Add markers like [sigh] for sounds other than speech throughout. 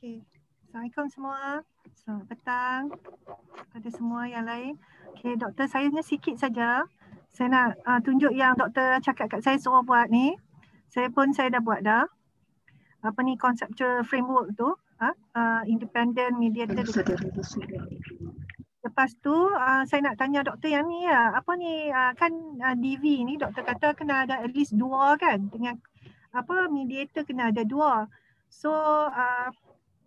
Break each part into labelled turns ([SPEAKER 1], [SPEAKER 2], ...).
[SPEAKER 1] Okey. Assalamualaikum semua. Selamat petang kepada semua yang lain. Okay, doktor saya hanya sikit saja. Saya nak uh, tunjuk yang doktor cakap kat saya suruh buat ni. Saya pun saya dah buat dah. Apa ni conceptual framework tu? Ha? Uh, independent mediator. Lepas tu uh, saya nak tanya doktor yang ni ya. Apa ni uh, kan uh, DV ni doktor kata kena ada at least dua kan dengan apa mediator kena ada dua. So uh,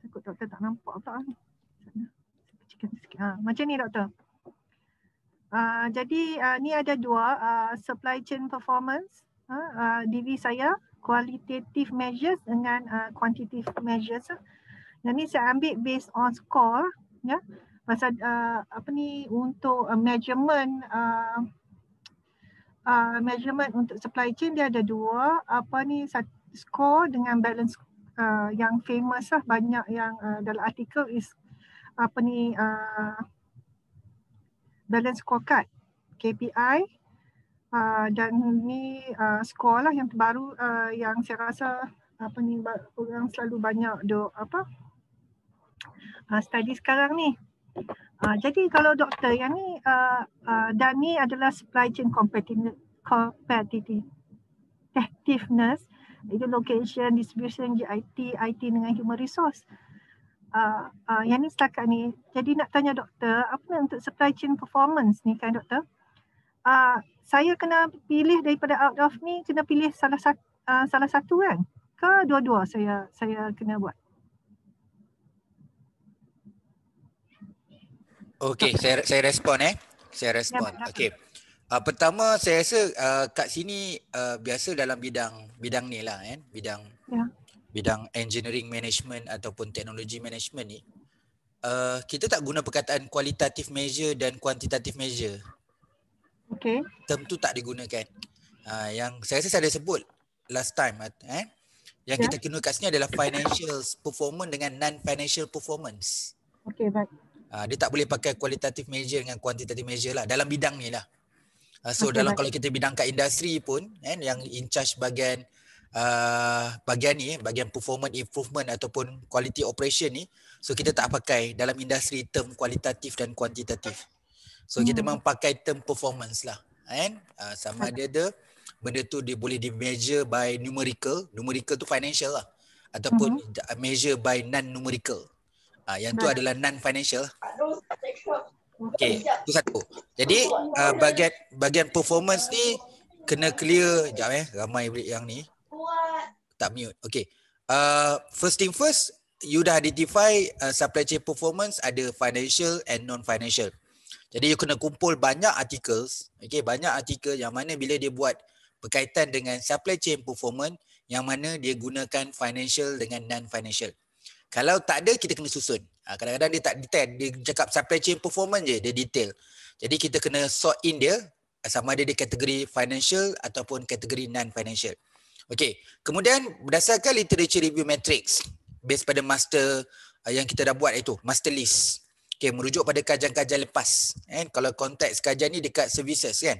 [SPEAKER 1] Takut doktor tak nampak pula. Sana. sikit. Ha, macam ni doktor. Uh, jadi uh, ni ada dua uh, supply chain performance uh, uh, DV saya qualitative measures dengan uh, quantitative measures. dan ni saya ambil based on score ya. Yeah. Masa uh, apa ni untuk uh, measurement uh, uh, measurement untuk supply chain dia ada dua apa ni score dengan balance uh, yang famous lah banyak yang uh, dalam artikel is apa ni uh, balance scorecard KPI uh, dan ni uh, skor lah yang terbaru uh, yang saya rasa apa ni orang selalu banyak do apa uh, study sekarang ni uh, jadi kalau doktor yang ni uh, uh, dan ni adalah supply chain competitiveness itu location distribution JIT IT dengan human resource uh, uh, yang ni setakat ni jadi nak tanya doktor apa ni untuk supply chain performance ni kan doktor uh, saya kena pilih daripada out of ni kena pilih salah satu uh, salah satu kan ke dua-dua saya saya kena buat
[SPEAKER 2] Okay, saya saya respon eh. Saya ya, respon. Okay. Uh, pertama saya rasa uh, kat sini uh, biasa dalam bidang bidang ni lah kan bidang yeah. bidang engineering management ataupun teknologi management ni uh, kita tak guna perkataan kualitatif measure dan kuantitatif measure. Okay. Term tu tak digunakan. Uh, yang saya rasa saya ada sebut last time eh yang yeah. kita kena kat sini adalah financial performance dengan non financial performance. Okay baik. Uh, dia tak boleh pakai kualitatif measure dengan kuantitatif measure lah dalam bidang ni lah. Uh, so okay, dalam baik. kalau kita bidang kat industri pun kan yang in charge bagian uh, ah, bahagian ni bagian performance improvement ataupun quality operation ni so kita tak pakai dalam industri term kualitatif dan kuantitatif. So hmm. kita memang pakai term performance lah kan uh, sama ada ada benda tu dia boleh di measure by numerical numerical tu financial lah ataupun hmm. measure by non numerical. Uh, yang tu hmm. adalah non financial.
[SPEAKER 1] Okey, itu satu.
[SPEAKER 2] Jadi uh, bagian bagian performance ni kena clear jap eh ramai bilik yang ni. Tak mute. Okey. Uh, first thing first, you dah identify uh, supply chain performance ada financial and non-financial. Jadi you kena kumpul banyak articles, okey, banyak artikel yang mana bila dia buat berkaitan dengan supply chain performance yang mana dia gunakan financial dengan non-financial. Kalau tak ada kita kena susun. Ha, kadang-kadang dia tak detail. Dia cakap supply chain performance je. Dia detail. Jadi kita kena sort in dia. Sama ada di kategori financial ataupun kategori non-financial. Okey. Kemudian berdasarkan literature review matrix. Based pada master uh, yang kita dah buat itu. Master list. Okey. Merujuk pada kajian-kajian lepas. And kalau konteks kajian ni dekat services kan.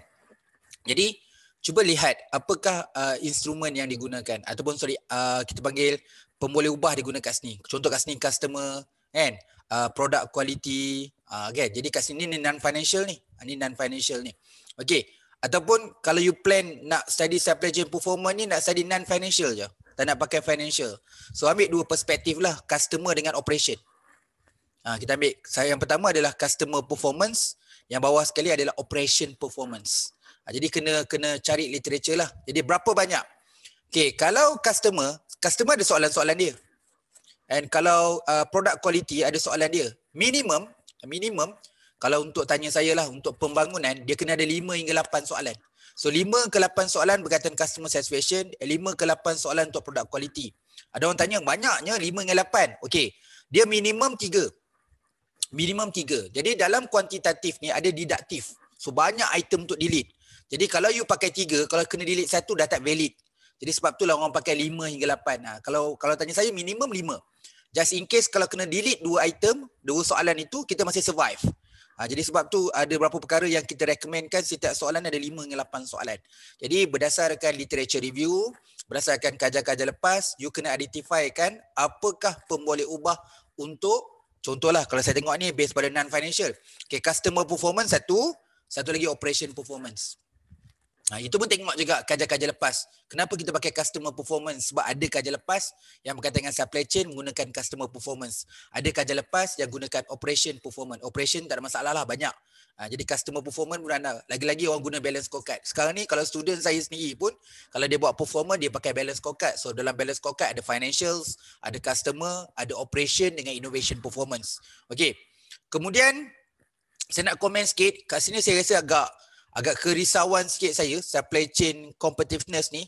[SPEAKER 2] Jadi cuba lihat apakah uh, instrumen yang digunakan. Ataupun sorry uh, kita panggil pemboleh ubah digunakan kat sini. Contoh kat sini customer kan uh, product quality uh, okay jadi kat sini ni non financial ni ah, ni non financial ni okey ataupun kalau you plan nak study supply chain performance ni nak study non financial je tak nak pakai financial so ambil dua perspektif lah customer dengan operation ha, kita ambil saya yang pertama adalah customer performance yang bawah sekali adalah operation performance ha, jadi kena kena cari literature lah jadi berapa banyak Okay, kalau customer customer ada soalan-soalan dia And kalau uh, product quality ada soalan dia. Minimum minimum kalau untuk tanya saya lah untuk pembangunan dia kena ada 5 hingga 8 soalan. So 5 ke 8 soalan berkaitan customer satisfaction, 5 ke 8 soalan untuk produk quality. Ada orang tanya banyaknya 5 hingga 8. okay Dia minimum 3. Minimum tiga Jadi dalam kuantitatif ni ada didaktif So banyak item untuk delete. Jadi kalau you pakai tiga kalau kena delete satu dah tak valid. Jadi sebab tu lah orang pakai lima hingga lapan Ha, kalau kalau tanya saya minimum lima just in case kalau kena delete dua item, dua soalan itu, kita masih survive. Ha, jadi sebab tu ada beberapa perkara yang kita rekomenkan setiap soalan ada lima hingga lapan soalan. Jadi berdasarkan literature review, berdasarkan kajian-kajian lepas, you kena identify kan apakah pemboleh ubah untuk contohlah kalau saya tengok ni based pada non financial. Okay, customer performance satu, satu lagi operation performance. Ha, itu pun tengok juga kajian-kajian lepas. Kenapa kita pakai customer performance? Sebab ada kajian lepas yang berkaitan dengan supply chain menggunakan customer performance. Ada kajian lepas yang gunakan operation performance. Operation tak ada masalah lah, banyak. Ha, jadi customer performance pun Lagi-lagi orang guna balance scorecard. Sekarang ni kalau student saya sendiri pun, kalau dia buat performance, dia pakai balance scorecard. So dalam balance scorecard ada financials, ada customer, ada operation dengan innovation performance. Okay. Kemudian, saya nak komen sikit. Kat sini saya rasa agak agak kerisauan sikit saya supply chain competitiveness ni.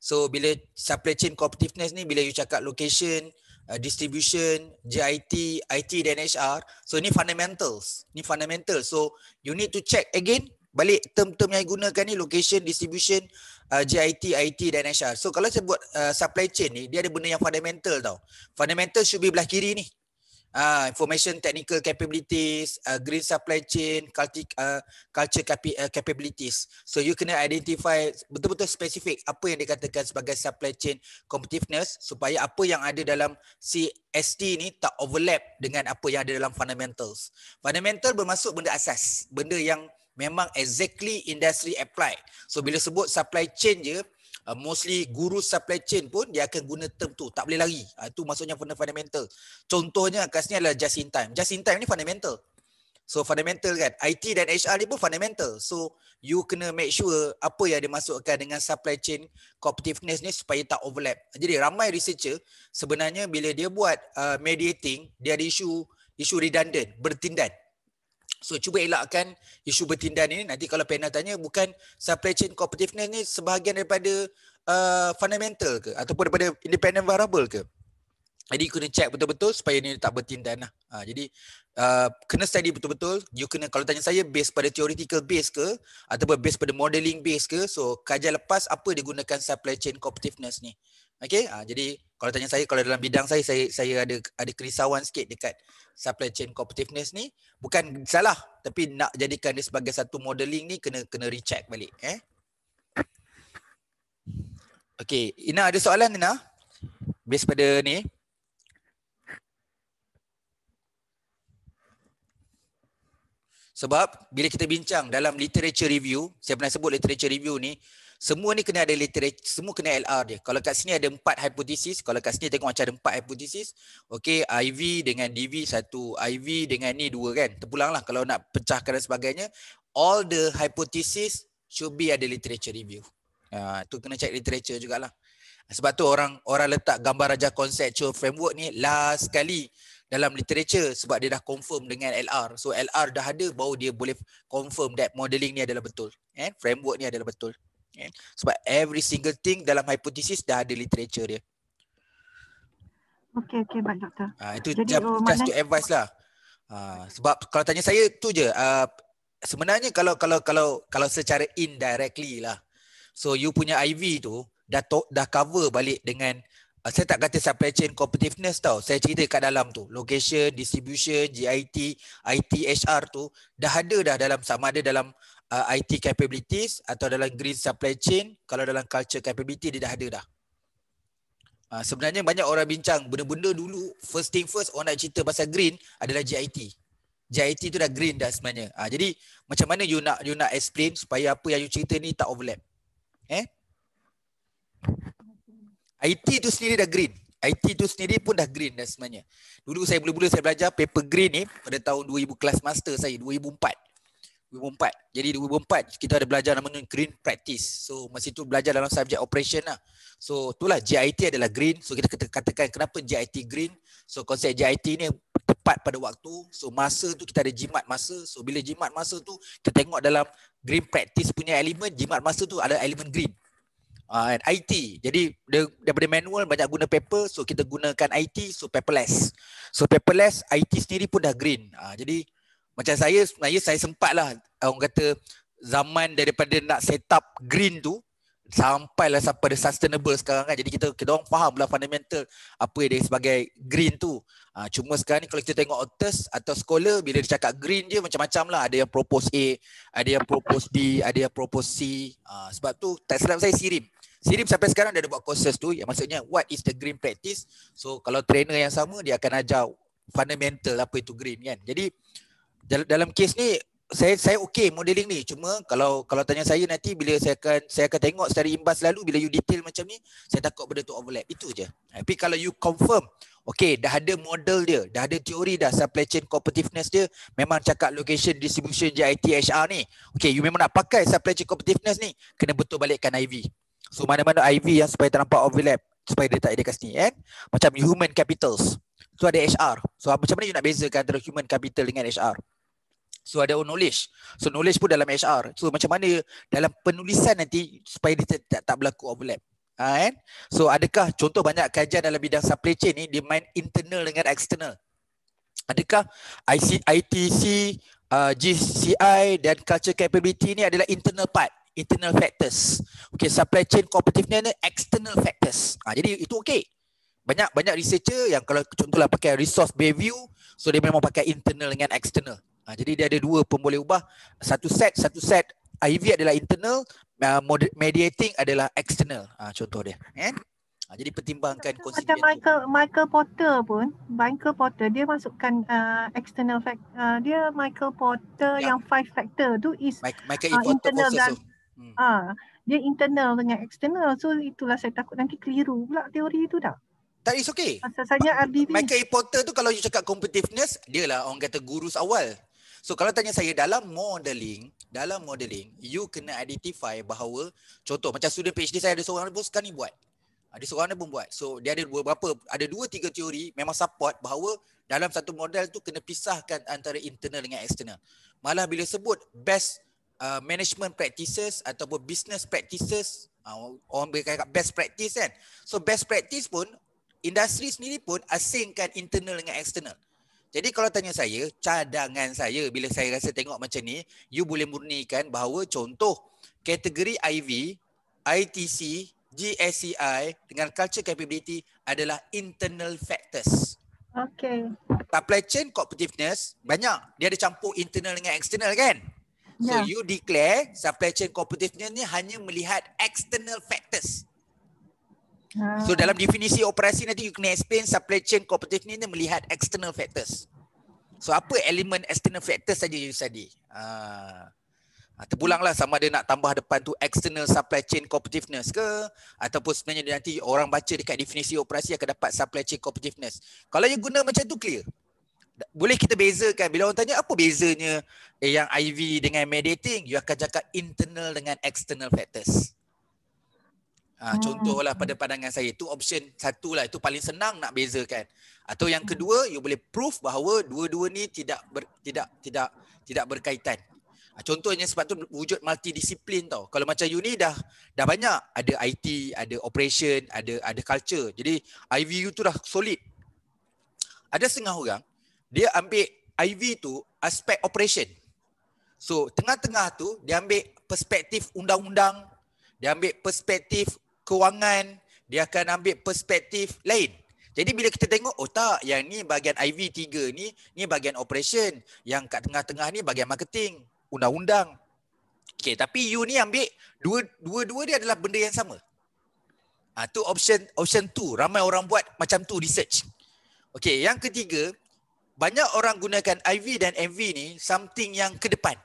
[SPEAKER 2] So bila supply chain competitiveness ni bila you cakap location, uh, distribution, JIT, IT dan HR. So ni fundamentals. Ni fundamental. So you need to check again balik term-term yang gunakan ni location, distribution, uh, JIT, IT dan HR. So kalau saya buat uh, supply chain ni dia ada benda yang fundamental tau. Fundamental should be belah kiri ni uh, information technical capabilities, uh, green supply chain, culti- uh, culture capi- uh, capabilities. So you kena identify betul-betul spesifik apa yang dikatakan sebagai supply chain competitiveness supaya apa yang ada dalam CST ni tak overlap dengan apa yang ada dalam fundamentals. Fundamental bermaksud benda asas, benda yang memang exactly industry apply. So bila sebut supply chain je, uh, mostly guru supply chain pun dia akan guna term tu tak boleh lari ah, itu uh, maksudnya fundamental contohnya kat sini adalah just in time just in time ni fundamental so fundamental kan IT dan HR ni pun fundamental so you kena make sure apa yang dimasukkan dengan supply chain competitiveness ni supaya tak overlap jadi ramai researcher sebenarnya bila dia buat uh, mediating dia ada isu isu redundant bertindan So cuba elakkan isu bertindan ini nanti kalau panel tanya bukan supply chain competitiveness ni sebahagian daripada uh, fundamental ke ataupun daripada independent variable ke. Jadi you kena check betul-betul supaya ni tak bertindan lah. Ha, jadi uh, kena study betul-betul. You kena kalau tanya saya based pada theoretical base ke ataupun based pada modeling base ke. So kajian lepas apa digunakan supply chain competitiveness ni. Okay, ha, jadi kalau tanya saya kalau dalam bidang saya saya saya ada ada kerisauan sikit dekat supply chain competitiveness ni bukan salah tapi nak jadikan dia sebagai satu modeling ni kena kena recheck balik eh. Okey, Ina ada soalan Ina? Base pada ni. Sebab bila kita bincang dalam literature review, saya pernah sebut literature review ni semua ni kena ada literature, semua kena LR dia. Kalau kat sini ada empat hipotesis, kalau kat sini tengok macam ada empat hipotesis, okay, IV dengan DV satu, IV dengan ni dua kan. Terpulang lah kalau nak pecahkan dan sebagainya. All the hypothesis should be ada literature review. Uh, tu kena check literature jugalah. Sebab tu orang orang letak gambar raja conceptual framework ni last sekali dalam literature sebab dia dah confirm dengan LR. So LR dah ada baru dia boleh confirm that modeling ni adalah betul. Eh? Framework ni adalah betul kan? sebab every single thing dalam hipotesis dah ada literature dia
[SPEAKER 1] Okay, okay, baik doktor
[SPEAKER 2] uh, itu jadi just, oh, just to advise lah uh, sebab kalau tanya saya tu je uh, sebenarnya kalau kalau kalau kalau secara indirectly lah so you punya IV tu dah to, dah cover balik dengan uh, saya tak kata supply chain competitiveness tau saya cerita kat dalam tu location distribution GIT IT HR tu dah ada dah dalam sama ada dalam uh, IT capabilities atau dalam green supply chain kalau dalam culture capability dia dah ada dah. Uh, sebenarnya banyak orang bincang benda-benda dulu first thing first orang nak cerita pasal green adalah GIT. GIT tu dah green dah sebenarnya. Uh, jadi macam mana you nak you nak explain supaya apa yang you cerita ni tak overlap. Eh? IT tu sendiri dah green. IT tu sendiri pun dah green dah sebenarnya. Dulu saya mula-mula saya belajar paper green ni pada tahun 2000 kelas master saya 2004. 2004. Jadi 2004 kita ada belajar namanya green practice. So masih tu belajar dalam subjek operation lah. So itulah GIT adalah green. So kita katakan kenapa GIT green. So konsep GIT ni tepat pada waktu. So masa tu kita ada jimat masa. So bila jimat masa tu kita tengok dalam green practice punya elemen. Jimat masa tu ada elemen green. Uh, and IT. Jadi daripada manual banyak guna paper. So kita gunakan IT. So paperless. So paperless IT sendiri pun dah green. Uh, jadi macam saya sebenarnya saya sempat lah. orang kata zaman daripada nak set up green tu sampailah sampai dari sustainable sekarang kan jadi kita kita orang fahamlah fundamental apa dia sebagai green tu ha, cuma sekarang ni kalau kita tengok authors atau scholar bila dia cakap green dia macam-macam lah ada yang propose A ada yang propose B ada yang propose C ha, sebab tu tak silap saya sirim sirim sampai sekarang dia ada buat courses tu yang maksudnya what is the green practice so kalau trainer yang sama dia akan ajar fundamental apa itu green kan jadi dalam, dalam kes ni saya saya okey modeling ni cuma kalau kalau tanya saya nanti bila saya akan saya akan tengok secara imbas lalu bila you detail macam ni saya takut benda tu overlap itu je tapi kalau you confirm okey dah ada model dia dah ada teori dah supply chain competitiveness dia memang cakap location distribution JIT HR ni okey you memang nak pakai supply chain competitiveness ni kena betul balikkan IV so mana-mana IV yang supaya tak nampak overlap supaya dia tak ada kat sini eh? macam human capitals tu ada HR so macam mana you nak bezakan antara human capital dengan HR So ada knowledge. So knowledge pun dalam HR. So macam mana dalam penulisan nanti supaya dia tak, tak, tak berlaku overlap. Ha, kan? So adakah contoh banyak kajian dalam bidang supply chain ni dia main internal dengan external. Adakah IC, ITC, uh, GCI dan culture capability ni adalah internal part internal factors. Okay, supply chain competitiveness ni external factors. Ha, jadi itu okay. Banyak-banyak researcher yang kalau contohlah pakai resource Bayview, so dia memang pakai internal dengan external. Ha, jadi dia ada dua pemboleh ubah, satu set, satu set IV adalah internal, uh, mediating adalah external. Ha, contoh dia. Eh? Ha, jadi pertimbangkan so, konsider. Macam
[SPEAKER 1] Michael, Michael Porter pun, Michael Porter dia masukkan uh, external fact, uh, dia Michael Porter yeah. yang five factor tu is Michael, Michael uh, internal dan so. hmm. uh, dia internal dengan external. So itulah saya takut nanti keliru pula teori itu dah. Tak is okay. Pasal saja RDV. Michael
[SPEAKER 2] Porter tu kalau you cakap competitiveness, dia lah orang kata gurus awal. So kalau tanya saya dalam modeling, dalam modeling you kena identify bahawa contoh macam student PhD saya ada seorang pun sekarang ni buat. Ada seorang ada pun buat. So dia ada dua berapa, ada dua tiga teori memang support bahawa dalam satu model tu kena pisahkan antara internal dengan external. Malah bila sebut best uh, management practices ataupun business practices uh, orang berkata kat best practice kan. So best practice pun industri sendiri pun asingkan internal dengan external. Jadi kalau tanya saya, cadangan saya bila saya rasa tengok macam ni, you boleh murnikan bahawa contoh kategori IV, ITC, GSCI dengan culture capability adalah internal factors. Okay. Supply chain competitiveness banyak. Dia ada campur internal dengan external kan? So ya. you declare supply chain competitiveness ni hanya melihat external factors. Ha. So dalam definisi operasi nanti you kena explain supply chain cooperative ni melihat external factors. So apa elemen external factors saja you study. Ha. Ah. Ah, Terpulanglah sama ada nak tambah depan tu external supply chain cooperativeness ke ataupun sebenarnya nanti orang baca dekat definisi operasi akan dapat supply chain cooperativeness. Kalau you guna macam tu clear. Boleh kita bezakan bila orang tanya apa bezanya yang IV dengan mediating you akan cakap internal dengan external factors. Ha, contohlah pada pandangan saya itu option satu lah itu paling senang nak bezakan. Atau yang hmm. kedua you boleh proof bahawa dua-dua ni tidak ber, tidak tidak tidak berkaitan. Ha, contohnya sebab tu wujud multidisiplin tau. Kalau macam you ni dah dah banyak ada IT, ada operation, ada ada culture. Jadi IV you tu dah solid. Ada setengah orang dia ambil IV tu aspek operation. So tengah-tengah tu dia ambil perspektif undang-undang dia ambil perspektif kewangan dia akan ambil perspektif lain. Jadi bila kita tengok oh tak yang ni bahagian IV 3 ni ni bahagian operation, yang kat tengah-tengah ni bahagian marketing, undang-undang. Okay, tapi you ni ambil dua dua dia adalah benda yang sama. Ah ha, tu option option 2. Ramai orang buat macam tu research. Okay, yang ketiga, banyak orang gunakan IV dan MV ni something yang ke depan.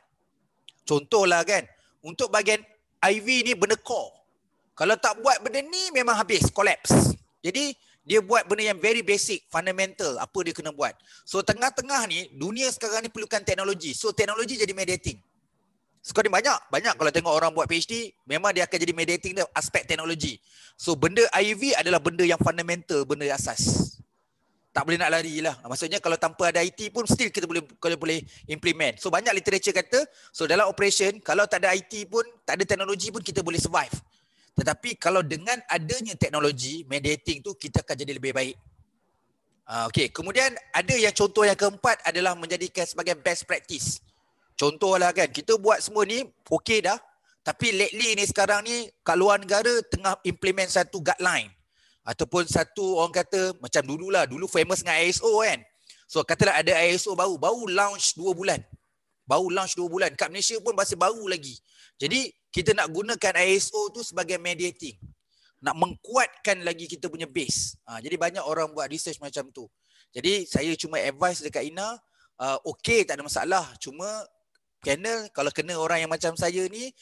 [SPEAKER 2] Contohlah kan, untuk bahagian IV ni benda core. Kalau tak buat benda ni memang habis, collapse. Jadi dia buat benda yang very basic, fundamental apa dia kena buat. So tengah-tengah ni dunia sekarang ni perlukan teknologi. So teknologi jadi mediating. Sekarang banyak, banyak kalau tengok orang buat PhD, memang dia akan jadi mediating dia aspek teknologi. So benda IV adalah benda yang fundamental, benda asas. Tak boleh nak lari lah. Maksudnya kalau tanpa ada IT pun still kita boleh kita boleh implement. So banyak literature kata, so dalam operation, kalau tak ada IT pun, tak ada teknologi pun kita boleh survive. Tetapi kalau dengan adanya teknologi mediating tu kita akan jadi lebih baik. Ah, okey, kemudian ada yang contoh yang keempat adalah menjadikan sebagai best practice. Contohlah kan, kita buat semua ni okey dah. Tapi lately ni sekarang ni kat luar negara tengah implement satu guideline ataupun satu orang kata macam dululah, dulu famous dengan ISO kan. So katalah ada ISO baru, baru launch 2 bulan. Baru launch 2 bulan. Kat Malaysia pun masih baru lagi. Jadi kita nak gunakan ISO tu sebagai mediating nak mengkuatkan lagi kita punya base. Ha, jadi banyak orang buat research macam tu. Jadi saya cuma advice dekat Ina, uh, okay tak ada masalah. Cuma kena, kalau kena orang yang macam saya ni,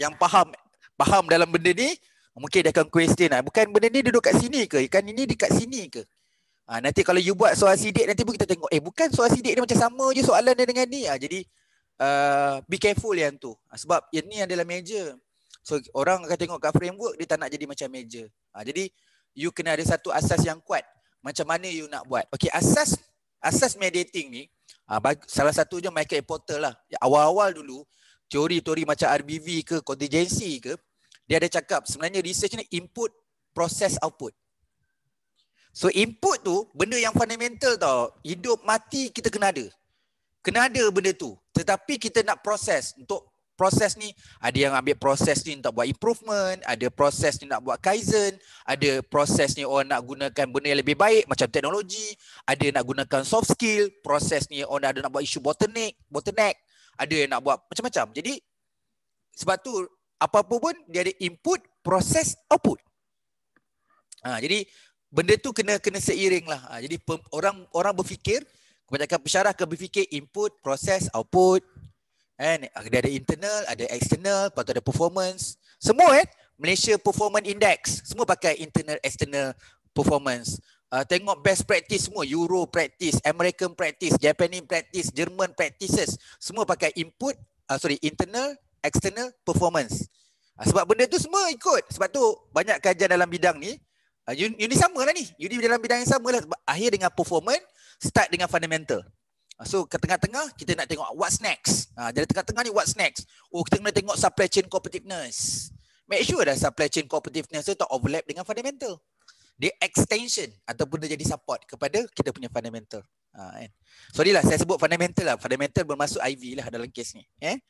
[SPEAKER 2] yang faham faham dalam benda ni, mungkin dia akan question lah. Bukan benda ni duduk kat sini ke? Kan ini dekat sini ke? Ha, nanti kalau you buat soal sidik, nanti pun kita tengok, eh bukan soal sidik ni macam sama je soalan dia dengan ni. Ha, jadi Uh, be careful yang tu. Ah, sebab yang ni adalah meja. So orang akan tengok kat framework dia tak nak jadi macam meja. Ha, jadi you kena ada satu asas yang kuat. Macam mana you nak buat. Okey, asas asas mediating ni ha, salah satunya Michael Porter lah. Ya, awal-awal dulu teori-teori macam RBV ke contingency ke dia ada cakap sebenarnya research ni input proses, output. So input tu benda yang fundamental tau. Hidup mati kita kena ada. Kena ada benda tu. Tetapi kita nak proses untuk proses ni ada yang ambil proses ni untuk buat improvement, ada proses ni nak buat kaizen, ada proses ni orang nak gunakan benda yang lebih baik macam teknologi, ada nak gunakan soft skill, proses ni orang ada nak buat isu bottleneck, bottleneck, ada yang nak buat macam-macam. Jadi sebab tu apa pun dia ada input, proses, output. Ha, jadi benda tu kena kena seiring lah. Ha, jadi orang orang berfikir kebanyakan pensyarah ke berfikir input, proses, output. And dia ada internal, ada external, lepas tu ada performance. Semua eh, Malaysia Performance Index. Semua pakai internal, external performance. Uh, tengok best practice semua, Euro practice, American practice, Japanese practice, German practices. Semua pakai input, uh, sorry, internal, external performance. Uh, sebab benda tu semua ikut. Sebab tu banyak kajian dalam bidang ni. Uh, you, you ni sama lah ni. You ni dalam bidang yang sama lah. Akhir dengan performance, start dengan fundamental. Ah, so ke tengah-tengah kita nak tengok what's next. Ah, jadi tengah-tengah ni what's next. Oh kita kena tengok supply chain competitiveness. Make sure dah supply chain competitiveness tu tak overlap dengan fundamental. Dia extension ataupun dia jadi support kepada kita punya fundamental. Ha, kan? Sorry lah saya sebut fundamental lah. Fundamental bermaksud IV lah dalam kes ni. Eh?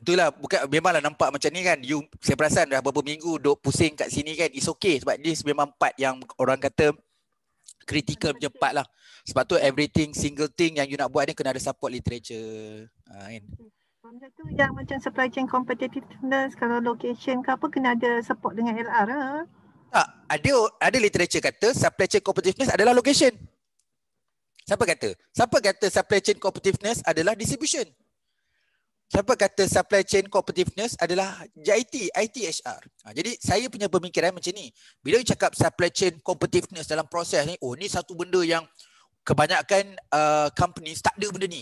[SPEAKER 2] Itulah bukan memanglah nampak macam ni kan. You saya perasan dah beberapa minggu duk pusing kat sini kan. It's okay sebab ni memang part yang orang kata critical punya part lah. Sebab tu everything, single thing yang you nak buat ni kena ada support literature. Ha, kan?
[SPEAKER 1] Benda tu yang macam supply chain competitiveness, kalau location ke apa kena ada support dengan LR lah. Ha?
[SPEAKER 2] Tak, ada, ada literature kata supply chain competitiveness adalah location. Siapa kata? Siapa kata supply chain competitiveness adalah distribution? Siapa kata supply chain competitiveness adalah JIT, ITHR. Ha, jadi saya punya pemikiran macam ni. Bila you cakap supply chain competitiveness dalam proses ni, oh ni satu benda yang kebanyakan uh, companies tak ada benda ni.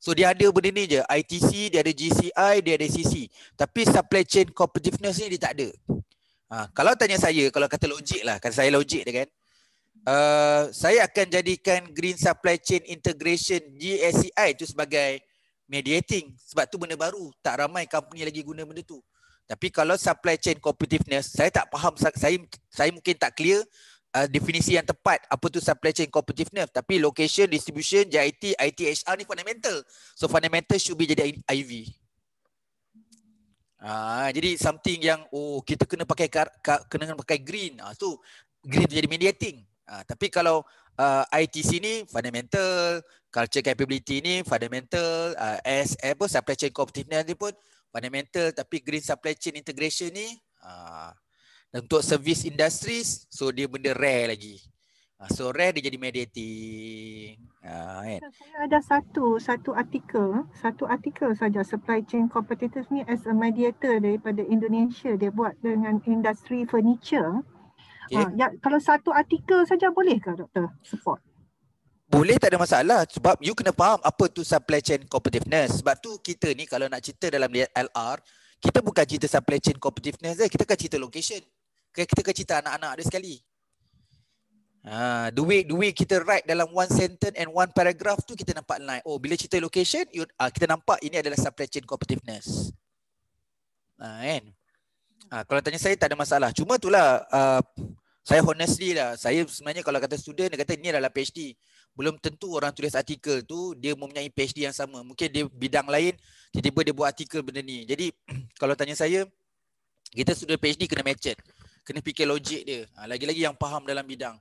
[SPEAKER 2] So dia ada benda ni je, ITC, dia ada GCI, dia ada CC. Tapi supply chain competitiveness ni dia tak ada. Ha, kalau tanya saya, kalau kata logik lah, kata saya logik dia kan. Uh, saya akan jadikan green supply chain integration GSCI itu sebagai mediating sebab tu benda baru tak ramai company lagi guna benda tu tapi kalau supply chain competitiveness saya tak faham saya saya mungkin tak clear uh, definisi yang tepat apa tu supply chain competitiveness tapi location distribution JIT ITHR ni fundamental so fundamental should be jadi IV ah uh, jadi something yang oh kita kena pakai kar, kar, kena pakai green ah uh, tu green tu jadi mediating uh, tapi kalau Uh, ITC ni fundamental culture capability ni fundamental uh, as apa supply chain competitiveness ni pun fundamental tapi green supply chain integration ni uh, untuk service industries so dia benda rare lagi uh, so rare dia jadi mediating uh, kan?
[SPEAKER 1] saya ada satu satu artikel satu artikel saja supply chain competitiveness ni as a mediator daripada Indonesia dia buat dengan industri furniture Okay. Ha, ya, kalau satu artikel saja boleh ke doktor support?
[SPEAKER 2] boleh tak ada masalah sebab you kena faham apa tu supply chain competitiveness sebab tu kita ni kalau nak cerita dalam LR kita bukan cerita supply chain competitiveness dah eh. kita kan cerita location kita kan cerita anak-anak dia sekali ha, the, way, the way kita write dalam one sentence and one paragraph tu kita nampak naik. oh bila cerita location you, uh, kita nampak ini adalah supply chain competitiveness ha, kan ha, kalau tanya saya tak ada masalah cuma itulah uh, ah, saya honestly lah saya sebenarnya kalau kata student dia kata ini adalah PhD belum tentu orang tulis artikel tu dia mempunyai PhD yang sama. Mungkin dia bidang lain, tiba-tiba dia buat artikel benda ni. Jadi [clears throat] kalau tanya saya, kita sudah PhD kena matchet. Kena fikir logik dia. Ha, lagi-lagi yang faham dalam bidang.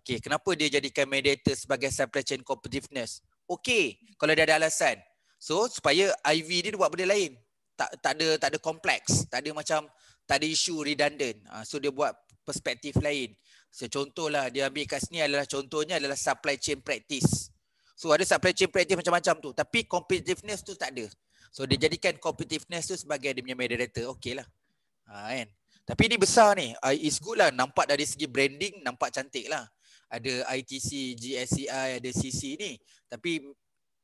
[SPEAKER 2] Okay, kenapa dia jadikan mediator sebagai supply chain competitiveness? Okay, kalau dia ada alasan. So, supaya IV dia buat benda lain. Tak, tak ada tak ada kompleks. Tak ada macam, tak ada isu redundant. Ha, so, dia buat perspektif lain. Secontohlah dia ambil kat sini adalah contohnya adalah supply chain practice. So ada supply chain practice macam-macam tu tapi competitiveness tu tak ada. So dia jadikan competitiveness tu sebagai dia punya moderator. Okay lah. Ha, kan? Tapi ni besar ni. Uh, it's good lah. Nampak dari segi branding nampak cantik lah. Ada ITC, GSCI, ada CC ni. Tapi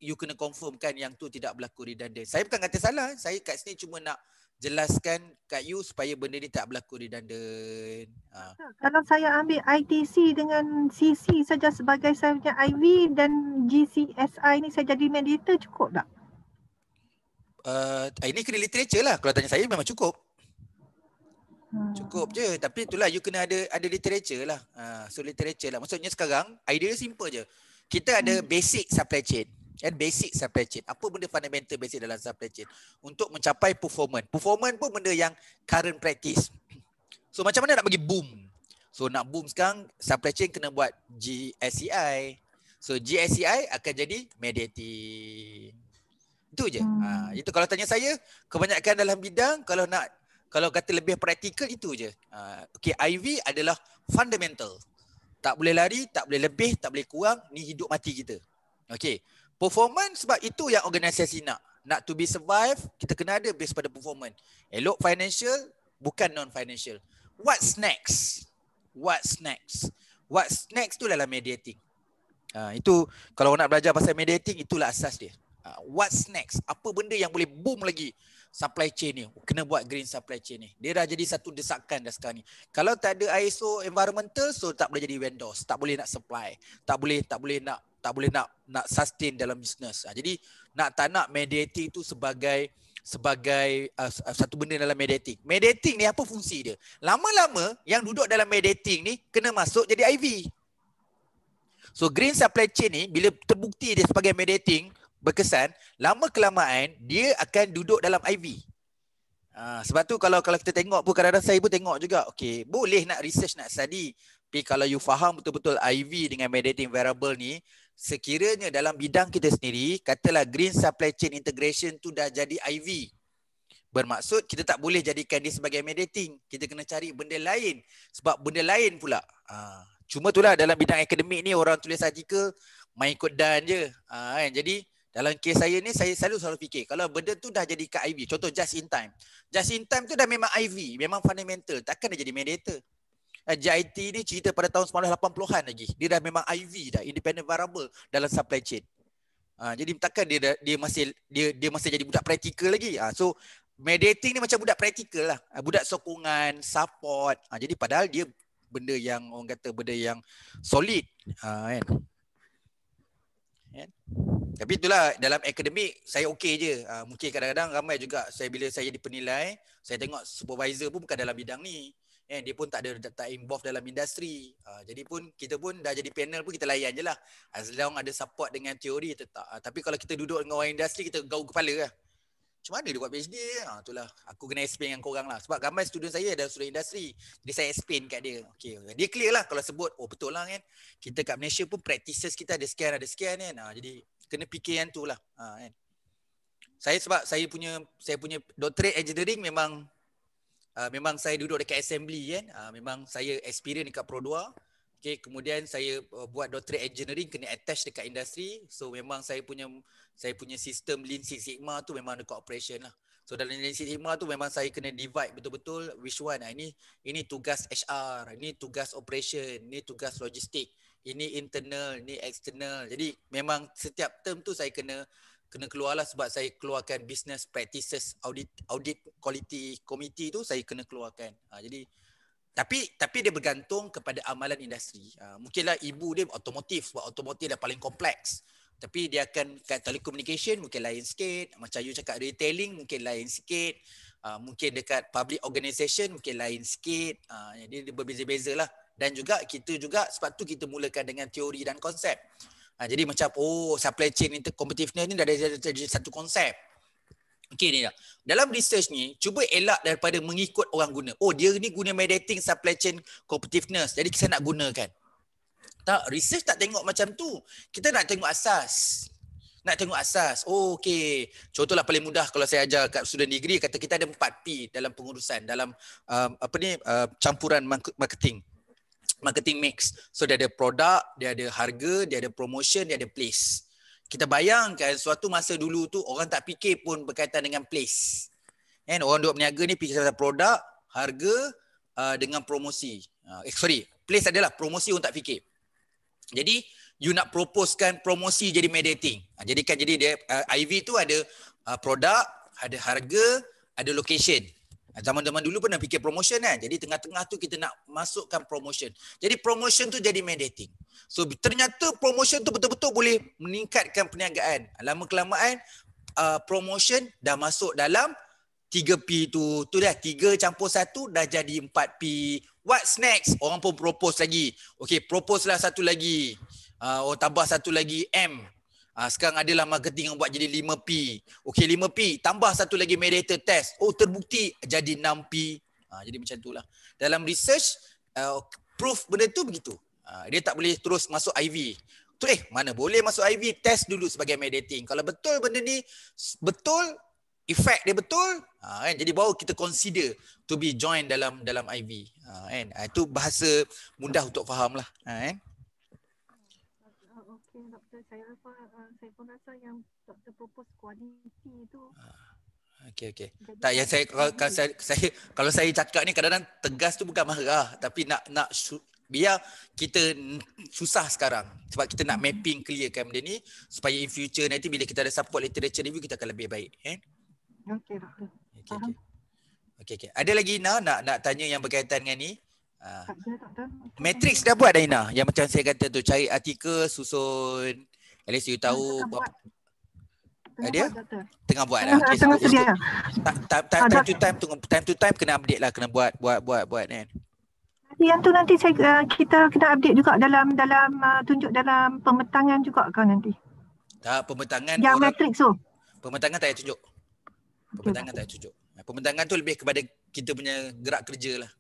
[SPEAKER 2] you kena confirmkan yang tu tidak berlaku redundant. Saya bukan kata salah. Saya kat sini cuma nak jelaskan kat you supaya benda ni tak berlaku redundant.
[SPEAKER 1] Ha. ha. Kalau saya ambil ITC dengan CC saja sebagai saya punya IV dan GCSI ni saya jadi mediator cukup tak?
[SPEAKER 2] Uh, ini kena literature lah. Kalau tanya saya memang cukup. Hmm. Cukup je tapi itulah you kena ada ada literature lah. Uh, so literature lah. Maksudnya sekarang idea simple je. Kita ada hmm. basic supply chain kan basic supply chain apa benda fundamental basic dalam supply chain untuk mencapai performance performance pun benda yang current practice so macam mana nak bagi boom so nak boom sekarang supply chain kena buat GSCI so GSCI akan jadi mediati itu je hmm. ha, itu kalau tanya saya kebanyakan dalam bidang kalau nak kalau kata lebih praktikal itu je ha, okay IV adalah fundamental tak boleh lari tak boleh lebih tak boleh kurang ni hidup mati kita okay performance sebab itu yang organisasi nak nak to be survive kita kena ada based pada performance elok financial bukan non financial what's next what's next what's next tu dalam mediating uh, itu kalau nak belajar pasal mediating itulah asas dia uh, what's next apa benda yang boleh boom lagi supply chain ni kena buat green supply chain ni dia dah jadi satu desakan dah sekarang ni kalau tak ada ISO environmental so tak boleh jadi vendors tak boleh nak supply tak boleh tak boleh nak tak boleh nak nak sustain dalam business ha, jadi nak tak nak mediating tu sebagai sebagai uh, uh, satu benda dalam mediating mediating ni apa fungsi dia lama-lama yang duduk dalam mediating ni kena masuk jadi IV so green supply chain ni bila terbukti dia sebagai mediating berkesan lama kelamaan dia akan duduk dalam IV ha, sebab tu kalau kalau kita tengok pun kadang-kadang saya pun tengok juga okey boleh nak research nak study tapi kalau you faham betul-betul IV dengan mediating variable ni sekiranya dalam bidang kita sendiri katalah green supply chain integration tu dah jadi IV bermaksud kita tak boleh jadikan dia sebagai mediating kita kena cari benda lain sebab benda lain pula ha, cuma itulah dalam bidang akademik ni orang tulis artikel main kod dan je ha, kan? jadi dalam kes saya ni saya selalu selalu fikir kalau benda tu dah jadi kat IV contoh just in time. Just in time tu dah memang IV, memang fundamental takkan dia jadi mediator. Eh, JIT ni cerita pada tahun 1980-an lagi. Dia dah memang IV dah independent variable dalam supply chain. Ha, jadi takkan dia dia masih dia dia masih jadi budak praktikal lagi. Ha, so mediating ni macam budak praktikal lah. Ah, budak sokongan, support. Ha, jadi padahal dia benda yang orang kata benda yang solid. Ha, kan? Yeah. Kan? Tapi itulah dalam akademik saya okey je. Uh, mungkin kadang-kadang ramai juga saya bila saya dipenilai, saya tengok supervisor pun bukan dalam bidang ni. Eh, dia pun tak ada tak involved dalam industri. Uh, jadi pun kita pun dah jadi panel pun kita layan je lah. As long ada support dengan teori tetap. Uh, ah, tapi kalau kita duduk dengan orang industri, kita gau kepala lah. Macam mana dia buat PhD? Ha, itulah. Aku kena explain dengan korang lah. Sebab ramai student saya dalam student industri. Jadi saya explain kat dia. Okay. Dia clear lah kalau sebut. Oh betul lah kan. Kita kat Malaysia pun practices kita ada sekian ada sekian kan. Ha, jadi kena fikir yang tu lah. Ha, kan? Saya sebab saya punya saya punya doctorate engineering memang uh, memang saya duduk dekat assembly kan. Uh, memang saya experience dekat Produa. Okay, kemudian saya uh, buat doctorate engineering kena attach dekat industri. So memang saya punya saya punya sistem Lean Six Sigma tu memang dekat operation lah. So dalam Lean Six Sigma tu memang saya kena divide betul-betul which one. Ha, ini ini tugas HR, ini tugas operation, ini tugas logistik ini internal, ini external. Jadi memang setiap term tu saya kena kena keluarlah sebab saya keluarkan business practices audit audit quality committee tu saya kena keluarkan. Ha, jadi tapi tapi dia bergantung kepada amalan industri. Ha, mungkinlah ibu dia automotive sebab automotive dah paling kompleks. Tapi dia akan kat telecommunication mungkin lain sikit. Macam you cakap retailing mungkin lain sikit. Ha, mungkin dekat public organisation mungkin lain sikit. Ha, jadi dia berbeza-bezalah. lah dan juga kita juga sebab tu kita mulakan dengan teori dan konsep. Ha, jadi macam oh supply chain inter competitiveness ni dah ada, ada, ada satu konsep. Okey ni. Dalam research ni cuba elak daripada mengikut orang guna. Oh dia ni guna mediating supply chain competitiveness. Jadi kita nak gunakan. Tak research tak tengok macam tu. Kita nak tengok asas. Nak tengok asas. Oh, okay. lah paling mudah kalau saya ajar kat student degree, kata kita ada 4P dalam pengurusan, dalam um, apa ni, uh, campuran marketing marketing mix. So dia ada produk, dia ada harga, dia ada promotion, dia ada place. Kita bayangkan suatu masa dulu tu orang tak fikir pun berkaitan dengan place. Kan orang duk berniaga ni fikir pasal produk, harga uh, dengan promosi. Uh, eh, sorry, place adalah promosi orang tak fikir. Jadi you nak proposekan promosi jadi mediating. Uh, ah, jadikan jadi dia uh, IV tu ada uh, produk, ada harga, ada location. Zaman-zaman dulu pun nak fikir promotion kan. Jadi tengah-tengah tu kita nak masukkan promotion. Jadi promotion tu jadi mandating. So ternyata promotion tu betul-betul boleh meningkatkan perniagaan. Lama kelamaan uh, promotion dah masuk dalam 3P tu. Tu dah 3 campur 1 dah jadi 4P. What's next? Orang pun propose lagi. Okay propose lah satu lagi. Uh, oh tambah satu lagi M. Ah, sekarang adalah marketing yang buat jadi 5P. Okey 5P, tambah satu lagi mediator test. Oh terbukti jadi 6P. Ah, jadi macam itulah. Dalam research, uh, proof benda tu begitu. Ah, dia tak boleh terus masuk IV. Tu eh mana boleh masuk IV test dulu sebagai mediating. Kalau betul benda ni betul efek dia betul ha, kan jadi baru kita consider to be join dalam dalam IV ha, ah, kan itu bahasa mudah untuk fahamlah ha, kan
[SPEAKER 1] Okay, doktor. Saya rasa, uh, saya pun rasa yang doktor propose kualiti itu. Ah,
[SPEAKER 2] okey okey. Tak ya saya kalau, kalau saya, saya kalau saya cakap ni kadang-kadang tegas tu bukan marah tapi nak nak biar kita susah sekarang sebab kita nak mapping clearkan benda ni supaya in future nanti bila kita ada support literature review kita akan lebih baik eh
[SPEAKER 1] okey okey
[SPEAKER 2] okey okey ada lagi nak nak nak tanya yang berkaitan dengan ni Ha. Matrix dah buat Daina yang macam saya kata tu cari artikel susun at least you tahu tengah buat. Tengah ah, dia buat, tengah buat lah okay, tengah sedia ta, ta, ta, ta, time to time tunggu time to time kena update lah kena buat buat buat buat kan
[SPEAKER 1] yang tu nanti saya uh, kita kena update juga dalam dalam uh, tunjuk dalam pemetangan juga kan nanti
[SPEAKER 2] tak pemetangan yang matrix tu pematangan tak payah tunjuk pematangan okay. tak payah tunjuk pematangan tu lebih kepada kita punya gerak kerja lah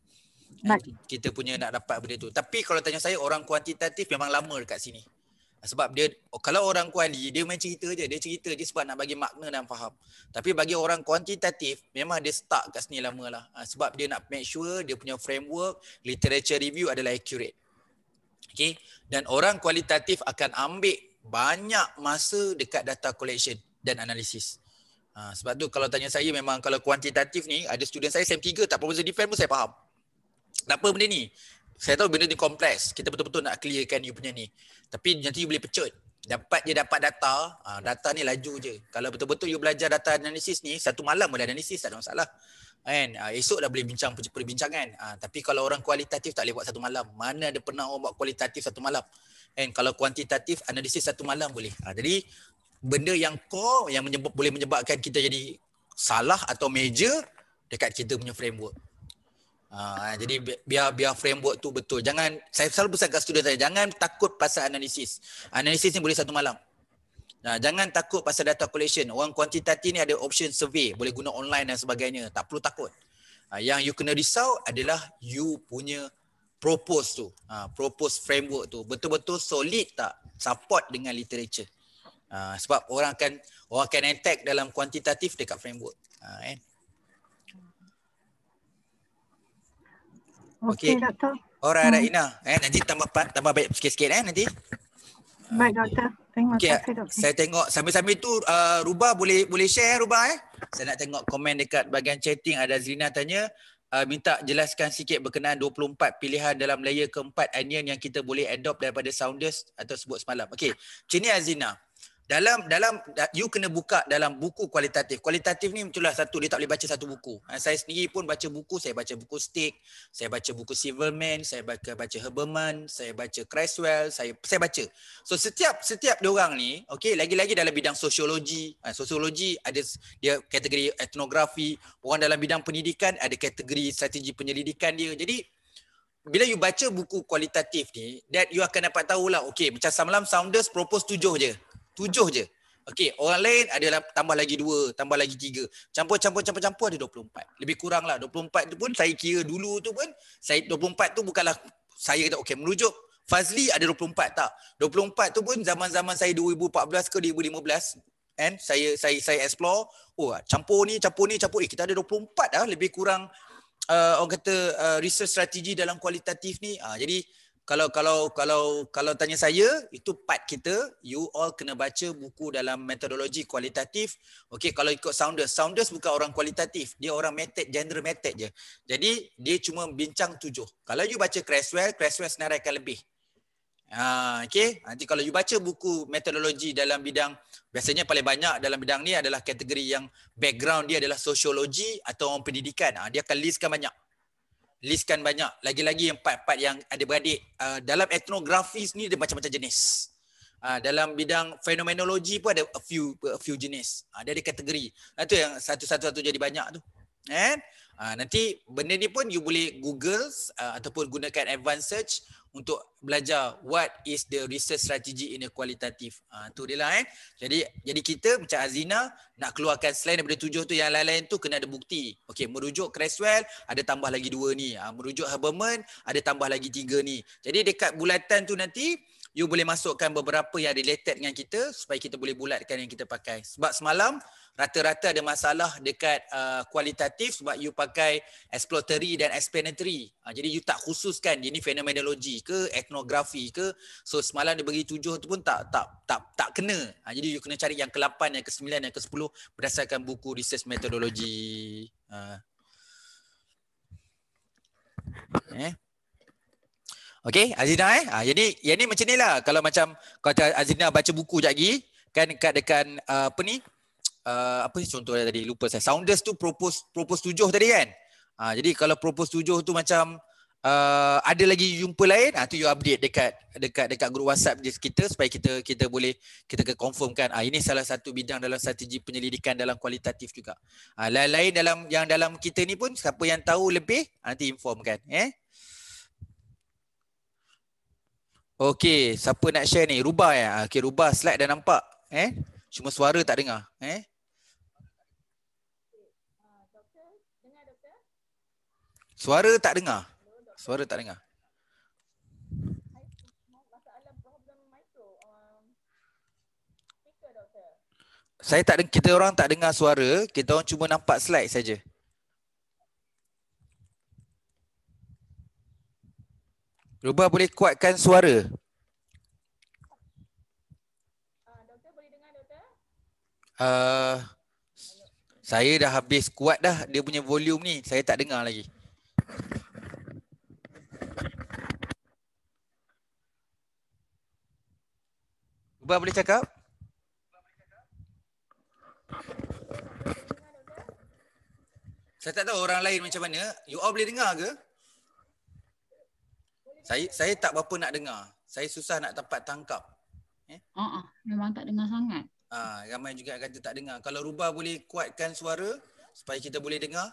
[SPEAKER 2] But, kita punya nak dapat benda tu. Tapi kalau tanya saya orang kuantitatif memang lama dekat sini. Sebab dia oh, kalau orang kuali dia main cerita je, dia cerita je sebab nak bagi makna dan faham. Tapi bagi orang kuantitatif memang dia stuck kat sini lama lah. Ah, sebab dia nak make sure dia punya framework, literature review adalah accurate. Okay. Dan orang kualitatif akan ambil banyak masa dekat data collection dan analisis. Ha, ah, sebab tu kalau tanya saya memang kalau kuantitatif ni ada student saya SEM 3 tak proposal defend pun saya faham tak apa benda ni. Saya tahu benda ni kompleks. Kita betul-betul nak clearkan you punya ni. Tapi nanti you boleh pecut. Dapat je dapat data. Ha, data ni laju je. Kalau betul-betul you belajar data analisis ni, satu malam boleh analisis tak ada masalah. Kan? Ha, esok dah boleh bincang perbincangan. Ha, tapi kalau orang kualitatif tak boleh buat satu malam. Mana ada pernah orang buat kualitatif satu malam. Kan? kalau kuantitatif, analisis satu malam boleh. jadi, benda yang core yang menyebab, boleh menyebabkan kita jadi salah atau major dekat kita punya framework. Uh, jadi biar biar framework tu betul. Jangan saya selalu pesan kat student saya jangan takut pasal analisis. Analisis ni boleh satu malam. Uh, jangan takut pasal data collection. Orang kuantitatif ni ada option survey, boleh guna online dan sebagainya. Tak perlu takut. Uh, yang you kena risau adalah you punya propose tu. Uh, propose framework tu betul-betul solid tak? Support dengan literature. Uh, sebab orang akan orang akan attack dalam kuantitatif dekat framework. Uh, eh?
[SPEAKER 3] Okey,
[SPEAKER 1] okay, doktor. Alright, hmm. Ina.
[SPEAKER 2] Eh, nanti tambah pat, tambah baik sikit-sikit eh nanti.
[SPEAKER 1] Baik, okay. doktor. Terima okay, kasih, doktor.
[SPEAKER 2] Saya tengok sambil-sambil tu uh, Ruba boleh boleh share eh, Ruba eh. Saya nak tengok komen dekat bahagian chatting ada Zina tanya uh, minta jelaskan sikit berkenaan 24 pilihan dalam layer keempat onion yang kita boleh adopt daripada Sounders atau sebut semalam. Okey, sini Azina dalam dalam you kena buka dalam buku kualitatif. Kualitatif ni itulah satu dia tak boleh baca satu buku. Ha, saya sendiri pun baca buku, saya baca buku Stick, saya baca buku Silverman, saya baca baca Herberman, saya baca Creswell, saya saya baca. So setiap setiap orang ni, okey lagi-lagi dalam bidang sosiologi, ha, sosiologi ada dia kategori etnografi, orang dalam bidang pendidikan ada kategori strategi penyelidikan dia. Jadi bila you baca buku kualitatif ni, that you akan dapat tahulah, okay, macam Samlam Sounders propose tujuh je tujuh je. okay. orang lain ada tambah lagi dua, tambah lagi tiga. Campur-campur-campur-campur ada 24. Lebih kurang lah. 24 tu pun saya kira dulu tu pun, saya 24 tu bukanlah saya kata, okay merujuk. Fazli ada 24 tak? 24 tu pun zaman-zaman saya 2014 ke 2015, and saya saya saya explore, oh, campur ni, campur ni, campur. Eh, kita ada 24 lah Lebih kurang, uh, orang kata, uh, research strategi dalam kualitatif ni. Uh, jadi, kalau kalau kalau kalau tanya saya itu part kita you all kena baca buku dalam metodologi kualitatif okey kalau ikut sounders sounders bukan orang kualitatif dia orang method general method je jadi dia cuma bincang tujuh kalau you baca Creswell Creswell senaraikan lebih ha okey nanti kalau you baca buku metodologi dalam bidang biasanya paling banyak dalam bidang ni adalah kategori yang background dia adalah sosiologi atau orang pendidikan ha, dia akan listkan banyak listkan banyak. Lagi-lagi yang empat-empat yang ada beradik. Uh, dalam etnografi ni ada macam-macam jenis. Uh, dalam bidang fenomenologi pun ada a few a few jenis. Uh, ada kategori. Itu yang satu-satu-satu jadi banyak tu. Eh? Ah, nanti benda ni pun you boleh google uh, ataupun gunakan advanced search untuk belajar what is the research strategy in a qualitative. Uh, tu dia lah eh. Jadi jadi kita macam Azina nak keluarkan selain daripada tujuh tu yang lain-lain tu kena ada bukti. Okay, merujuk Creswell ada tambah lagi dua ni. Uh, merujuk Herberman ada tambah lagi tiga ni. Jadi dekat bulatan tu nanti you boleh masukkan beberapa yang related dengan kita supaya kita boleh bulatkan yang kita pakai. Sebab semalam rata-rata ada masalah dekat uh, kualitatif sebab you pakai exploratory dan explanatory. Uh, jadi you tak khususkan ini fenomenologi ke etnografi ke. So semalam dia bagi tujuh tu pun tak tak tak tak kena. Uh, jadi you kena cari yang ke-8, yang ke-9, yang ke-10 berdasarkan buku research methodology. Uh. Ah. Eh? Okey, Azina eh. Ha, ah, jadi yang ni macam ni lah. Kalau macam kata Azina baca buku jap lagi, kan dekat dekat uh, apa ni? Uh, apa ni contohnya tadi? Lupa saya. Sounders tu propose propose tujuh tadi kan? Ha, jadi kalau propose tujuh tu macam uh, ada lagi jumpa lain, ah tu you update dekat dekat dekat grup WhatsApp dia kita supaya kita kita boleh kita ke confirmkan ah ha, ini salah satu bidang dalam strategi penyelidikan dalam kualitatif juga. Ah ha, lain-lain dalam yang dalam kita ni pun siapa yang tahu lebih nanti informkan eh. Okey, siapa nak share ni? Rubah ya. Ah, okey, rubah slide dah nampak. Eh? Cuma suara tak dengar. Eh? Suara tak dengar. Suara tak dengar. Saya tak dengar, kita orang tak dengar suara, kita orang cuma nampak slide saja. Okey. Ruba boleh kuatkan suara. Uh, doktor boleh dengar doktor? Ah, saya dah habis kuat dah dia punya volume ni. Saya tak dengar lagi. Ruba boleh cakap? Saya tak tahu orang lain macam mana. You all boleh dengar ke? Saya saya tak berapa nak dengar. Saya susah nak tempat tangkap. Ya.
[SPEAKER 4] Eh? Uh-uh, memang tak dengar sangat.
[SPEAKER 2] Ah, ha, ramai juga kata tak dengar. Kalau rubah boleh kuatkan suara supaya kita boleh dengar.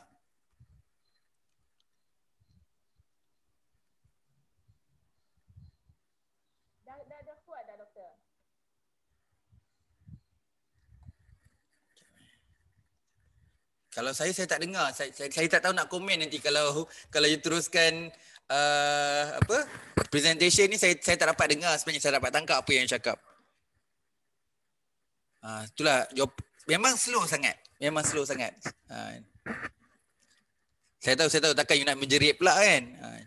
[SPEAKER 2] Kalau saya saya tak dengar saya, saya saya tak tahu nak komen nanti kalau kalau you teruskan uh, apa presentation ni saya saya tak dapat dengar sebenarnya saya dapat tangkap apa yang cakap. Uh, itulah job memang slow sangat. Memang slow sangat. Uh, saya tahu saya tahu takkan you nak menjerit pula kan. Uh.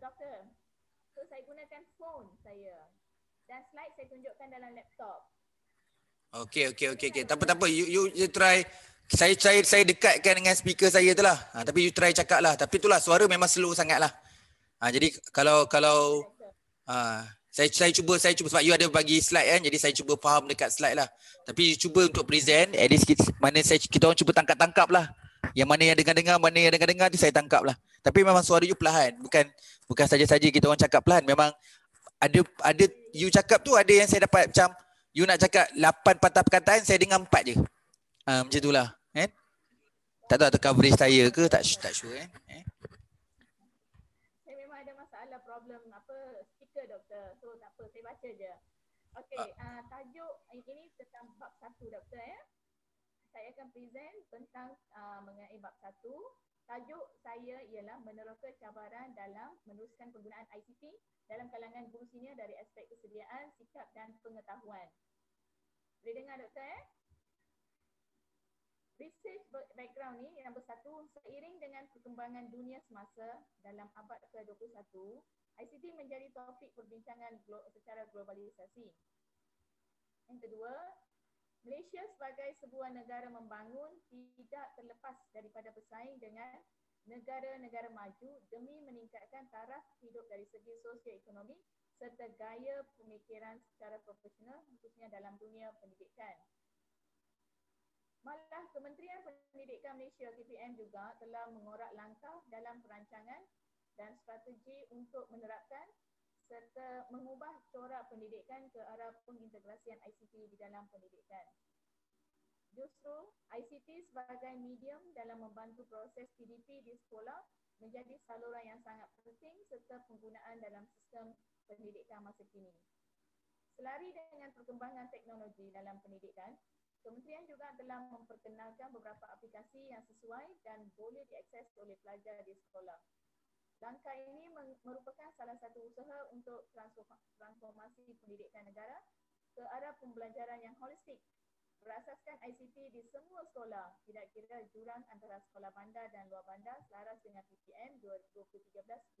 [SPEAKER 4] doktor. So saya gunakan phone saya. Dan slide saya tunjukkan dalam laptop.
[SPEAKER 2] Okey okey okey okey. Tak apa tak apa. You, you you try saya saya saya dekatkan dengan speaker saya tu lah. Ha, tapi you try cakap lah. Tapi itulah suara memang slow sangat lah. Ha, jadi kalau kalau ha, saya saya cuba saya cuba sebab you ada bagi slide kan. Jadi saya cuba faham dekat slide lah. Tapi you cuba untuk present at least kita, mana saya kita orang cuba tangkap-tangkap lah. Yang mana yang dengar-dengar, mana yang dengar-dengar tu saya tangkap lah. Tapi memang suara you perlahan. Bukan bukan saja-saja kita orang cakap perlahan. Memang ada ada you cakap tu ada yang saya dapat macam You nak cakap lapan patah perkataan, saya dengar empat je. Ha, macam itulah. Eh? Tak tahu atau coverage saya ke, tak, tak sure. Eh. eh? Saya memang ada masalah problem apa
[SPEAKER 4] speaker doktor. So apa, saya baca je. Okay, ah. ah, tajuk ini tentang bab satu doktor ya. Saya akan present tentang uh, mengenai bab satu. Tajuk saya ialah meneroka cabaran dalam meneruskan penggunaan ICT dalam kalangan guru senior dari aspek kesediaan, sikap dan pengetahuan. Boleh dengar doktor eh? Research background ni yang bersatu seiring dengan perkembangan dunia semasa dalam abad ke-21, ICT menjadi topik perbincangan secara globalisasi. Yang kedua, Malaysia sebagai sebuah negara membangun tidak terlepas daripada bersaing dengan negara-negara maju demi meningkatkan taraf hidup dari segi sosioekonomi serta gaya pemikiran secara profesional khususnya dalam dunia pendidikan. Malah Kementerian Pendidikan Malaysia KPM juga telah mengorak langkah dalam perancangan dan strategi untuk menerapkan serta mengubah corak pendidikan ke arah pengintegrasian ICT di dalam pendidikan. Justru, ICT sebagai medium dalam membantu proses PDP di sekolah menjadi saluran yang sangat penting serta penggunaan dalam sistem pendidikan masa kini. Selari dengan perkembangan teknologi dalam pendidikan, Kementerian juga telah memperkenalkan beberapa aplikasi yang sesuai dan boleh diakses oleh pelajar di sekolah. Langkah ini merupakan salah satu usaha untuk transformasi pendidikan negara ke arah pembelajaran yang holistik berasaskan ICT di semua sekolah tidak kira jurang antara sekolah bandar dan luar bandar selaras dengan PPM 2013-2025.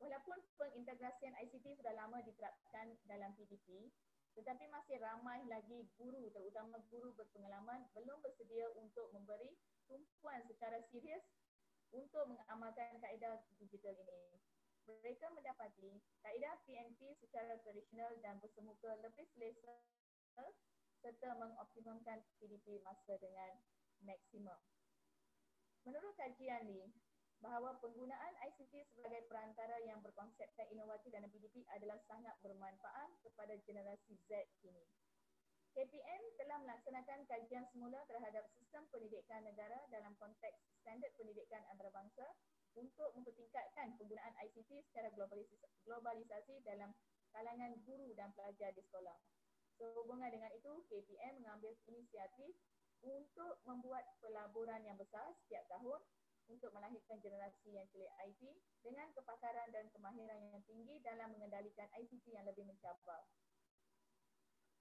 [SPEAKER 4] Walaupun pengintegrasian ICT sudah lama diterapkan dalam PDP, tetapi masih ramai lagi guru terutama guru berpengalaman belum bersedia untuk memberi tumpuan secara serius untuk mengamalkan kaedah digital ini. Mereka mendapati kaedah PNP secara tradisional dan bersemuka lebih selesa serta mengoptimumkan PDP masa dengan maksimum. Menurut kajian ini, bahawa penggunaan ICT sebagai perantara yang berkonsepkan inovatif dalam PDP adalah sangat bermanfaat kepada generasi Z kini. KPM telah melaksanakan kajian semula terhadap sistem pendidikan negara dalam konteks standard pendidikan antarabangsa untuk mempertingkatkan penggunaan ICT secara globalisasi dalam kalangan guru dan pelajar di sekolah. Sehubungan dengan itu, KPM mengambil inisiatif untuk membuat pelaburan yang besar setiap tahun untuk melahirkan generasi yang celik IT dengan kepakaran dan kemahiran yang tinggi dalam mengendalikan ICT yang lebih mencabar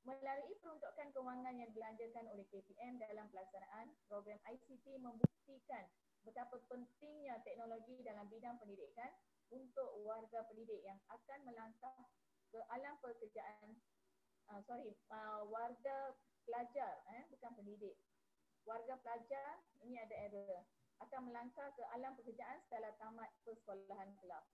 [SPEAKER 4] melalui peruntukan kewangan yang dilanjakan oleh KPM dalam pelaksanaan program ICT membuktikan betapa pentingnya teknologi dalam bidang pendidikan untuk warga pendidik yang akan melangkah ke alam pekerjaan uh, sorry uh, warga pelajar eh bukan pendidik warga pelajar ini ada error akan melangkah ke alam pekerjaan setelah tamat persekolahan kelas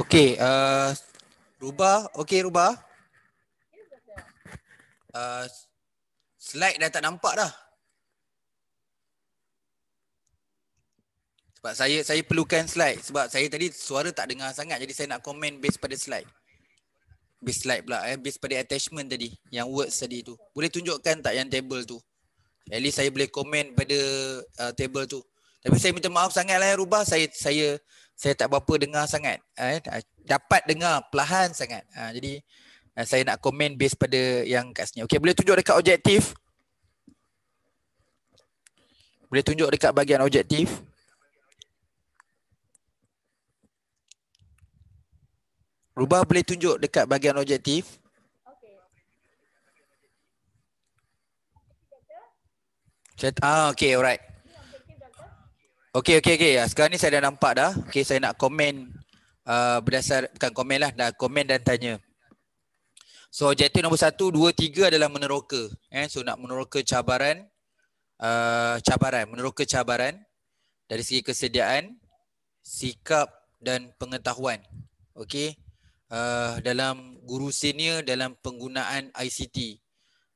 [SPEAKER 3] Okey, uh,
[SPEAKER 2] rubah. Okey, rubah. Uh, slide dah tak nampak dah. Sebab saya saya perlukan slide sebab saya tadi suara tak dengar sangat jadi saya nak komen based pada slide. Based slide pula eh based pada attachment tadi yang words tadi tu. Boleh tunjukkan tak yang table tu? At least saya boleh komen pada uh, table tu. Tapi saya minta maaf sangatlah ya eh, rubah saya saya saya tak berapa dengar sangat ah, eh ah, dapat dengar perlahan sangat ha, jadi saya nak komen based pada yang kat sini okey boleh tunjuk dekat objektif boleh tunjuk dekat bahagian objektif rubah boleh tunjuk dekat bahagian objektif okey ah okey alright Okey okey okey. Ah, sekarang ni saya dah nampak dah. Okey saya nak komen uh, berdasar komen lah, dah komen dan tanya. So objektif nombor satu, dua, tiga adalah meneroka. Eh, so nak meneroka cabaran, uh, cabaran, meneroka cabaran dari segi kesediaan, sikap dan pengetahuan. Okey. Uh, dalam guru senior dalam penggunaan ICT.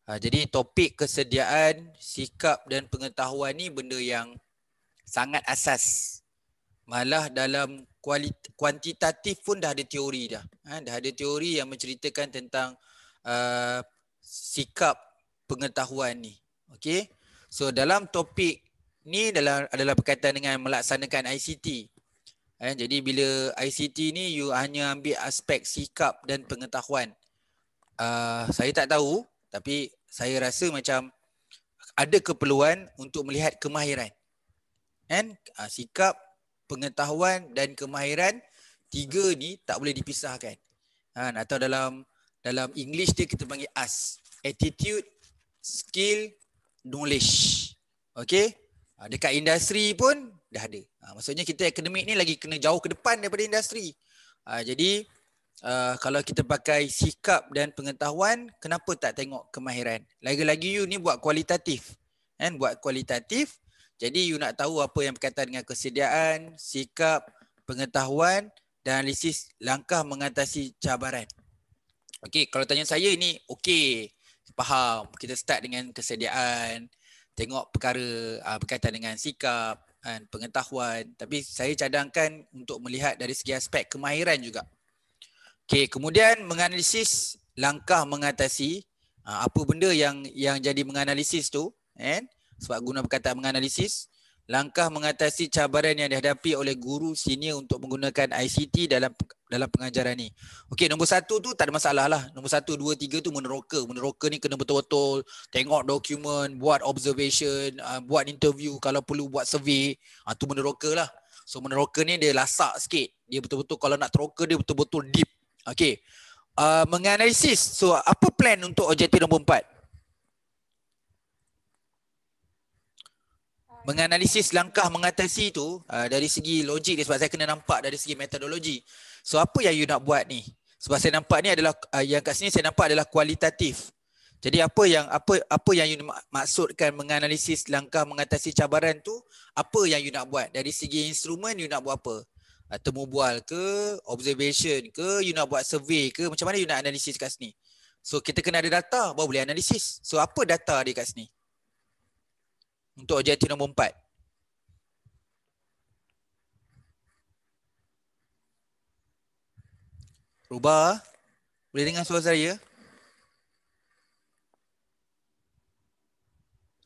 [SPEAKER 2] Uh, jadi topik kesediaan, sikap dan pengetahuan ni benda yang sangat asas. Malah dalam kuantitatif pun dah ada teori dah. Ha, dah ada teori yang menceritakan tentang uh, sikap pengetahuan ni. Okay. So dalam topik ni adalah, adalah berkaitan dengan melaksanakan ICT. Ha, eh, jadi bila ICT ni you hanya ambil aspek sikap dan pengetahuan. Uh, saya tak tahu tapi saya rasa macam ada keperluan untuk melihat kemahiran kan uh, sikap pengetahuan dan kemahiran tiga ni tak boleh dipisahkan kan atau dalam dalam english dia kita panggil as attitude skill knowledge okey uh, dekat industri pun dah ada uh, maksudnya kita akademik ni lagi kena jauh ke depan daripada industri uh, jadi Uh, kalau kita pakai sikap dan pengetahuan kenapa tak tengok kemahiran lagi-lagi you ni buat kualitatif kan buat kualitatif jadi you nak tahu apa yang berkaitan dengan kesediaan, sikap, pengetahuan dan analisis langkah mengatasi cabaran. Okey, kalau tanya saya ini okey, faham. Kita start dengan kesediaan, tengok perkara uh, berkaitan dengan sikap dan pengetahuan, tapi saya cadangkan untuk melihat dari segi aspek kemahiran juga. Okey, kemudian menganalisis langkah mengatasi uh, apa benda yang yang jadi menganalisis tu, Eh? sebab guna perkataan menganalisis langkah mengatasi cabaran yang dihadapi oleh guru senior untuk menggunakan ICT dalam dalam pengajaran ni. Okey, nombor satu tu tak ada masalah lah. Nombor satu, dua, tiga tu meneroka. Meneroka ni kena betul-betul tengok dokumen, buat observation, ah, buat interview kalau perlu buat survey. Ha, tu meneroka lah. So meneroka ni dia lasak sikit. Dia betul-betul kalau nak teroka dia betul-betul deep. Okey. Uh, menganalisis. So apa plan untuk objektif nombor empat? menganalisis langkah mengatasi itu uh, dari segi logik sebab saya kena nampak dari segi metodologi. So apa yang you nak buat ni? Sebab saya nampak ni adalah uh, yang kat sini saya nampak adalah kualitatif. Jadi apa yang apa apa yang you maksudkan menganalisis langkah mengatasi cabaran tu? Apa yang you nak buat dari segi instrumen you nak buat apa? Uh, temu bual ke, observation ke, you nak buat survey ke, macam mana you nak analisis kat sini? So kita kena ada data baru boleh analisis. So apa data dia kat sini? untuk jati nombor empat. Rubah. Boleh dengar suara saya?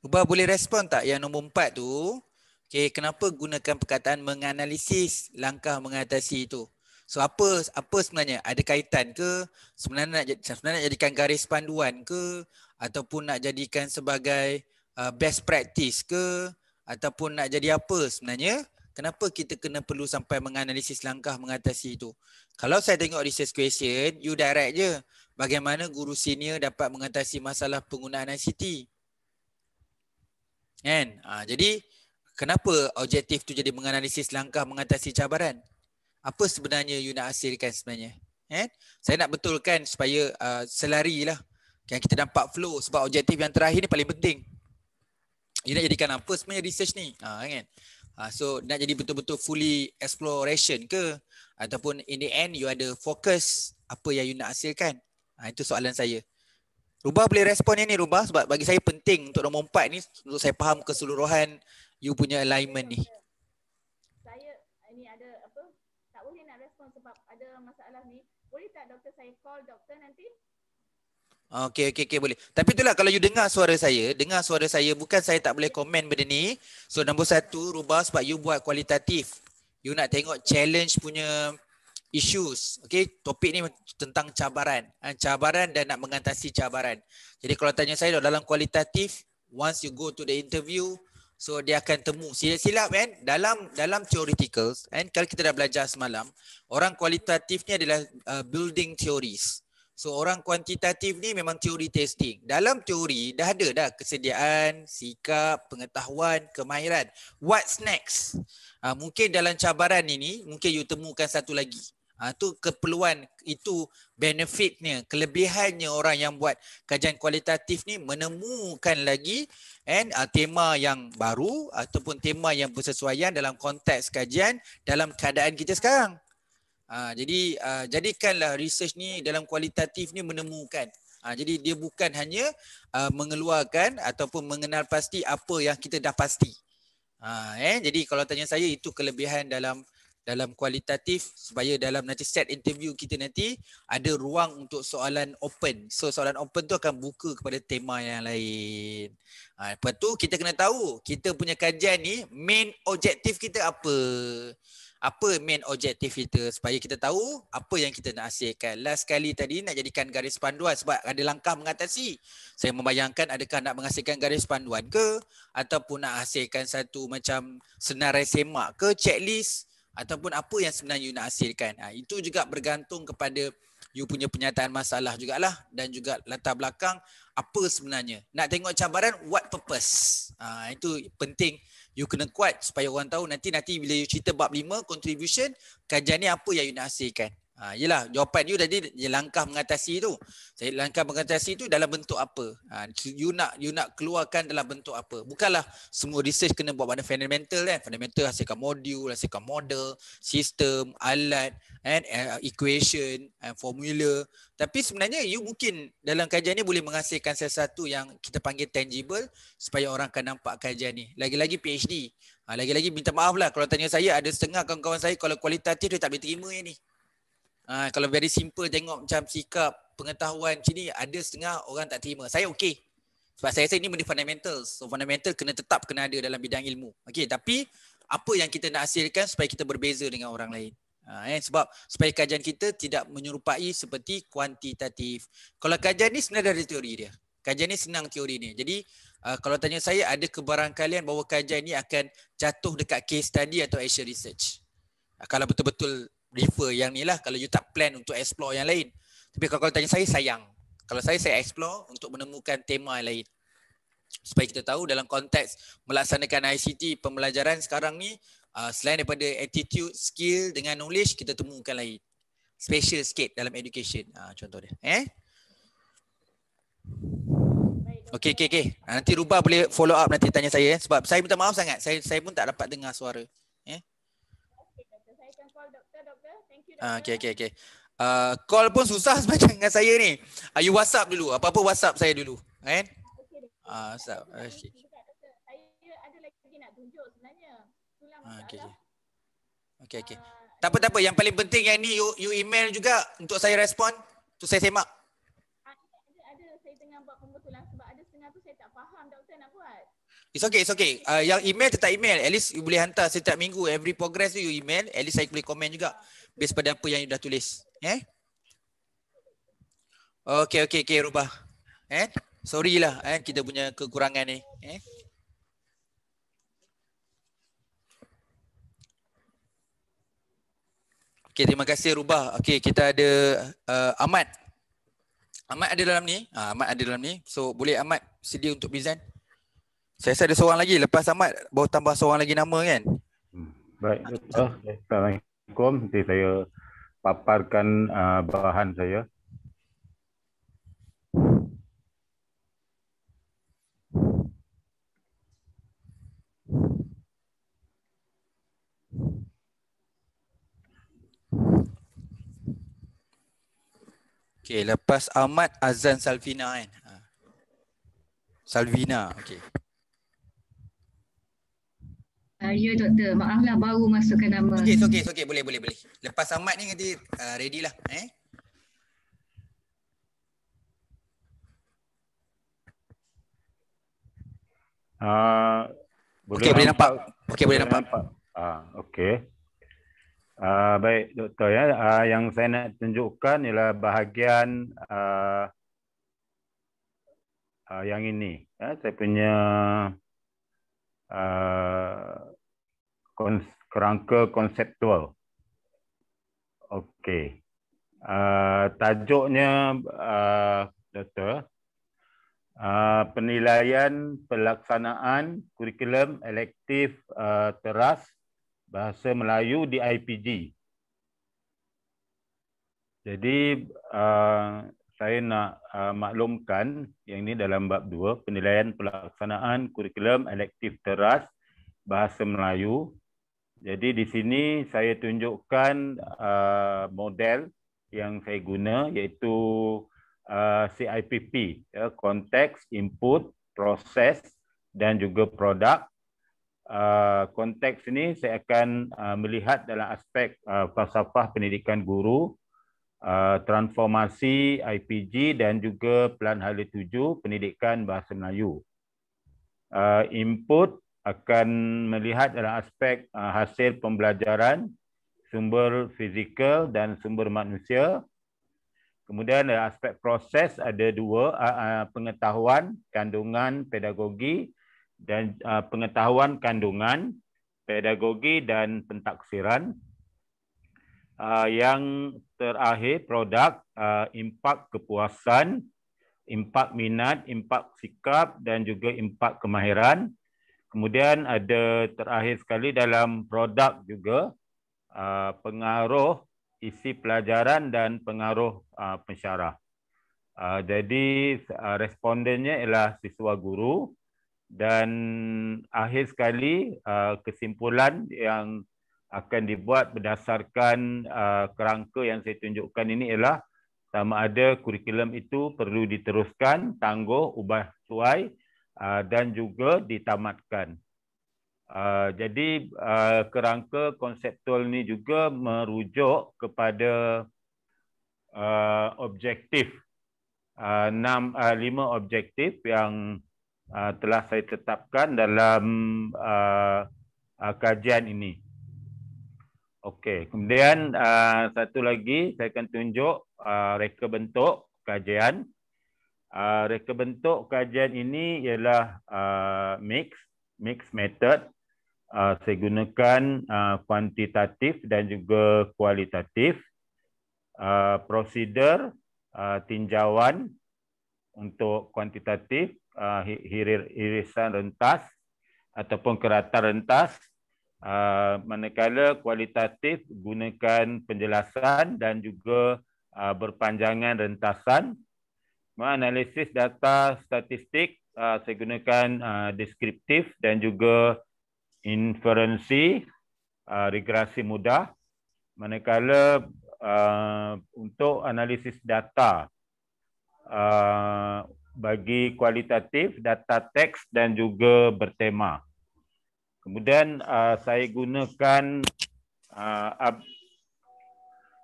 [SPEAKER 2] Rubah boleh respon tak yang nombor empat tu? Okay, kenapa gunakan perkataan menganalisis langkah mengatasi itu? So apa apa sebenarnya? Ada kaitan ke? Sebenarnya nak, sebenarnya nak jadikan garis panduan ke? Ataupun nak jadikan sebagai Uh, best practice ke ataupun nak jadi apa sebenarnya kenapa kita kena perlu sampai menganalisis langkah mengatasi itu kalau saya tengok research question you direct je bagaimana guru senior dapat mengatasi masalah penggunaan ICT kan ha, jadi kenapa objektif tu jadi menganalisis langkah mengatasi cabaran apa sebenarnya you nak hasilkan sebenarnya kan saya nak betulkan supaya uh, selari lah kan, kita nampak flow sebab objektif yang terakhir ni paling penting you nak jadikan apa ah, sebenarnya research ni ha, kan ha, so nak jadi betul-betul fully exploration ke ataupun in the end you ada focus apa yang you nak hasilkan ha, itu soalan saya Rubah boleh respon ni Rubah sebab bagi saya penting untuk nombor empat ni untuk saya faham keseluruhan you punya alignment ni.
[SPEAKER 4] Tak Boleh Doktor saya call doktor
[SPEAKER 2] nanti Ah, okey okey okey boleh. Tapi itulah kalau you dengar suara saya, dengar suara saya bukan saya tak boleh komen benda ni. So nombor satu rubah sebab you buat kualitatif. You nak tengok challenge punya issues. Okey, topik ni tentang cabaran. Ha, cabaran dan nak mengatasi cabaran. Jadi kalau tanya saya dalam kualitatif, once you go to the interview, so dia akan temu silap-silap kan dalam dalam theoreticals kan kalau kita dah belajar semalam orang kualitatifnya adalah uh, building theories So orang kuantitatif ni memang teori testing. Dalam teori dah ada dah kesediaan, sikap, pengetahuan, kemahiran. What's next? Ha, mungkin dalam cabaran ini mungkin you temukan satu lagi. Ha, tu keperluan itu benefitnya, kelebihannya orang yang buat kajian kualitatif ni menemukan lagi and uh, tema yang baru ataupun tema yang bersesuaian dalam konteks kajian dalam keadaan kita sekarang. Ha, jadi uh, jadikanlah research ni dalam kualitatif ni menemukan. Ha, jadi dia bukan hanya uh, mengeluarkan ataupun mengenal pasti apa yang kita dah pasti. Ha, eh? Jadi kalau tanya saya itu kelebihan dalam dalam kualitatif supaya dalam nanti set interview kita nanti ada ruang untuk soalan open. So soalan open tu akan buka kepada tema yang lain. Ha, lepas tu kita kena tahu kita punya kajian ni main objektif kita apa apa main objektif kita supaya kita tahu apa yang kita nak hasilkan. Last sekali tadi nak jadikan garis panduan sebab ada langkah mengatasi. Saya membayangkan adakah nak menghasilkan garis panduan ke ataupun nak hasilkan satu macam senarai semak ke checklist ataupun apa yang sebenarnya you nak hasilkan. Ha, itu juga bergantung kepada you punya penyataan masalah juga lah, dan juga latar belakang apa sebenarnya. Nak tengok cabaran what purpose. Ha, itu penting you kena kuat supaya orang tahu nanti nanti bila you cerita bab 5 contribution kajian ni apa yang you nak hasilkan Ha, yelah, jawapan you tadi langkah mengatasi tu. Saya langkah mengatasi tu dalam bentuk apa? Ha, you nak you nak keluarkan dalam bentuk apa? Bukanlah semua research kena buat pada fundamental kan. Fundamental hasilkan modul, hasilkan model, sistem, alat, and uh, equation, and formula. Tapi sebenarnya you mungkin dalam kajian ni boleh menghasilkan sesuatu yang kita panggil tangible supaya orang akan nampak kajian ni. Lagi-lagi PhD. Ha, lagi-lagi minta maaf lah kalau tanya saya ada setengah kawan-kawan saya kalau kualitatif dia tak boleh terima yang ni. Ha, kalau very simple tengok macam sikap pengetahuan macam ni ada setengah orang tak terima. Saya okey. Sebab saya rasa ini benda fundamental. So fundamental kena tetap kena ada dalam bidang ilmu. Okey tapi apa yang kita nak hasilkan supaya kita berbeza dengan orang lain. Ha, eh? sebab supaya kajian kita tidak menyerupai seperti kuantitatif. Kalau kajian ni sebenarnya ada teori dia. Kajian ni senang teori ni. Jadi uh, kalau tanya saya ada kebarangkalian bahawa kajian ni akan jatuh dekat case study atau actual research. kalau betul-betul refer yang ni lah kalau you tak plan untuk explore yang lain. Tapi kalau, kalau tanya saya, sayang. Kalau saya, saya explore untuk menemukan tema yang lain. Supaya kita tahu dalam konteks melaksanakan ICT pembelajaran sekarang ni, uh, selain daripada attitude, skill dengan knowledge, kita temukan lain. Special sikit dalam education. Uh, contoh dia. Eh? Okay, okay, okay. Ah, nanti Rubah boleh follow up nanti tanya saya. Eh? Sebab saya minta maaf sangat. Saya, saya pun tak dapat dengar suara. Ah, okay, okay, okay. Uh, ah, call pun susah [laughs] sebenarnya dengan saya ni. Uh, you WhatsApp dulu. Apa-apa WhatsApp saya dulu. Kan? Okay. Ah, uh, WhatsApp. Okay.
[SPEAKER 4] Saya ada lagi nak tunjuk sebenarnya.
[SPEAKER 2] Itulah masalah. Okay, okay. Okay, okay. Tak apa, tak apa. Yang paling penting yang ni you, you email juga untuk saya respon. Untuk saya semak. Ah, ada, ada, saya tengah buat pembetulan sebab ada setengah tu saya tak faham doktor nak buat. It's okay, it's okay. Uh, yang email tetap email. At least you boleh hantar setiap minggu. Every progress tu you email. At least saya boleh komen juga. Based pada apa yang you dah tulis. Eh? Okay, okay, okay. Rubah. Eh? Sorry lah eh, kita punya kekurangan ni. Eh? Okay, terima kasih Rubah. Okay, kita ada uh, Ahmad. Ahmad ada dalam ni. Ah, Ahmad ada dalam ni. So, boleh Ahmad sedia untuk present? Saya rasa ada seorang lagi lepas Samad baru tambah seorang lagi nama kan.
[SPEAKER 3] Hmm. Baik. Uh, Assalamualaikum. Nanti saya paparkan uh, bahan saya.
[SPEAKER 2] Okay, lepas Ahmad Azan Salvina kan. Ha. Salvina, okay.
[SPEAKER 5] Uh, ya doktor, maaflah baru masukkan nama. Okey, it's okey, it's
[SPEAKER 2] okey, boleh boleh boleh. Lepas Ahmad ni nanti uh, ready lah, eh.
[SPEAKER 3] Uh, boleh, okay, boleh nampak. Okey, boleh nampak. nampak. Ah, okey. Uh, baik doktor ya, uh, yang saya nak tunjukkan ialah bahagian uh, uh, yang ini. Ya, saya punya uh, kerangka konseptual. Okey. Uh, tajuknya uh, Doktor, uh, penilaian pelaksanaan kurikulum elektif uh, teras bahasa Melayu di IPG. Jadi uh, saya nak uh, maklumkan yang ini dalam bab 2 penilaian pelaksanaan kurikulum elektif teras bahasa Melayu jadi di sini saya tunjukkan uh, model yang saya guna iaitu uh, CIPP, ya, Context, Input, Process dan juga Product. Uh, konteks uh, ini saya akan uh, melihat dalam aspek uh, falsafah pendidikan guru, uh, transformasi IPG dan juga Pelan Hala 7 Pendidikan Bahasa Melayu. Uh, input akan melihat dalam aspek uh, hasil pembelajaran sumber fizikal dan sumber manusia. Kemudian dalam aspek proses ada dua, uh, uh, pengetahuan kandungan pedagogi dan pengetahuan kandungan pedagogi dan pentaksiran. Yang terakhir produk, impak kepuasan, impak minat, impak sikap dan juga impak kemahiran. Kemudian ada terakhir sekali dalam produk juga uh, pengaruh isi pelajaran dan pengaruh uh, pensyarah. Uh, jadi respondennya ialah siswa guru dan akhir sekali kesimpulan yang akan dibuat berdasarkan kerangka yang saya tunjukkan ini ialah sama ada kurikulum itu perlu diteruskan, tangguh, ubah suai. Ah, dan juga ditamatkan. Ah, jadi ah, kerangka konseptual ini juga merujuk kepada objektif enam lima objektif yang telah saya tetapkan dalam kajian ini. Okey, kemudian satu lagi saya akan tunjuk reka bentuk kajian uh, reka bentuk kajian ini ialah uh, mix mix method. Uh, saya gunakan kuantitatif dan juga kualitatif uh, prosedur uh, tinjauan untuk kuantitatif uh, hirir, hirisan rentas ataupun kerata rentas uh, manakala kualitatif gunakan penjelasan dan juga uh, berpanjangan rentasan menganalisis data statistik uh, saya gunakan uh, deskriptif dan juga inferensi uh, regresi mudah manakala uh, untuk analisis data uh, bagi kualitatif data teks dan juga bertema kemudian uh, saya gunakan uh, ab,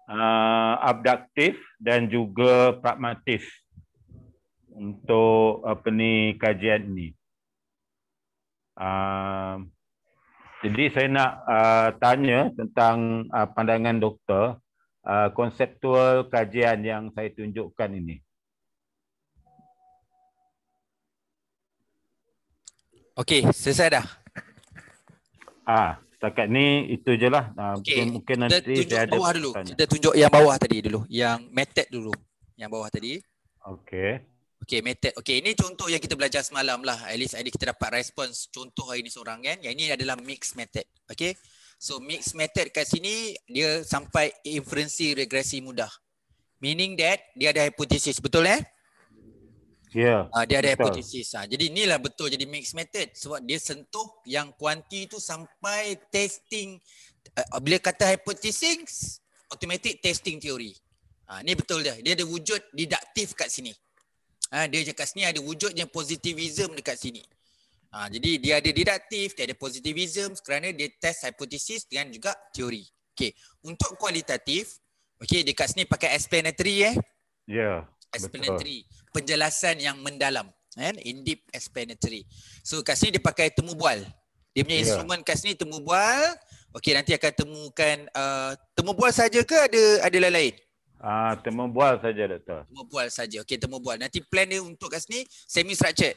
[SPEAKER 3] uh, abductive dan juga pragmatis untuk apa ni kajian ni. Uh, jadi saya nak uh, tanya tentang uh, pandangan doktor uh, konseptual kajian yang saya tunjukkan ini.
[SPEAKER 2] Okey, selesai dah.
[SPEAKER 3] Ah, setakat ni itu je lah. Uh, okay. Mungkin nanti kita tunjuk yang bawah dulu. Tanya. Kita tunjuk yang bawah tadi dulu. Yang metek
[SPEAKER 2] dulu. Yang bawah tadi.
[SPEAKER 3] Okey.
[SPEAKER 2] Okay, method. Okay, ini contoh yang kita belajar semalam lah. At least, at kita dapat respons contoh hari ini seorang kan. Yang ini adalah mixed method. Okay. So, mixed method kat sini, dia sampai inferensi regresi mudah. Meaning that, dia ada hipotesis Betul eh?
[SPEAKER 3] Ya. Yeah, uh, dia ada betul. hypothesis.
[SPEAKER 2] Ha. Jadi, inilah betul jadi mixed method. Sebab dia sentuh yang kuanti tu sampai testing. Uh, bila kata hipotesis, automatic testing theory. Ha, ni betul dia. Dia ada wujud deductive kat sini. Ha, dia cakap sini ada wujudnya positivism dekat sini. Ha, jadi dia ada deduktif, dia ada positivism kerana dia test hipotesis dengan juga teori. Okey, untuk kualitatif, okey dekat sini pakai explanatory eh.
[SPEAKER 3] Ya. Yeah, explanatory,
[SPEAKER 2] betul. penjelasan yang mendalam, kan? Eh? In deep explanatory. So kat sini dia pakai temu bual. Dia punya yeah. instrumen kat sini temu bual. Okey, nanti akan temukan uh, temu bual saja ke ada ada lain-lain? Ah, uh, temu bual
[SPEAKER 3] saja doktor.
[SPEAKER 2] Temu bual saja. Okey, temu bual. Nanti plan dia untuk kat sini semi structured.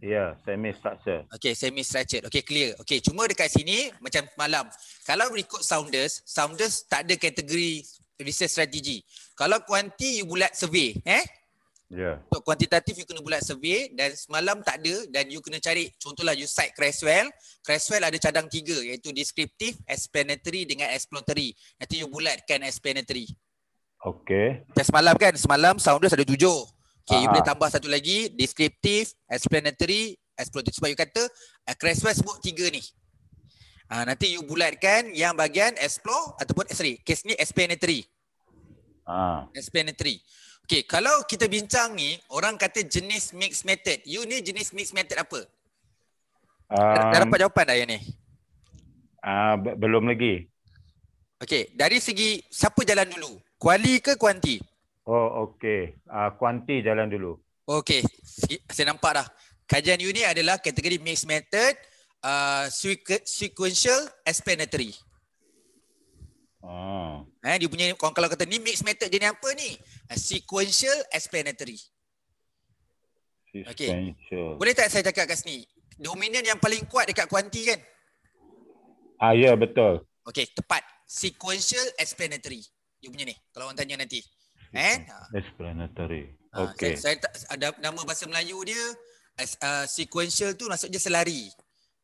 [SPEAKER 3] Ya, yeah, semi structured.
[SPEAKER 2] Okey, semi structured. Okey, clear. Okey, cuma dekat sini macam malam. Kalau record sounders, sounders tak ada kategori research strategy. Kalau kuanti you bulat survey, eh? Ya. Yeah. Untuk kuantitatif you kena bulat survey dan semalam tak ada dan you kena cari contohlah you cite Creswell. Creswell ada cadang tiga iaitu descriptive, explanatory dengan exploratory. Nanti you bulatkan explanatory.
[SPEAKER 3] Okay. Macam semalam
[SPEAKER 2] kan, semalam sound dia ada tujuh.
[SPEAKER 3] Okay, Aha. you boleh tambah
[SPEAKER 2] satu lagi. Descriptive, explanatory, explanatory. Sebab you kata, eh, Creswell sebut tiga ni. Ah, uh, nanti you bulatkan yang bahagian explore ataupun, eh, sorry, case ni explanatory. Ah. Explanatory. Okay, kalau kita bincang ni, orang kata jenis mixed method. You ni jenis mixed method apa?
[SPEAKER 3] Um, dah dapat jawapan dah yang ni? Uh, belum lagi.
[SPEAKER 2] Okay, dari segi siapa jalan dulu? Kuali ke kuanti?
[SPEAKER 3] Oh, okey. Uh, kuanti jalan dulu.
[SPEAKER 2] Okey. Saya nampak dah. Kajian you ni adalah kategori mixed method, uh, sequential, explanatory.
[SPEAKER 3] Oh.
[SPEAKER 2] Eh, dia punya, kalau kata ni mixed method jenis apa ni? Uh, sequential, explanatory. Okey. Boleh tak saya cakap kat sini? Dominion yang paling kuat dekat kuanti kan?
[SPEAKER 3] Ah, ya, yeah, betul.
[SPEAKER 2] Okey, tepat. Sequential, explanatory you punya ni kalau orang tanya nanti. Eh? Ha.
[SPEAKER 3] Explanatory. Okey. Ha,
[SPEAKER 2] saya, saya ada nama bahasa Melayu dia uh, sequential tu maksudnya selari.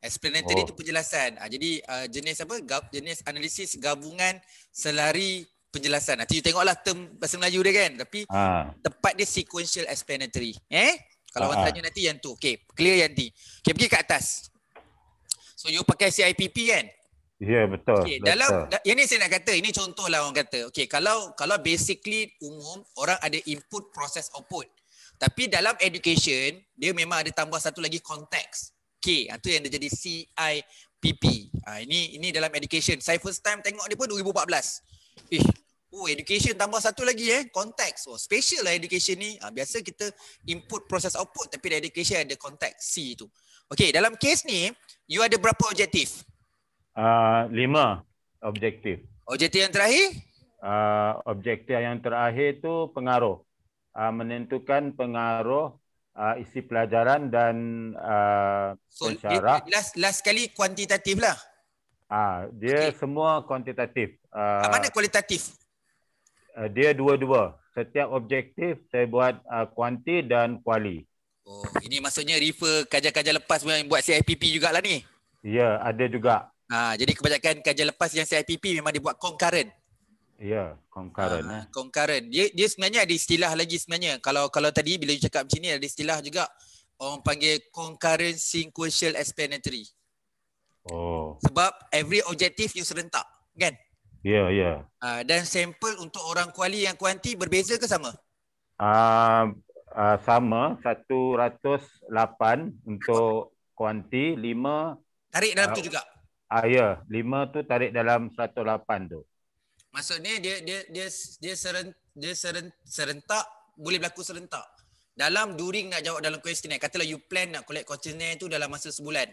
[SPEAKER 2] Explanatory itu oh. penjelasan. Ha, jadi uh, jenis apa? Gab, jenis analisis gabungan selari penjelasan. Nanti ha, you tengoklah term bahasa Melayu dia kan. Tapi ha. tepat dia sequential explanatory. Eh? Kalau ha. orang tanya nanti yang tu. Okey, clear yang ni. Okey, pergi kat atas. So you pakai CIPP kan?
[SPEAKER 3] Ya yeah, betul. Okay, betul. dalam
[SPEAKER 2] ini saya nak kata ini contoh lah orang kata. Okay kalau kalau basically umum orang ada input proses output. Tapi dalam education dia memang ada tambah satu lagi konteks. Okay, itu ha, yang dia jadi C I P P. Ha, ini ini dalam education. Saya first time tengok ni pun 2014. Ish. Oh education tambah satu lagi eh konteks. Oh special lah education ni. Ha, biasa kita input proses output tapi dalam education ada konteks C itu. Okay dalam case ni you ada berapa objektif?
[SPEAKER 3] Ah, lima objektif. Objektif yang terakhir? Uh, objektif yang terakhir itu pengaruh. Uh, menentukan pengaruh uh, isi pelajaran dan uh, so, pensyarah.
[SPEAKER 2] last, last sekali kuantitatif lah.
[SPEAKER 3] Uh, dia okay. semua kuantitatif. Uh, mana kualitatif? Uh, dia dua-dua. Setiap objektif saya buat uh, kuanti dan kuali. Oh, ini maksudnya refer
[SPEAKER 2] kajian-kajian lepas
[SPEAKER 3] yang buat CIPP jugalah ni? Ya, yeah, ada juga. Ha, jadi kebanyakan kajian
[SPEAKER 2] lepas yang CIPP memang dibuat concurrent.
[SPEAKER 3] Ya, concurrent. Ha, eh.
[SPEAKER 2] Concurrent. Dia, dia sebenarnya ada istilah lagi sebenarnya. Kalau kalau tadi bila you cakap macam ni ada istilah juga orang panggil concurrent sequential explanatory. Oh. Sebab every objective you serentak, kan? Ya, yeah, ya. Yeah. Ha, dan sampel untuk orang kuali yang kuanti berbeza ke sama?
[SPEAKER 3] Uh, uh, sama, 108 untuk kuanti, 5 Tarik dalam uh, tu juga? Ah ya, 5 tu tarik dalam 108 tu.
[SPEAKER 2] Maksudnya dia dia dia dia serentak dia serentak boleh berlaku serentak. Dalam during nak jawab dalam questionnaire, katalah you plan nak collect questionnaire tu dalam masa sebulan.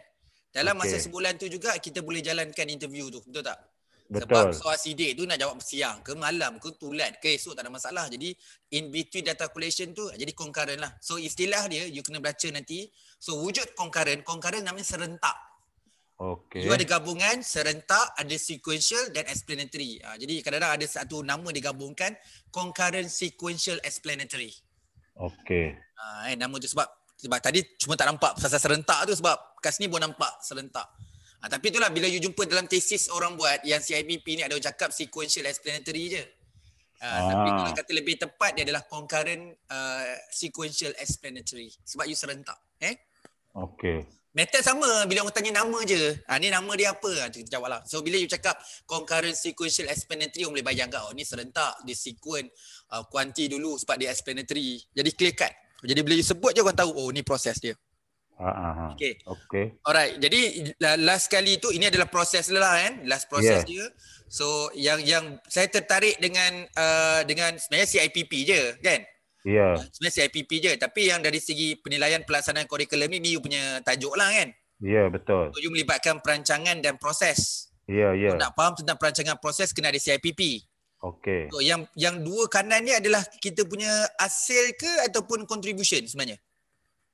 [SPEAKER 2] Dalam okay. masa sebulan tu juga kita boleh jalankan interview tu, betul tak? Betul. Sebab soal CD tu nak jawab siang ke malam ke tulan ke esok tak ada masalah. Jadi in between data collection tu jadi concurrent lah. So istilah dia you kena belajar nanti. So wujud concurrent, concurrent namanya serentak.
[SPEAKER 5] Okay. You ada
[SPEAKER 2] gabungan serentak, ada sequential dan explanatory. Uh, jadi kadang-kadang ada satu nama digabungkan concurrent sequential explanatory.
[SPEAKER 3] Okay.
[SPEAKER 2] Uh, ah, eh, nama tu sebab sebab tadi cuma tak nampak pasal serentak tu sebab kat sini pun nampak serentak. Ha, tapi itulah bila you jumpa dalam tesis orang buat yang CIBP ni ada cakap sequential explanatory je. Ha, ah. Tapi kalau kata lebih tepat dia adalah concurrent uh, sequential explanatory sebab you serentak. Eh? Okay. Method sama bila orang tanya nama je. Ha, ni nama dia apa? Ha, ah, kita jawab lah. So bila you cakap concurrent sequential explanatory, orang boleh bayangkan oh, ni serentak. Dia sequence uh, ah, quanti dulu sebab dia explanatory. Jadi clear cut. Jadi bila you sebut je orang tahu oh ni proses dia. Uh-huh. Okay. okay. Alright. Jadi last kali tu ini adalah proses lah kan. Last proses yeah. dia. So yang yang saya tertarik dengan uh, dengan sebenarnya CIPP je kan. Yeah. Sebenarnya CIPP je tapi yang dari segi penilaian pelaksanaan kurikulum ni MIU punya tajuk lah kan.
[SPEAKER 3] Ya yeah, betul. So,
[SPEAKER 2] you melibatkan perancangan dan proses.
[SPEAKER 3] Ya yeah, ya. Yeah. So, nak
[SPEAKER 2] faham tentang perancangan proses kena ada CIPP.
[SPEAKER 3] Okey. So,
[SPEAKER 2] yang yang dua kanan ni adalah kita punya hasil ke ataupun contribution sebenarnya?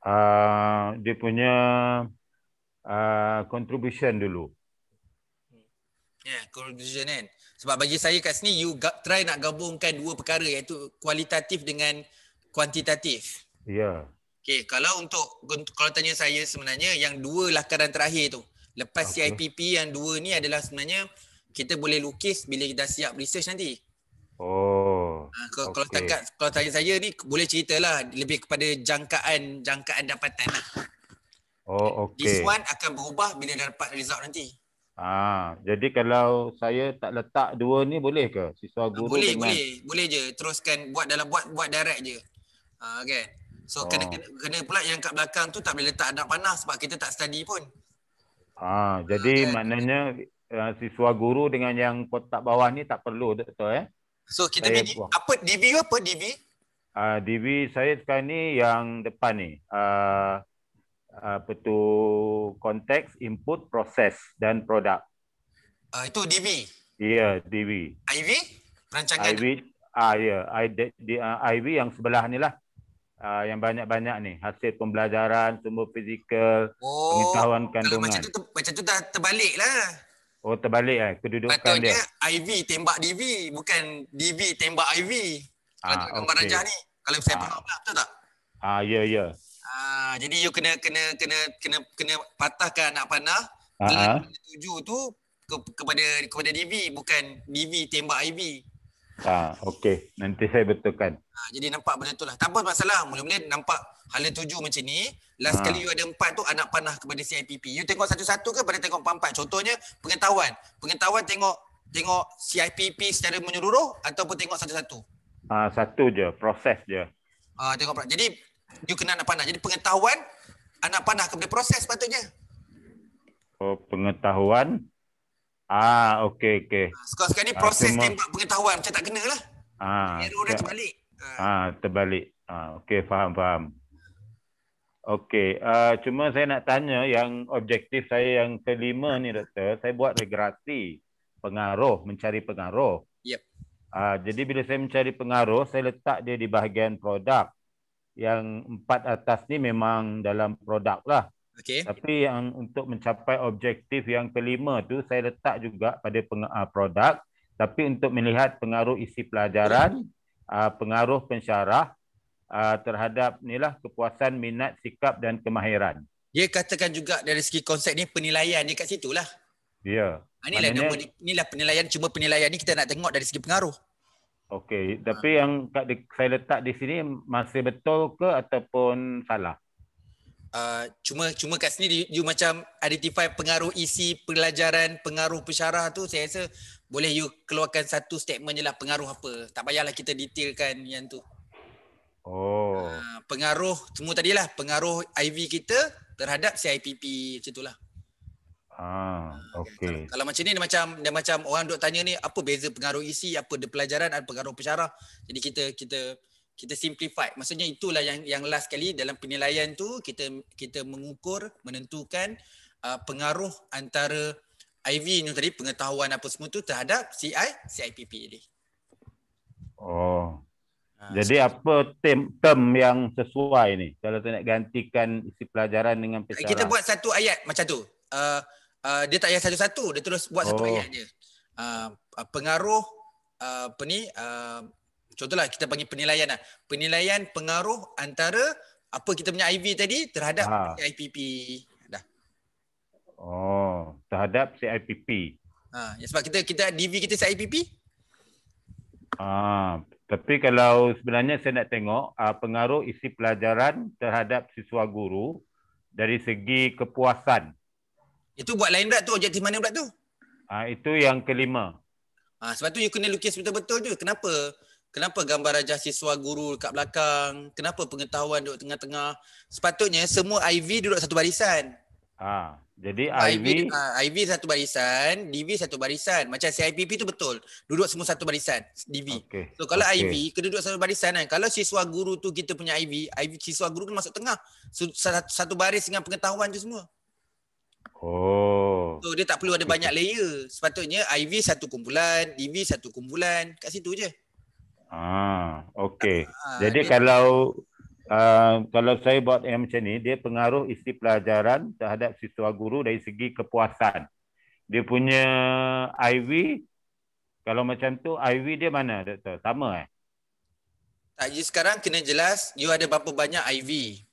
[SPEAKER 3] Uh, dia punya uh, contribution dulu
[SPEAKER 2] yeah, conclusion kan sebab bagi saya kat sini you got, try nak gabungkan dua perkara iaitu kualitatif dengan kuantitatif ya yeah. Okay, kalau untuk kalau tanya saya sebenarnya yang dua lakaran terakhir tu lepas okay. CIPP yang dua ni adalah sebenarnya kita boleh lukis bila kita siap research nanti.
[SPEAKER 3] Oh. Ha, kalau, okay. kalau tak
[SPEAKER 2] kalau tanya saya ni boleh cerita lah, lebih kepada jangkaan jangkaan dapatan lah.
[SPEAKER 3] Oh okay. This one
[SPEAKER 2] akan berubah bila dapat result nanti.
[SPEAKER 3] Ah, jadi kalau saya tak letak dua ni boleh ke siswa guru boleh, dengan Boleh,
[SPEAKER 2] boleh je. Teruskan buat dalam buat buat direct je. Ha, uh, So oh. kena, kena kena pula yang kat belakang tu tak boleh letak anak panah sebab kita tak study pun.
[SPEAKER 3] Ah, uh, jadi ha, kan? maknanya uh, siswa guru dengan yang kotak bawah ni tak perlu betul eh. So kita saya, apa
[SPEAKER 2] DB apa DB?
[SPEAKER 3] Ah, uh, DB saya sekarang ni yang depan ni. Ah, uh, apa uh, tu konteks input proses dan produk. Uh, itu DB. Ya, yeah, DB. IV Rancangan. IV ah ya, yeah. IV yang sebelah ni lah. Uh, yang banyak-banyak ni hasil pembelajaran sumber fizikal oh, pengetahuan kandungan. Macam tu
[SPEAKER 2] macam tu dah terbalik lah.
[SPEAKER 3] Oh terbalik eh kedudukan Patutnya dia. Patutnya
[SPEAKER 2] IV tembak DV bukan DV tembak IV.
[SPEAKER 3] Ah, kalau okay. gambar rajah ni
[SPEAKER 2] kalau saya ah. faham lah betul tak?
[SPEAKER 3] Ah ya yeah, ya. Yeah.
[SPEAKER 2] Ah, jadi you kena kena kena kena kena patahkan anak panah uh-huh. tuju tu ke, kepada kepada DV bukan DV tembak IV.
[SPEAKER 3] Ah, okey. Nanti saya betulkan.
[SPEAKER 2] Ah, jadi nampak benda lah. Tak apa masalah. Mula-mula nampak hala tuju macam ni. Last ah. kali you ada empat tu anak panah kepada CIPP. You tengok satu-satu ke pada tengok empat-empat? Contohnya pengetahuan. Pengetahuan tengok tengok CIPP secara menyeluruh ataupun tengok satu-satu?
[SPEAKER 3] Ah, satu je. Proses je.
[SPEAKER 2] Ah, tengok Jadi You kena anak panah. Jadi pengetahuan anak panah kepada proses patutnya.
[SPEAKER 3] Oh, pengetahuan. Ah, okey okey. Ah, sekarang, sekarang ni ah, proses ah, tembak
[SPEAKER 2] pengetahuan macam tak kena lah. Ah, Error dah terbalik.
[SPEAKER 3] Ah. ah, terbalik. Ah, okey, faham, faham. Okey, uh, cuma saya nak tanya yang objektif saya yang kelima ni doktor, saya buat regrasi pengaruh, mencari pengaruh. Yep. Uh, jadi bila saya mencari pengaruh, saya letak dia di bahagian produk yang empat atas ni memang dalam produk lah.
[SPEAKER 1] Okay. Tapi
[SPEAKER 3] yang untuk mencapai objektif yang kelima tu saya letak juga pada peng- uh, produk. Tapi untuk melihat pengaruh isi pelajaran, uh, [coughs] pengaruh pensyarah uh, terhadap inilah kepuasan, minat, sikap dan kemahiran. Dia katakan juga dari segi konsep ni penilaian ni kat situ lah. Ya. Yeah. Inilah, Maknanya,
[SPEAKER 2] penilaian, cuma penilaian ni kita nak tengok dari segi pengaruh.
[SPEAKER 3] Okey, tapi ha. yang kat di, saya letak di sini masih betul ke ataupun salah?
[SPEAKER 2] Uh, cuma cuma kat sini you, you macam identify pengaruh isi pelajaran, pengaruh pesarah tu saya rasa boleh you keluarkan satu statement je lah pengaruh apa. Tak payahlah kita detailkan yang tu.
[SPEAKER 3] Oh. Uh,
[SPEAKER 2] pengaruh semua tadilah pengaruh IV kita terhadap CIPP macam itulah.
[SPEAKER 3] Ah, okay.
[SPEAKER 2] kalau, macam ni dia macam dia macam orang duk tanya ni apa beza pengaruh isi apa dia pelajaran dan pengaruh pensyarah. Jadi kita kita kita simplify. Maksudnya itulah yang yang last kali dalam penilaian tu kita kita mengukur menentukan uh, pengaruh antara IV ni tadi pengetahuan apa semua tu terhadap CI CIPP ini.
[SPEAKER 3] Oh. Ah, Jadi apa term, term yang sesuai ni? Kalau saya nak gantikan isi pelajaran dengan pesaran. Kita buat
[SPEAKER 2] satu ayat macam tu. Uh, Uh, dia tak yang satu-satu dia terus buat satu oh. ayat je uh, uh, pengaruh uh, apa ni uh, contohlah kita panggil penilaian lah. penilaian pengaruh antara apa kita punya IV tadi terhadap ha. IPP
[SPEAKER 3] dah oh terhadap CIPP.
[SPEAKER 2] ha ya, sebab kita kita DV kita CIPP. IPP
[SPEAKER 3] ha, Tapi kalau sebenarnya saya nak tengok uh, pengaruh isi pelajaran terhadap siswa guru dari segi kepuasan
[SPEAKER 2] itu buat lain berat tu objektif mana berat tu?
[SPEAKER 3] Ah ha, itu yang kelima.
[SPEAKER 2] Ah ha, sebab tu you kena lukis betul-betul tu. Kenapa? Kenapa gambar rajah siswa guru dekat belakang? Kenapa pengetahuan duduk tengah-tengah? Sepatutnya semua IV duduk satu barisan.
[SPEAKER 3] Ah, ha, jadi IV IV
[SPEAKER 2] ah, satu barisan, DV satu barisan. Macam CIPP tu betul. Duduk semua satu barisan, DV.
[SPEAKER 3] Okay. So kalau okay. IV
[SPEAKER 2] kena duduk satu barisan kan. Kalau siswa guru tu kita punya IV, IV siswa guru kena masuk tengah. satu baris dengan pengetahuan tu semua.
[SPEAKER 3] Oh. So
[SPEAKER 2] dia tak perlu ada banyak layer. Sepatutnya IV satu kumpulan, DV satu kumpulan, kat situ je.
[SPEAKER 3] Ah, okey. Ah, ah, Jadi dia kalau Uh, kalau saya buat yang macam ni, dia pengaruh isi pelajaran terhadap siswa guru dari segi kepuasan. Dia punya IV kalau macam tu IV dia mana doktor? Sama eh?
[SPEAKER 2] Tak, you sekarang kena jelas you ada berapa banyak IV.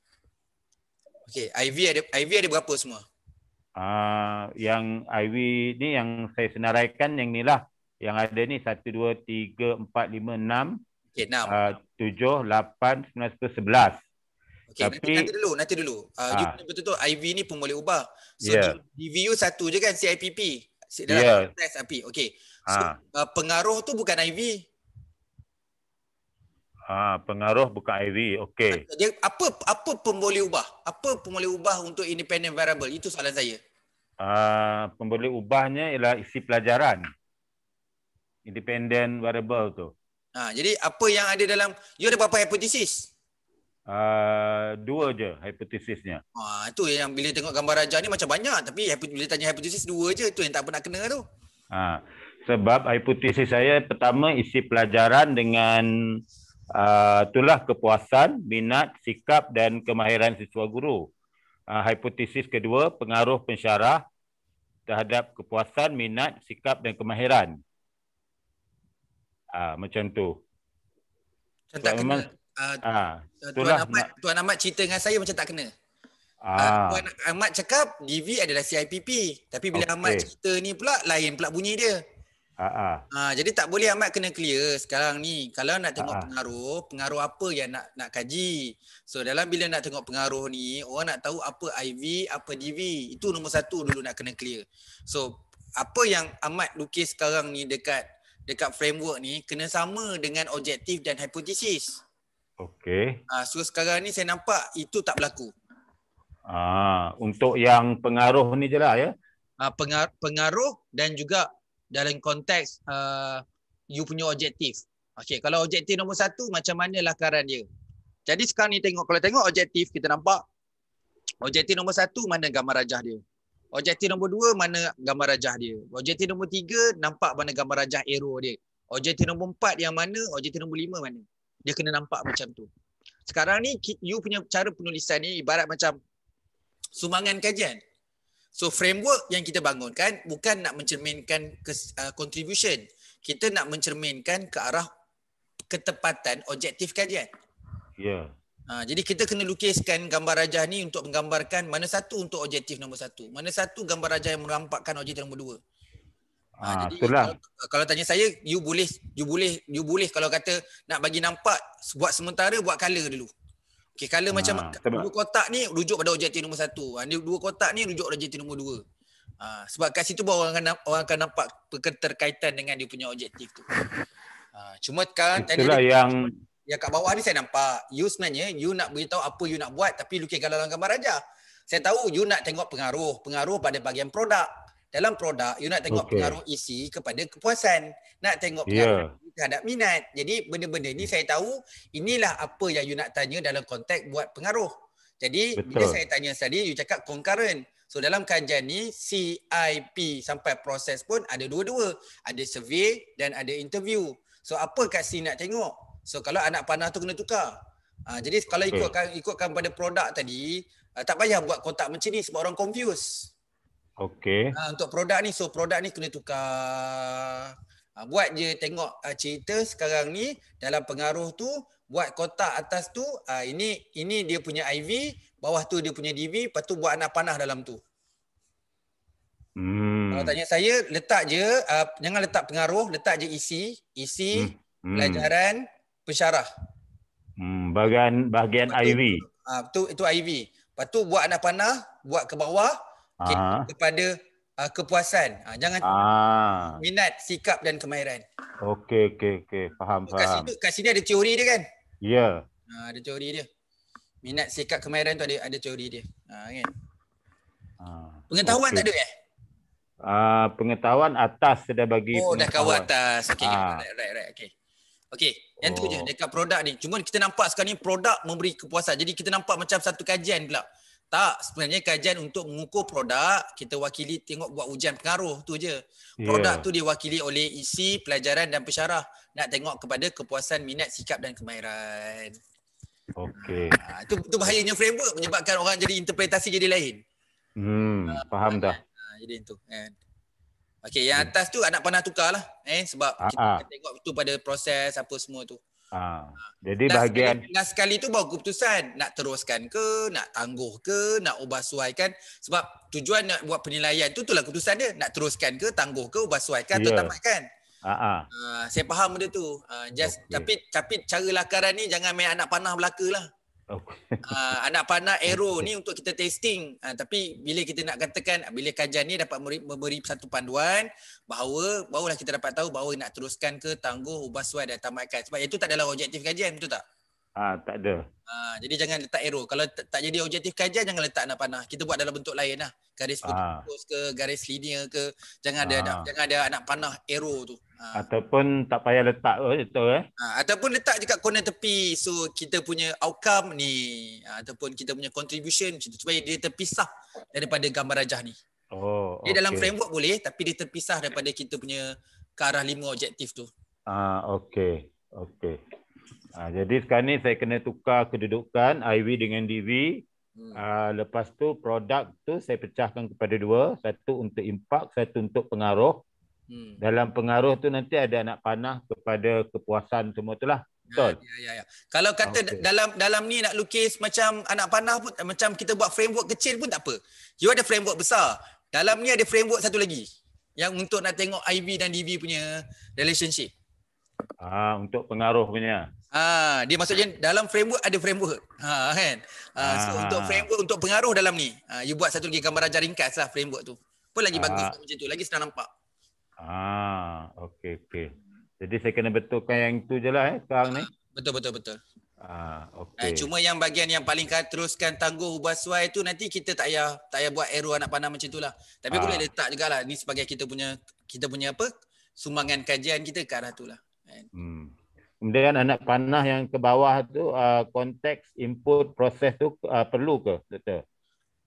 [SPEAKER 2] Okey, IV ada IV ada berapa semua?
[SPEAKER 3] Ah, yang IV ni yang saya senaraikan yang ni lah yang ada ni 1 2 3 4 5 6 okey 6 uh, 7 8 9 10 11 okey nanti dulu
[SPEAKER 2] nanti dulu uh, ah, ah. uh, betul tu IV ni pun boleh ubah so yeah. di, di satu je kan CIPP dalam yeah. test api Okay. so, uh. Uh, pengaruh tu bukan IV
[SPEAKER 3] Ah, pengaruh bukan IV. Okey.
[SPEAKER 2] Jadi apa apa pun ubah? Apa pun ubah untuk independent variable? Itu soalan saya.
[SPEAKER 3] Ah, pun ubahnya ialah isi pelajaran. Independent variable tu.
[SPEAKER 2] Ah, jadi apa yang ada dalam you ada berapa
[SPEAKER 3] hypothesis? Ah, dua je hipotesisnya.
[SPEAKER 2] Ah, ha, itu yang bila tengok gambar raja ni macam banyak tapi bila tanya hipotesis dua je tu yang tak nak kena tu.
[SPEAKER 3] Ah, sebab hipotesis saya pertama isi pelajaran dengan uh, itulah kepuasan, minat, sikap dan kemahiran siswa guru. Uh, hipotesis kedua, pengaruh pensyarah terhadap kepuasan, minat, sikap dan kemahiran. Uh, macam tu. Macam tak memang, kena. Uh, uh, itulah, Tuan, Ahmad,
[SPEAKER 2] Tuan Ahmad cerita dengan saya macam tak kena.
[SPEAKER 3] Ah. Puan
[SPEAKER 2] Ahmad cakap DV adalah CIPP Tapi bila okay. Ahmad cerita ni pula Lain pula bunyi dia
[SPEAKER 3] Ha,
[SPEAKER 2] jadi tak boleh amat kena clear sekarang ni kalau nak tengok Ha-ha. pengaruh pengaruh apa yang nak nak kaji so dalam bila nak tengok pengaruh ni orang nak tahu apa IV apa DV itu nombor satu dulu nak kena clear so apa yang amat lukis sekarang ni dekat dekat framework ni kena sama dengan objektif dan hipotesis
[SPEAKER 3] okey
[SPEAKER 2] ha, so sekarang ni saya nampak itu tak berlaku
[SPEAKER 3] ah untuk yang pengaruh ni jelah ya
[SPEAKER 2] Ah pengar pengaruh dan juga dalam konteks uh, you punya objektif. Okay, kalau objektif nombor satu, macam mana lakaran dia? Jadi sekarang ni tengok, kalau tengok objektif, kita nampak objektif nombor satu, mana gambar rajah dia? Objektif nombor dua, mana gambar rajah dia? Objektif nombor tiga, nampak mana gambar rajah error dia? Objektif nombor empat yang mana? Objektif nombor lima mana? Dia kena nampak macam tu. Sekarang ni, you punya cara penulisan ni ibarat macam sumangan kajian. So framework yang kita bangunkan bukan nak mencerminkan kes, uh, contribution. Kita nak mencerminkan ke arah ketepatan objektif kajian. Ya. Yeah. Ha, uh, jadi kita kena lukiskan gambar rajah ni untuk menggambarkan mana satu untuk objektif nombor satu. Mana satu gambar rajah yang merampakkan objektif nombor dua.
[SPEAKER 3] Ha, ha, jadi Kalau,
[SPEAKER 2] kalau tanya saya, you boleh, you boleh, you boleh kalau kata nak bagi nampak buat sementara buat color dulu. Okay, kalau ha, macam sebab... dua kotak ni rujuk pada objektif nombor satu. Ah, dua kotak ni rujuk pada OJT nombor dua. Ha, sebab kat situ pun orang akan, orang akan nampak keterkaitan dengan dia punya objektif tu. Ha, cuma kan, tadi yang yang kat bawah ni saya nampak you sebenarnya you nak beritahu apa you nak buat tapi lukis dalam gambar aja. Saya tahu you nak tengok pengaruh, pengaruh pada bahagian produk dalam produk you nak tengok okay. pengaruh isi e kepada kepuasan nak tengok ya. pengaruh yeah. terhadap minat jadi benda-benda ni saya tahu inilah apa yang you nak tanya dalam konteks buat pengaruh jadi Betul. bila saya tanya tadi you cakap concurrent so dalam kajian ni CIP sampai proses pun ada dua-dua ada survey dan ada interview so apa kat sini nak tengok so kalau anak panah tu kena tukar ha, jadi kalau ikutkan ikutkan pada produk tadi ah, tak payah buat kotak macam ni sebab orang confuse
[SPEAKER 3] Okay. Uh, ah,
[SPEAKER 2] untuk produk ni, so produk ni kena tukar. Uh, buat je tengok uh, cerita sekarang ni dalam pengaruh tu, buat kotak atas tu, uh, ini ini dia punya IV, bawah tu dia punya DV, lepas tu buat anak panah dalam tu.
[SPEAKER 1] Hmm. Kalau tanya
[SPEAKER 2] saya, letak je, uh, jangan letak pengaruh, letak je isi, isi, hmm.
[SPEAKER 1] Hmm. pelajaran,
[SPEAKER 2] pensyarah.
[SPEAKER 3] Hmm. Bahagian, bahagian IV.
[SPEAKER 2] Ah, uh, itu, itu IV. Lepas tu buat anak panah, buat ke bawah, okay, ah. kepada uh, kepuasan. Uh, jangan
[SPEAKER 3] ah.
[SPEAKER 2] minat, sikap dan kemahiran.
[SPEAKER 3] Okey, okey, okey. Faham, oh, kat faham. Sini,
[SPEAKER 2] kat sini ada teori dia kan? Ya. Yeah. Uh, ada teori dia. Minat, sikap, kemahiran tu ada, ada teori dia. Uh, kan?
[SPEAKER 3] Ah. Pengetahuan okay. tak ada ya? Eh? Uh, pengetahuan atas sudah bagi Oh dah kau atas Okay ah. right,
[SPEAKER 2] right, right, Okay Okay Yang oh. tu je oh. Dekat produk ni Cuma kita nampak sekarang ni Produk memberi kepuasan Jadi kita nampak macam satu kajian pula tak, sebenarnya kajian untuk mengukur produk, kita wakili tengok buat ujian pengaruh tu je. Produk yeah. tu diwakili oleh isi, pelajaran dan pesyarah. Nak tengok kepada kepuasan, minat, sikap dan kemahiran.
[SPEAKER 3] Okey. Ha,
[SPEAKER 2] tu, tu bahayanya framework menyebabkan orang jadi interpretasi jadi lain.
[SPEAKER 3] Hmm, ha, faham dah. Ha,
[SPEAKER 2] jadi itu. Kan. Okey, yang atas tu anak panah tukar lah. Eh, sebab Ha-ha. kita tengok itu pada proses apa semua tu.
[SPEAKER 3] Ha. Jadi last bahagian sekali,
[SPEAKER 2] sekali tu bawa keputusan nak teruskan ke, nak tangguh ke, nak ubah suai sebab tujuan nak buat penilaian tu itulah keputusan dia nak teruskan ke, tangguh ke, ubah suai yeah. atau ya. tamatkan. Ha uh, saya faham benda tu. Uh, just okay. tapi tapi cara lakaran ni jangan main anak panah belakalah. Uh, anak panah aero [laughs] ni untuk kita testing uh, ah, tapi bila kita nak katakan bila kajian ni dapat memberi, memberi satu panduan bahawa barulah kita dapat tahu bahawa nak teruskan ke tangguh ubah suai dan tamatkan sebab itu tak adalah objektif kajian betul tak?
[SPEAKER 3] Ah tak ada.
[SPEAKER 2] Ah, ha, jadi jangan letak arrow. Kalau tak jadi objektif kajian jangan letak anak panah. Kita buat dalam bentuk lain lah. Garis putus ah. ke garis linear ke jangan ada ha. Ah. anak, jangan ada anak panah arrow tu.
[SPEAKER 3] Ha. Ataupun tak payah letak tu. eh.
[SPEAKER 2] Ha, ataupun letak dekat corner tepi so kita punya outcome ni ha, ataupun kita punya contribution macam tu. Supaya dia terpisah daripada gambar rajah ni.
[SPEAKER 3] Oh. Dia okay. dalam framework
[SPEAKER 2] boleh tapi dia terpisah daripada kita punya ke arah lima objektif tu.
[SPEAKER 3] Ah ha, okey. Okey. Ha, jadi sekarang ni saya kena tukar kedudukan IV dengan DV. Hmm. Ha, lepas tu produk tu saya pecahkan kepada dua. Satu untuk impak, satu untuk pengaruh. Hmm. Dalam pengaruh tu nanti ada anak panah kepada kepuasan semua tu lah. Ya, Betul. Ya, ya, ya. Kalau kata ah, okay. dalam
[SPEAKER 2] dalam ni nak lukis macam anak panah pun, macam kita buat framework kecil pun tak apa. You ada framework besar. Dalam ni ada framework satu lagi. Yang untuk nak tengok IV dan DV punya relationship.
[SPEAKER 3] Ah, untuk pengaruh punya.
[SPEAKER 2] Ha, dia maksudnya dalam framework ada framework. Ha, kan? Ha, so ha. untuk framework untuk pengaruh dalam ni, ha, you buat satu lagi gambar ajar ringkas lah framework tu. Apa lagi ha. bagus lah macam tu? Lagi senang nampak.
[SPEAKER 3] Ah, ha, okay. okey. Jadi saya kena betulkan yang tu je lah eh, sekarang ni. Betul, betul, betul. Ah, okay. Nah, cuma
[SPEAKER 2] yang bahagian yang paling kan teruskan tangguh ubah suai tu nanti kita tak payah tak payah buat error anak panah macam lah. Tapi ah. boleh letak lah. ni sebagai kita punya kita punya apa? sumbangan kajian kita ke arah itulah.
[SPEAKER 3] Kan? Hmm. Kemudian anak panah yang ke bawah tu uh, konteks input proses tu uh, perlu ke doktor?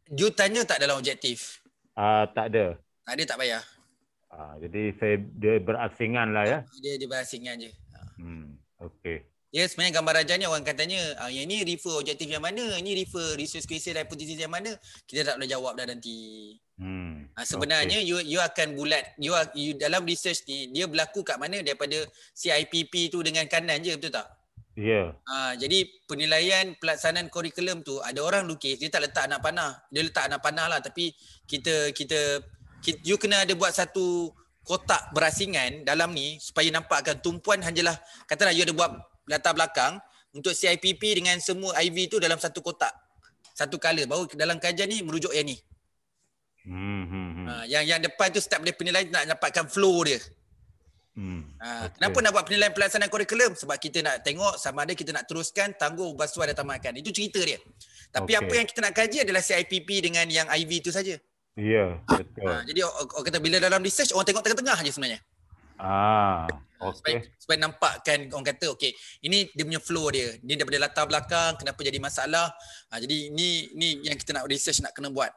[SPEAKER 3] You tanya tak dalam objektif? Uh, tak ada.
[SPEAKER 2] Tak ada tak payah. Uh,
[SPEAKER 3] jadi saya dia berasingan lah ya.
[SPEAKER 2] Dia dia berasingan je.
[SPEAKER 3] Hmm, okay.
[SPEAKER 2] Ya yes, sebenarnya gambar rajah ni orang katanya uh, ah, yang ni refer objektif yang mana, ini refer resource case hypothesis yang mana, kita tak boleh jawab dah nanti.
[SPEAKER 3] Hmm. Ah, sebenarnya okay.
[SPEAKER 2] you you akan bulat you, are, you dalam research ni dia berlaku kat mana daripada CIPP tu dengan kanan je betul tak? Ya. Yeah. Uh, jadi penilaian pelaksanaan kurikulum tu ada orang lukis dia tak letak anak panah. Dia letak anak panah lah tapi kita kita, kita you kena ada buat satu kotak berasingan dalam ni supaya nampakkan tumpuan hanyalah katalah you ada buat latar belakang untuk CIPP dengan semua IV tu dalam satu kotak. Satu color baru dalam kajian ni merujuk yang ni.
[SPEAKER 3] Hmm, hmm, hmm. Ha,
[SPEAKER 2] yang yang depan tu start boleh penilaian nak dapatkan flow dia. Hmm, ha, ah, okay. Kenapa nak buat penilaian pelaksanaan kurikulum? Sebab kita nak tengok sama ada kita nak teruskan tangguh basuhan dan tamakan. Itu cerita dia. Tapi okay. apa yang kita nak kaji adalah CIPP dengan yang IV itu saja. Ya,
[SPEAKER 3] yeah, betul. Ha,
[SPEAKER 2] jadi orang, orang kata bila dalam research, orang tengok tengah-tengah saja sebenarnya.
[SPEAKER 3] Ah, okay. supaya,
[SPEAKER 2] supaya nampakkan orang kata okay, ini dia punya flow dia ini daripada latar belakang kenapa jadi masalah ha, jadi ini ini yang kita nak research nak kena buat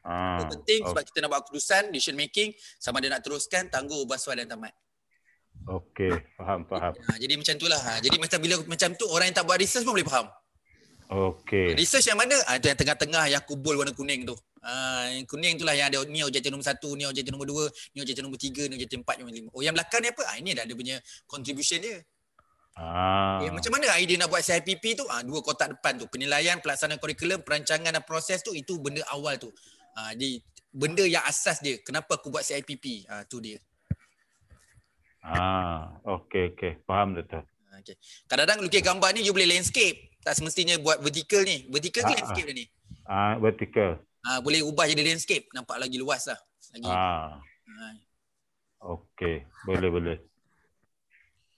[SPEAKER 3] Ah, penting okay. sebab
[SPEAKER 2] kita nak buat keputusan decision making sama ada nak teruskan tangguh basuh dan tamat.
[SPEAKER 3] Okey, faham faham. Ha,
[SPEAKER 2] jadi macam itulah. Ha. Jadi macam bila macam tu orang yang tak buat research pun boleh faham.
[SPEAKER 3] Okey. Research
[SPEAKER 2] yang mana? Ah ha, yang tengah-tengah yang kubul warna kuning tu. Ha, yang kuning itulah yang ada ni objektif nombor satu, ni objektif nombor dua, ni objektif nombor tiga, ni objektif empat, ni objektif 5. Oh yang belakang ni apa? ha, ini dah ada punya contribution dia.
[SPEAKER 3] Ah. Eh, macam
[SPEAKER 2] mana idea nak buat CIPP tu? Ah ha, dua kotak depan tu, penilaian, pelaksanaan kurikulum, perancangan dan proses tu itu benda awal tu. Ah, jadi benda yang asas dia kenapa aku buat CIPP uh, ah, tu dia
[SPEAKER 3] ah okey okey faham doktor
[SPEAKER 2] ah, okey kadang-kadang lukis gambar ni you boleh landscape tak semestinya buat vertical ni vertical ke ah, landscape ah. ni
[SPEAKER 3] ah vertical
[SPEAKER 2] ah boleh ubah jadi landscape nampak lagi luas lah lagi ah.
[SPEAKER 3] Okey, boleh-boleh.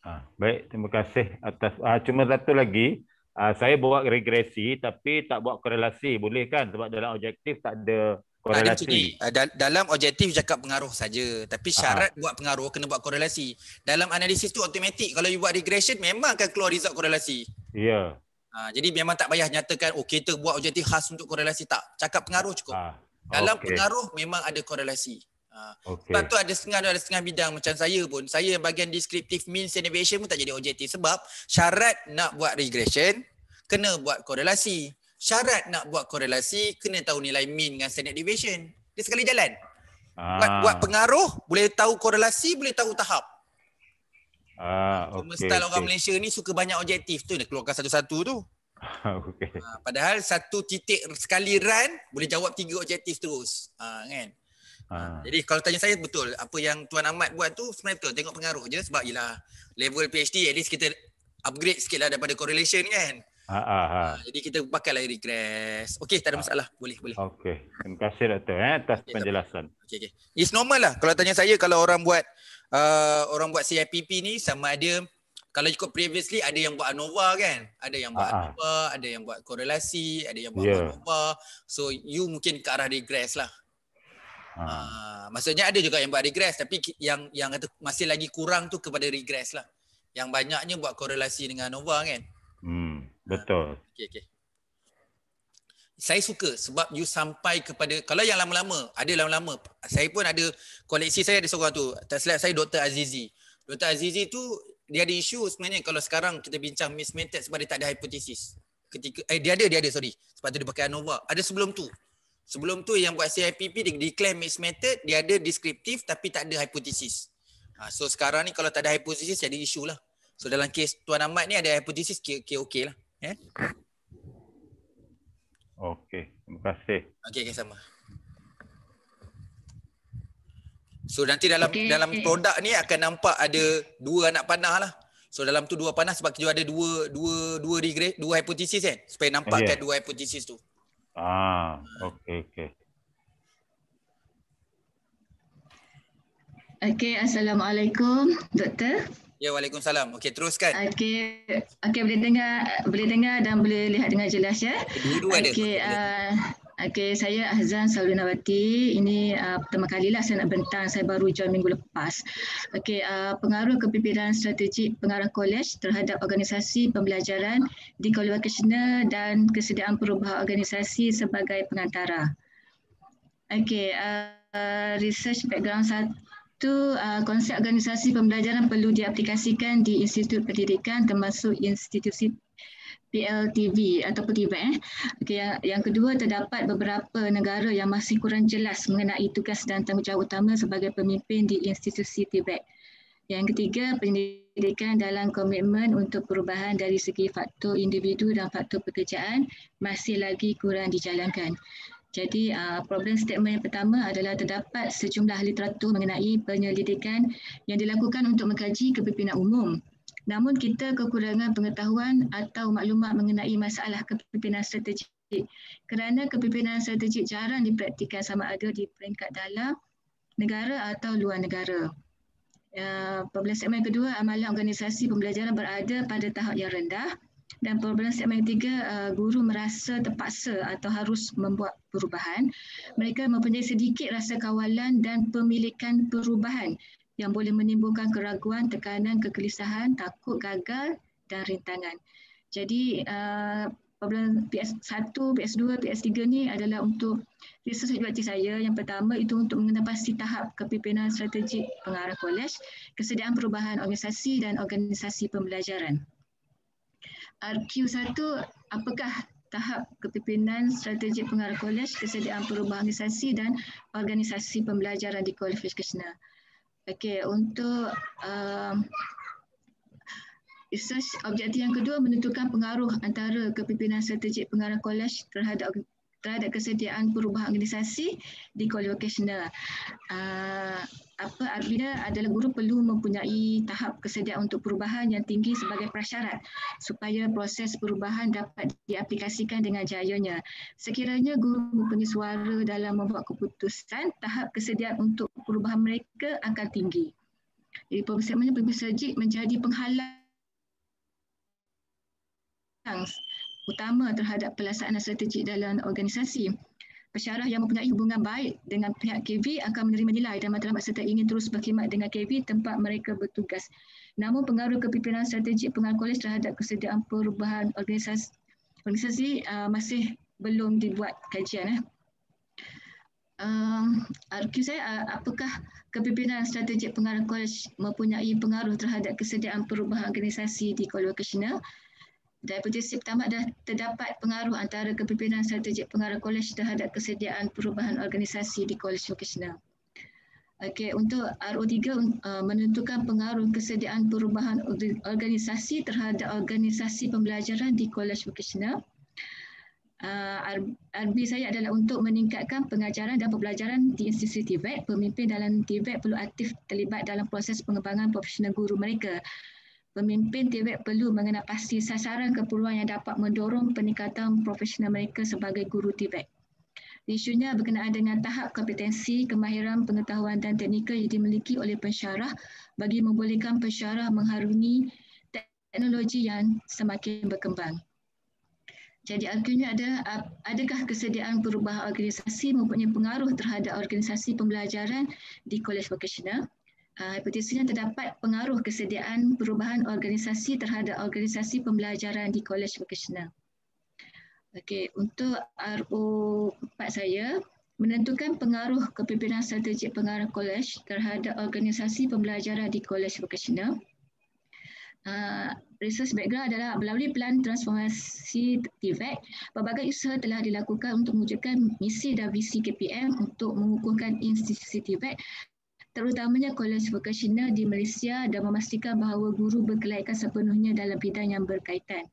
[SPEAKER 3] Ha, baik, terima kasih atas ah, cuma satu lagi. Ah, saya buat regresi tapi tak buat korelasi boleh kan sebab dalam objektif tak ada korelasi ada ah, uh, dalam objektif cakap pengaruh saja tapi syarat uh-huh. buat pengaruh kena buat korelasi
[SPEAKER 2] dalam analisis tu automatik kalau you buat regression memang akan keluar result korelasi ya yeah. uh, jadi memang tak payah nyatakan oh kita buat objektif khas untuk korelasi tak cakap pengaruh cukup uh, ah, okay. dalam pengaruh memang ada korelasi Ha. Okay. Sebab tu ada setengah ada setengah bidang macam saya pun. Saya yang bahagian descriptive means innovation pun tak jadi objektif sebab syarat nak buat regression kena buat korelasi. Syarat nak buat korelasi kena tahu nilai mean dengan standard deviation. Dia sekali jalan.
[SPEAKER 3] Ah. Buat, buat
[SPEAKER 2] pengaruh boleh tahu korelasi boleh tahu tahap.
[SPEAKER 3] Ah, okay, style okay. orang Malaysia
[SPEAKER 2] ni suka banyak objektif tu nak keluarkan satu-satu tu.
[SPEAKER 3] Ah, okay. Ah,
[SPEAKER 2] padahal satu titik sekali run boleh jawab tiga objektif terus. Ah, kan? Ha. Ah, jadi kalau tanya saya betul apa yang Tuan Ahmad buat tu sebenarnya betul tengok pengaruh je sebab ialah level PhD at least kita upgrade sikit lah daripada correlation kan.
[SPEAKER 3] Ha, ha, ha. Ah,
[SPEAKER 2] jadi kita pakai lah regress. Okey tak ada ah. masalah. Boleh boleh.
[SPEAKER 3] Okey. Terima kasih Doktor eh, atas okay, penjelasan. Okey okey.
[SPEAKER 2] It's normal lah kalau tanya saya kalau orang buat uh, orang buat CIPP ni sama ada kalau ikut previously ada yang buat ANOVA kan ada yang buat ANOVA ada yang buat korelasi ada yang buat ya. ANOVA so you mungkin ke arah regress lah Ah. Ah, maksudnya ada juga yang buat regress tapi yang yang kata masih lagi kurang tu kepada regress lah. Yang banyaknya buat korelasi dengan ANOVA kan?
[SPEAKER 3] Hmm, ah, betul.
[SPEAKER 2] Okay, okey. Saya suka sebab you sampai kepada kalau yang lama-lama, ada lama-lama. Saya pun ada koleksi saya ada seorang tu, tak saya Dr. Azizi. Dr. Azizi tu dia ada isu sebenarnya kalau sekarang kita bincang mismatch sebab dia tak ada hipotesis. Ketika eh dia ada dia ada sorry. Sebab tu dia pakai ANOVA. Ada sebelum tu. Sebelum tu yang buat CIPP dia declare mixed method, dia ada deskriptif tapi tak ada hipotesis. Ha, so sekarang ni kalau tak ada hipotesis jadi isu lah. So dalam kes Tuan Ahmad ni ada hipotesis okay, okay, okay lah. Eh?
[SPEAKER 3] Okay, terima kasih.
[SPEAKER 2] Okay, okay sama. So nanti dalam okay. dalam produk ni akan nampak ada dua anak panah lah. So dalam tu dua panah sebab kita ada dua dua dua regret, dua hipotesis kan. Supaya nampakkan yeah. dua hipotesis tu.
[SPEAKER 3] Ah, okay, okay.
[SPEAKER 5] Okay, assalamualaikum, doktor.
[SPEAKER 2] Ya, waalaikumsalam. Okey, teruskan.
[SPEAKER 5] Okey, okay, boleh dengar, boleh dengar dan boleh lihat dengan jelas ya. dua okay, uh, Okey, saya Azan Saluna Bati. Ini uh, pertama kalilah saya nak bentang. Saya baru join minggu lepas. Okey, uh, pengaruh kepimpinan strategik pengarah kolej terhadap organisasi pembelajaran di kolej vocational dan kesediaan perubahan organisasi sebagai pengantara. Okey, uh, research background satu, uh, konsep organisasi pembelajaran perlu diaplikasikan di institut pendidikan termasuk institusi PLTV atau PTV eh. Okay, yang, yang kedua terdapat beberapa negara yang masih kurang jelas mengenai tugas dan tanggungjawab utama sebagai pemimpin di institusi Tibet. Yang ketiga pendidikan dalam komitmen untuk perubahan dari segi faktor individu dan faktor pekerjaan masih lagi kurang dijalankan. Jadi uh, problem statement yang pertama adalah terdapat sejumlah literatur mengenai penyelidikan yang dilakukan untuk mengkaji kepimpinan umum Namun kita kekurangan pengetahuan atau maklumat mengenai masalah kepimpinan strategik kerana kepimpinan strategik jarang dipraktikan sama ada di peringkat dalam negara atau luar negara. Eh, problem segmen kedua, amalan organisasi pembelajaran berada pada tahap yang rendah dan problem segmen ketiga, eh, guru merasa terpaksa atau harus membuat perubahan. Mereka mempunyai sedikit rasa kawalan dan pemilikan perubahan yang boleh menimbulkan keraguan, tekanan, kegelisahan, takut gagal dan rintangan. Jadi uh, problem PS1, PS2, PS3 ni adalah untuk sejuk objektif saya yang pertama itu untuk mengenapasi tahap kepimpinan strategi pengarah kolej, kesediaan perubahan organisasi dan organisasi pembelajaran. RQ1, apakah tahap kepimpinan strategi pengarah kolej, kesediaan perubahan organisasi dan organisasi pembelajaran di kolej Fishkishner? Okey, untuk uh, research objektif yang kedua menentukan pengaruh antara kepimpinan strategik pengarah kolej terhadap terhadap kesediaan perubahan organisasi di kolej vocational. Ah, apa apabila adalah guru perlu mempunyai tahap kesediaan untuk perubahan yang tinggi sebagai prasyarat supaya proses perubahan dapat diaplikasikan dengan jayanya. Sekiranya guru mempunyai suara dalam membuat keputusan, tahap kesediaan untuk perubahan mereka akan tinggi. Jadi pemersiapannya pemersiapan menjadi penghalang utama terhadap pelaksanaan strategik dalam organisasi. Pesyarah yang mempunyai hubungan baik dengan pihak KV akan menerima nilai dan matlamat serta ingin terus berkhidmat dengan KV tempat mereka bertugas. Namun pengaruh kepimpinan strategik pengarah kolej terhadap kesediaan perubahan organisasi, organisasi uh, masih belum dibuat kajian. Eh. Um, uh, RQ saya, uh, apakah kepimpinan strategik pengarah kolej mempunyai pengaruh terhadap kesediaan perubahan organisasi di kolej vokasional? Dari prinsip pertama dah terdapat pengaruh antara kepimpinan strategik pengarah kolej terhadap kesediaan perubahan organisasi di kolej vokasional. Okay, untuk RO3 uh, eh, menentukan pengaruh kesediaan perubahan organisasi terhadap organisasi pembelajaran di kolej vokasional. Uh, eh, RB saya adalah untuk meningkatkan pengajaran dan pembelajaran di institusi TVET. Pemimpin dalam TVET perlu aktif terlibat dalam proses pengembangan profesional guru mereka pemimpin TVET perlu mengenal pasti sasaran keperluan yang dapat mendorong peningkatan profesional mereka sebagai guru TVET. Isunya berkenaan dengan tahap kompetensi, kemahiran, pengetahuan dan teknikal yang dimiliki oleh pensyarah bagi membolehkan pensyarah mengharungi teknologi yang semakin berkembang. Jadi akhirnya ada adakah kesediaan perubahan organisasi mempunyai pengaruh terhadap organisasi pembelajaran di kolej vokasional? Ah, hipotesis yang terdapat pengaruh kesediaan perubahan organisasi terhadap organisasi pembelajaran di kolej vocational. Okey, untuk RO4 saya, menentukan pengaruh kepimpinan strategik pengarah kolej terhadap organisasi pembelajaran di kolej vocational. Uh, research background adalah melalui pelan transformasi TVET, Berbagai usaha telah dilakukan untuk mewujudkan misi dan visi KPM untuk mengukuhkan institusi TVET terutamanya kolej vokasional di Malaysia dan memastikan bahawa guru berkelayakan sepenuhnya dalam bidang yang berkaitan.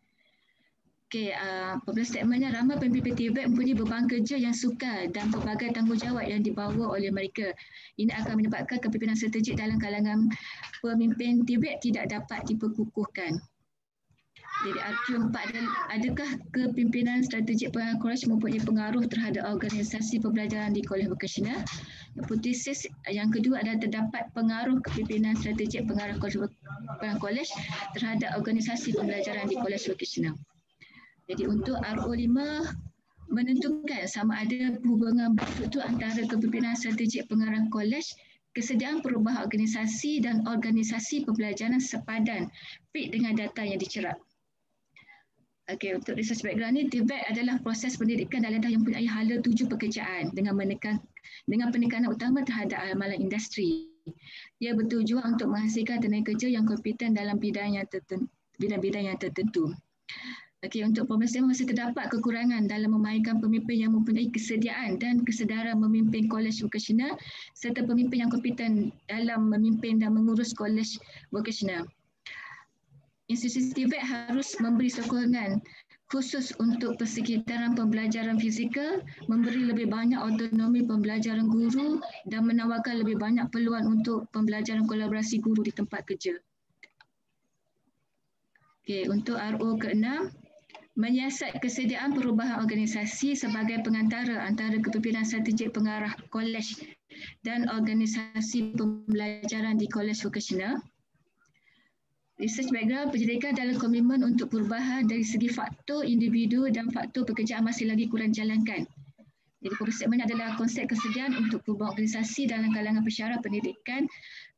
[SPEAKER 5] Okey, uh, apabila statementnya ramai pemimpin TVET mempunyai beban kerja yang sukar dan pelbagai tanggungjawab yang dibawa oleh mereka. Ini akan menyebabkan kepimpinan strategik dalam kalangan pemimpin TVET tidak dapat diperkukuhkan. Jadi RQ4 adakah kepimpinan strategik pengarah pengangkuran mempunyai pengaruh terhadap organisasi pembelajaran di kolej vokasional? Hipotesis yang kedua adalah terdapat pengaruh kepimpinan strategik pengarah kolej terhadap organisasi pembelajaran di kolej vokasional. Jadi untuk RO5 menentukan sama ada hubungan bertutup antara kepimpinan strategik pengarah kolej kesediaan perubahan organisasi dan organisasi pembelajaran sepadan fit dengan data yang dicerap. Okey, untuk research background ni, TVET adalah proses pendidikan dalam dah yang mempunyai hala tujuh pekerjaan dengan menekan dengan penekanan utama terhadap amalan industri. Ia bertujuan untuk menghasilkan tenaga kerja yang kompeten dalam bidang yang tertentu. Bidang -bidang yang tertentu. Okay, untuk pemerintah masih terdapat kekurangan dalam memainkan pemimpin yang mempunyai kesediaan dan kesedaran memimpin kolej vokasional serta pemimpin yang kompeten dalam memimpin dan mengurus kolej vokasional institusi TVET harus memberi sokongan khusus untuk persekitaran pembelajaran fizikal, memberi lebih banyak autonomi pembelajaran guru dan menawarkan lebih banyak peluang untuk pembelajaran kolaborasi guru di tempat kerja. Okay, untuk RO ke-6, menyiasat kesediaan perubahan organisasi sebagai pengantara antara kepimpinan strategik pengarah kolej dan organisasi pembelajaran di kolej vokasional. Research background penyelidikan adalah komitmen untuk perubahan dari segi faktor individu dan faktor pekerjaan masih lagi kurang jalankan. Jadi perusahaan adalah konsep kesediaan untuk perubahan organisasi dalam kalangan pesyarah pendidikan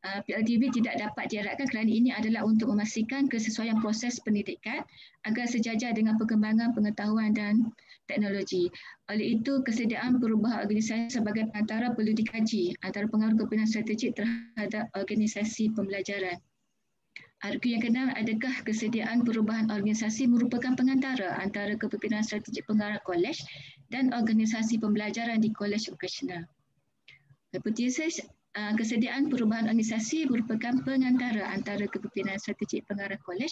[SPEAKER 5] ah, PLDB tidak dapat diharapkan kerana ini adalah untuk memastikan kesesuaian proses pendidikan agar sejajar dengan perkembangan pengetahuan dan teknologi. Oleh itu, kesediaan perubahan organisasi sebagai antara perlu dikaji antara pengaruh kepimpinan strategik terhadap organisasi pembelajaran. Argumen yang kedua, adakah kesediaan perubahan organisasi merupakan pengantara antara kepimpinan strategik pengarah kolej dan organisasi pembelajaran di kolej vocational? Hypothesis, eh, kesediaan perubahan organisasi merupakan pengantara antara kepimpinan strategik pengarah kolej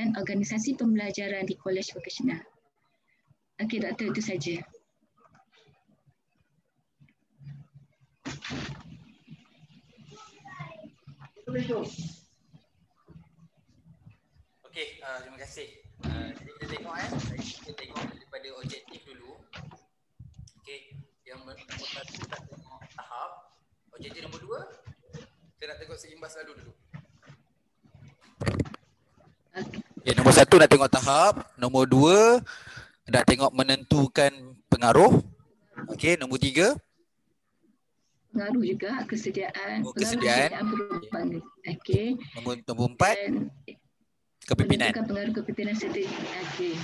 [SPEAKER 5] dan organisasi pembelajaran di kolej vocational. Okey, doktor, itu saja. Terima
[SPEAKER 1] kasih. Okey, uh, terima kasih. Uh, jadi kita tengok eh.
[SPEAKER 2] Kita tengok daripada objektif dulu. Okey, yang nombor satu kita tengok tahap. Objektif nombor dua, kita nak tengok seimbas lalu dulu. Okay, nombor satu nak tengok tahap. Nombor dua, nak tengok menentukan pengaruh. Okey, nombor tiga.
[SPEAKER 5] Pengaruh juga kesediaan. Oh, kesediaan. Pengaruh kesediaan. Okey. Okay.
[SPEAKER 2] Nombor, nombor empat. And, kepimpinan. pengaruh
[SPEAKER 5] kepimpinan strategi. Okey.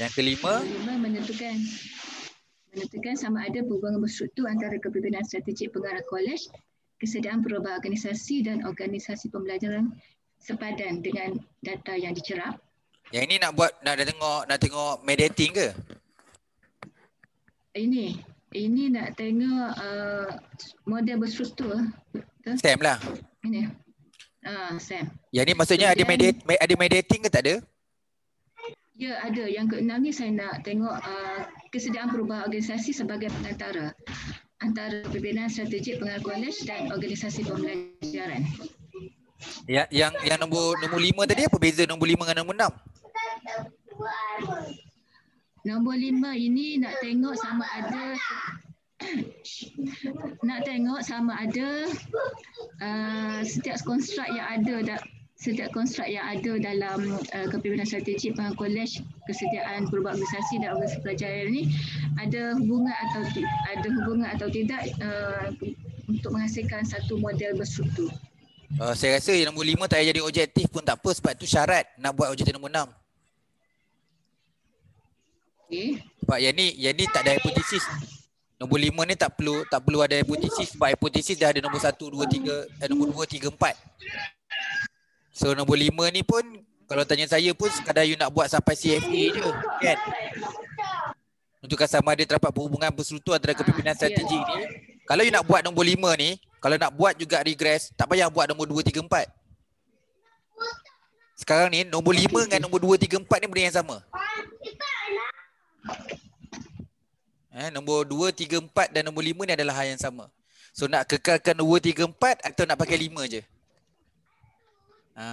[SPEAKER 5] Yang kelima, kelima menentukan menentukan sama ada hubungan bersatu antara kepimpinan strategik pengarah kolej, kesedaran perubahan organisasi dan organisasi pembelajaran sepadan dengan data yang dicerap.
[SPEAKER 2] Yang ini nak buat nak tengok nak tengok mediating ke?
[SPEAKER 5] Ini ini nak tengok uh, model berstruktur. Betul? Same lah. Ini. Ah, Sam.
[SPEAKER 2] Yang ni maksudnya ada mediating ada mediating ke tak ada?
[SPEAKER 5] Ya, ada. Yang ke enam ni saya nak tengok uh, kesediaan perubahan organisasi sebagai pengantara antara pimpinan strategik pengarah kolej dan organisasi pembelajaran.
[SPEAKER 3] Ya, yang
[SPEAKER 2] yang nombor nombor lima tadi apa beza nombor lima dengan nombor enam?
[SPEAKER 5] Nombor lima ini nak tengok sama ada [coughs] nak tengok sama ada uh, setiap konstrukt yang ada dah setiap konstrukt yang ada dalam uh, kepimpinan strategi pengen college kesediaan perubahan organisasi dan organisasi pelajaran ni ada hubungan atau ada hubungan atau tidak uh, untuk menghasilkan satu model bersatu.
[SPEAKER 2] Uh, saya rasa yang nombor lima tak payah jadi objektif pun tak apa sebab itu syarat nak buat objektif nombor enam. Okay. Sebab yang ni, yang ni tak ada hipotesis. Nombor lima ni tak perlu tak perlu ada hipotesis sebab hipotesis dah ada nombor satu, dua, tiga, eh, nombor dua, tiga, empat. So nombor lima ni pun kalau tanya saya pun sekadar you nak buat sampai CFA je kan. Untukkan sama ada terdapat perhubungan bersutu antara kepimpinan ah, strategi ya. ni. Kalau you nak buat nombor lima ni, kalau nak buat juga regress, tak payah buat nombor dua, tiga, empat. Sekarang ni nombor lima dengan nombor dua, tiga, empat ni benda yang sama. Eh, nombor 2, 3, 4 dan nombor 5 ni adalah hal yang sama. So nak kekalkan 2, 3, 4 atau nak pakai 5 je? Ha.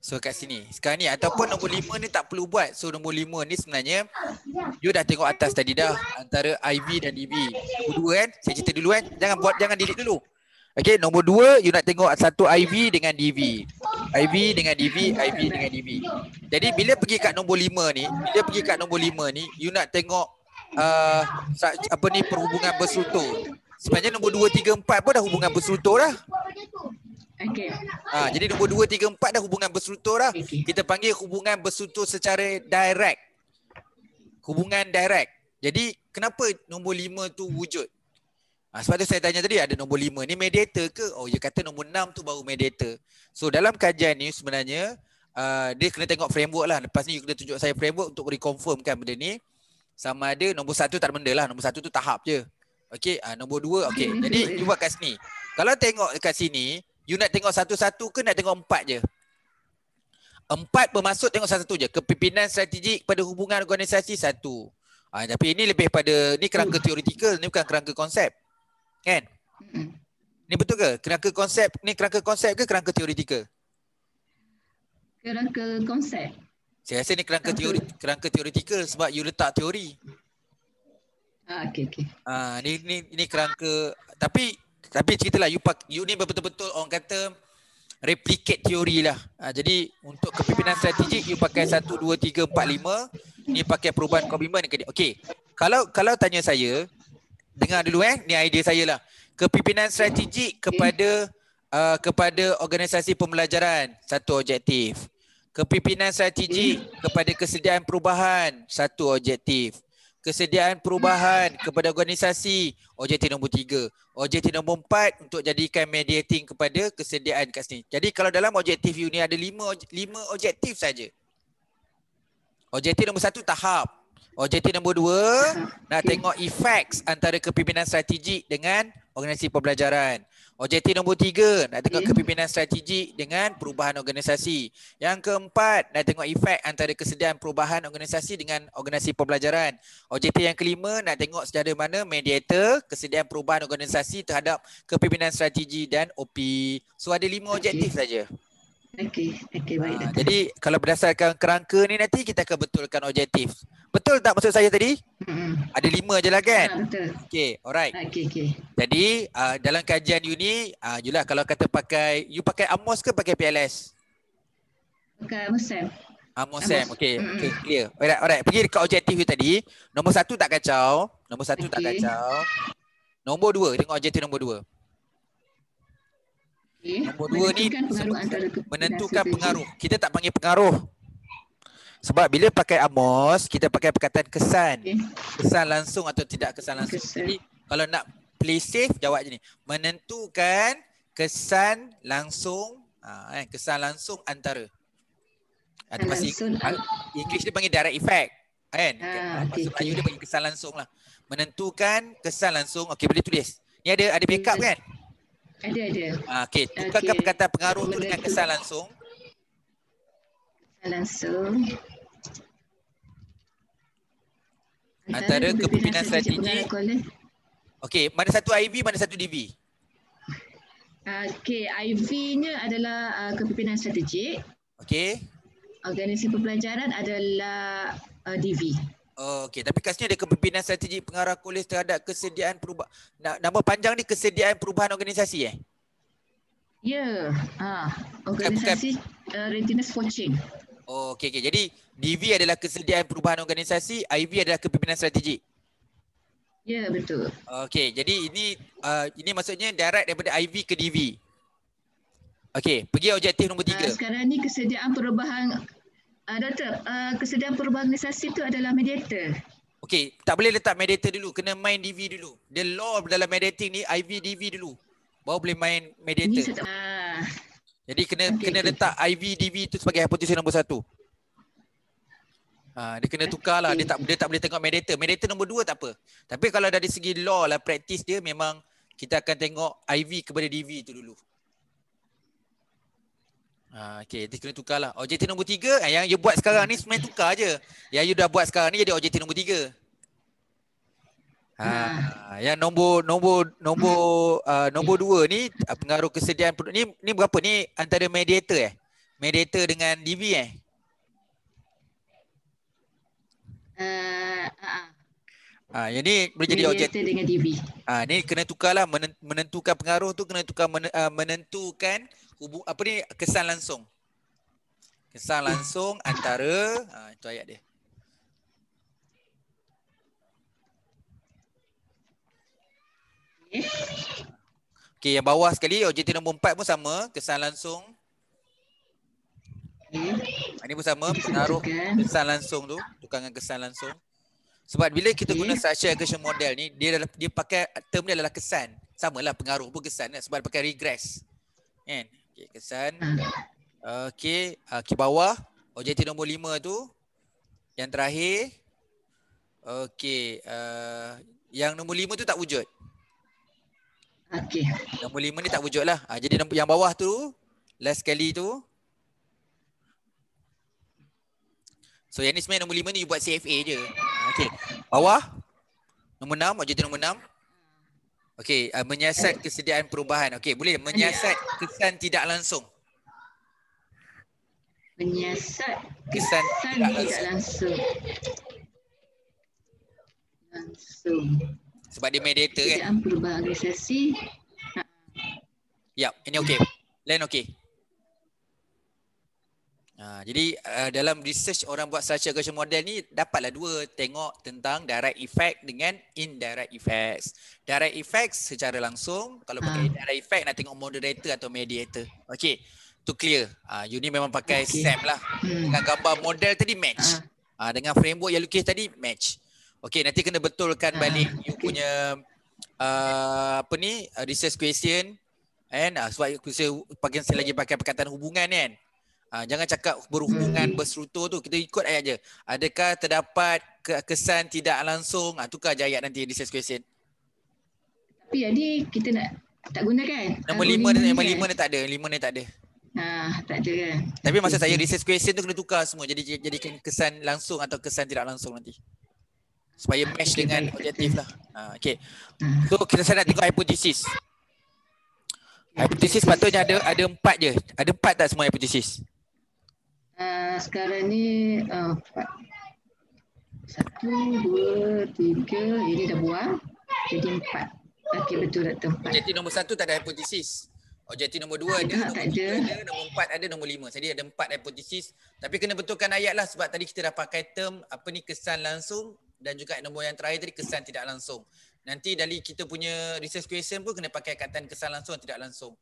[SPEAKER 2] So kat sini. Sekarang ni ataupun nombor 5 ni tak perlu buat. So nombor 5 ni sebenarnya you dah tengok atas tadi dah antara IV dan dv. Nombor 2 kan? Saya cerita dulu kan? Jangan buat, jangan delete dulu. Okay, nombor 2 you nak tengok satu IV dengan DV. IV dengan DV, IV dengan DV. Jadi bila pergi kat nombor 5 ni, bila pergi kat nombor 5 ni, you nak tengok uh, apa ni perhubungan bersutu. Sebenarnya nombor 2 3 4 pun dah hubungan bersutu dah. Okay. Ha, ah, jadi nombor 2 3 4 dah hubungan bersutu dah. Okay. Kita panggil hubungan bersutu secara direct. Hubungan direct. Jadi kenapa nombor 5 tu wujud? Ha, sebab tu saya tanya tadi ada nombor 5 ni mediator ke? Oh dia kata nombor 6 tu baru mediator. So dalam kajian ni sebenarnya uh, dia kena tengok framework lah. Lepas ni you kena tunjuk saya framework untuk reconfirmkan benda ni sama ada nombor satu tak ada benda lah. Nombor satu tu tahap je. Okay, uh, ah, nombor dua. Okay, hmm. jadi you buat kat sini. Kalau tengok kat sini, you nak tengok satu-satu ke nak tengok empat je? Empat bermaksud tengok satu-satu je. Kepimpinan strategik pada hubungan organisasi satu. Uh, tapi ini lebih pada, ni kerangka hmm. teoretikal, ni bukan kerangka konsep. Kan? Hmm. Ni betul ke? Kerangka konsep, ni kerangka konsep ke kerangka teoretikal?
[SPEAKER 5] Kerangka konsep.
[SPEAKER 2] Saya rasa ni kerangka teori kerangka teoretikal sebab you letak teori.
[SPEAKER 5] Ah okey okey.
[SPEAKER 2] Ah ni ni ini kerangka tapi tapi ceritalah you pak you ni betul-betul orang kata replicate teori lah. Ah, jadi untuk kepimpinan strategik you pakai 1 2 3 4 5 ni pakai perubahan komitmen ke okey. Kalau kalau tanya saya dengar dulu eh ni idea saya lah. Kepimpinan strategik kepada uh, kepada organisasi pembelajaran satu objektif. Kepimpinan strategi hmm. kepada kesediaan perubahan satu objektif. Kesediaan perubahan kepada organisasi objektif nombor tiga. Objektif nombor empat untuk jadikan mediating kepada kesediaan kat sini. Jadi kalau dalam objektif you ni ada lima, lima objektif saja. Objektif nombor satu tahap. Objektif nombor dua nak tengok efek antara kepimpinan strategik dengan organisasi pembelajaran. Objektif nombor tiga, nak tengok kepimpinan strategik dengan perubahan organisasi. Yang keempat, nak tengok efek antara kesediaan perubahan organisasi dengan organisasi pembelajaran. Objektif yang kelima, nak tengok sejada mana mediator kesediaan perubahan organisasi terhadap kepimpinan strategi dan OP. So ada lima objektif saja.
[SPEAKER 5] Okay. okay, okay, baik. Ha,
[SPEAKER 2] jadi kalau berdasarkan kerangka ni nanti kita akan betulkan objektif. Betul tak maksud saya tadi? Hmm. Ada lima je lah kan? Ha, betul. Okay, alright. Ah, okay, okay. Jadi, uh, dalam kajian you ni, uh, Yulah kalau kata pakai, you pakai Amos ke pakai PLS?
[SPEAKER 5] Pakai Amos Sam.
[SPEAKER 2] Amos Sam, okay. Mm. Okay, clear. Alright, alright. Pergi dekat objektif you tadi. Nombor satu tak kacau. Nombor satu okay. tak kacau. Nombor dua, tengok objektif nombor dua.
[SPEAKER 5] Okay. Nombor dua menentukan ni pengaruh
[SPEAKER 2] menentukan pengaruh. Kita tak panggil pengaruh. Sebab bila pakai amos, kita pakai perkataan kesan. Okay. Kesan langsung atau tidak kesan langsung. Kesan. Jadi kalau nak play safe, jawab je ni. Menentukan kesan langsung, uh, kesan langsung antara. Atau Masih, English dia panggil direct effect. Kan? Ah, okay, okay. dia panggil kesan langsung lah. Menentukan kesan langsung. Okey boleh tulis. Ni ada ada backup kan? Ada ada. Ah, okey, tukarkan okay. perkataan pengaruh tu dengan kesan langsung. Alan Sir.
[SPEAKER 5] Antara, kepimpinan strategi.
[SPEAKER 2] Okey, mana satu IV, mana satu DV?
[SPEAKER 5] Okey, IV-nya adalah uh, kepimpinan strategi. Okey. Organisasi pembelajaran adalah uh, DV.
[SPEAKER 2] Oh, okey, tapi kasnya ada kepimpinan strategi pengarah kolej terhadap kesediaan perubahan. Nama panjang ni kesediaan perubahan organisasi eh?
[SPEAKER 5] Ya, yeah. ha, organisasi bukan, bukan. Uh, readiness for change.
[SPEAKER 2] Oh, okey okey. Jadi DV adalah kesediaan perubahan organisasi, IV adalah kepimpinan strategi.
[SPEAKER 5] Ya, yeah, betul.
[SPEAKER 2] Okey, jadi ini uh, ini maksudnya direct daripada IV ke DV. Okey, pergi objektif
[SPEAKER 5] nombor tiga. Uh, sekarang ni kesediaan perubahan uh, Doktor, uh, kesediaan perubahan organisasi tu adalah mediator.
[SPEAKER 2] Okey, tak boleh letak mediator dulu, kena main DV dulu. The law dalam mediating ni IV DV dulu. Baru boleh main mediator. Ini ah. Jadi kena okay, kena okay. letak DV tu sebagai hipotesis nombor satu. Ha, dia kena tukar lah. Dia tak, dia tak boleh tengok mediator. Mediator nombor dua tak apa. Tapi kalau dari segi law lah, praktis dia memang kita akan tengok IV kepada DV tu dulu. Ha, okay, dia kena tukar lah. Objektif nombor tiga, yang you buat sekarang ni sebenarnya tukar je. Yang you dah buat sekarang ni jadi objektif nombor tiga. Ha. ha. Yang nombor nombor nombor uh, nombor dua ni uh, pengaruh kesediaan produk ni ni berapa ni antara mediator eh? Mediator dengan DV eh?
[SPEAKER 5] Uh, uh.
[SPEAKER 2] Ha, jadi menjadi objek. Mediator dengan DV. Ha, ni kena tukarlah menentukan pengaruh tu kena tukar uh, menentukan hubung, apa ni kesan langsung. Kesan langsung antara ha, itu ayat dia. Okey, yang bawah sekali OJT nombor empat pun sama, kesan langsung. Okay. Ah, ini pun sama, pengaruh kesan langsung tu, tukangan kesan langsung. Sebab bila kita okay. guna structure aggression model ni, dia adalah, dia pakai term dia adalah kesan. Sama lah pengaruh pun kesan lah, sebab pakai regress. Kan? Okay, kesan. Okey, uh, bawah OJT nombor lima tu. Yang terakhir. Okey, uh, yang nombor lima tu tak wujud. Okey. Nombor lima ni tak wujud lah. Ha, jadi yang bawah tu, last sekali tu. So yang ni sebenarnya nombor lima ni you buat CFA je. Ah, okey. Bawah. Nombor enam, objektif nombor enam. Okey, uh, menyiasat kesediaan perubahan. Okey, boleh menyiasat kesan tidak langsung. Menyiasat kesan, tidak, Langsung. langsung. Sebab dia mediator kan. Keadaan perubahan organisasi. Ya, ini okey. Lain okey. Ha, jadi uh, dalam research orang buat structure regression model ni dapatlah dua tengok tentang direct effect dengan indirect effects. Direct effects secara langsung kalau pakai ha. direct effect nak tengok moderator atau mediator. Okey. To clear. Ha, you ni memang pakai okay. SAM lah. Hmm. Dengan gambar model tadi match. Ha. Ha, dengan framework yang lukis tadi match. Okay nanti kena betulkan ah, balik uh, You punya uh, Apa ni uh, Research question And uh, Sebab aku saya, saya lagi pakai perkataan hubungan kan uh, Jangan cakap berhubungan hmm. berserutu tu Kita ikut ayat je Adakah terdapat Kesan tidak langsung uh, Tukar je ayat nanti Research question
[SPEAKER 1] Tapi
[SPEAKER 5] ya, ni kita nak Tak guna kan Nombor lima ni, nombor lima
[SPEAKER 2] ni kan? tak ada Lima ni tak ada
[SPEAKER 5] Ah, tak ada kan.
[SPEAKER 2] Tapi masa okay. saya research question tu kena tukar semua. Jadi jadikan kesan langsung atau kesan tidak langsung nanti supaya ah, match dengan objektif lah. Ah, okay. Hmm. So kita saya nak tengok Hipotesis Hypothesis patutnya ada ada empat je. Ada empat tak semua hipotesis?
[SPEAKER 5] Uh, ah, sekarang ni uh, empat. Satu, dua, tiga. Ini dah buang. Jadi empat. Okey betul tak tempat.
[SPEAKER 2] Jadi nombor satu tak ada hypothesis. Objektif nombor dua ada, nombor tiga ada, nombor empat ada, nombor lima. Jadi ada empat hipotesis. Tapi kena betulkan ayat lah sebab tadi kita dah pakai term apa ni kesan langsung dan juga nombor yang terakhir tadi kesan tidak langsung. Nanti dari kita punya research question pun kena pakai kataan kesan langsung tidak langsung.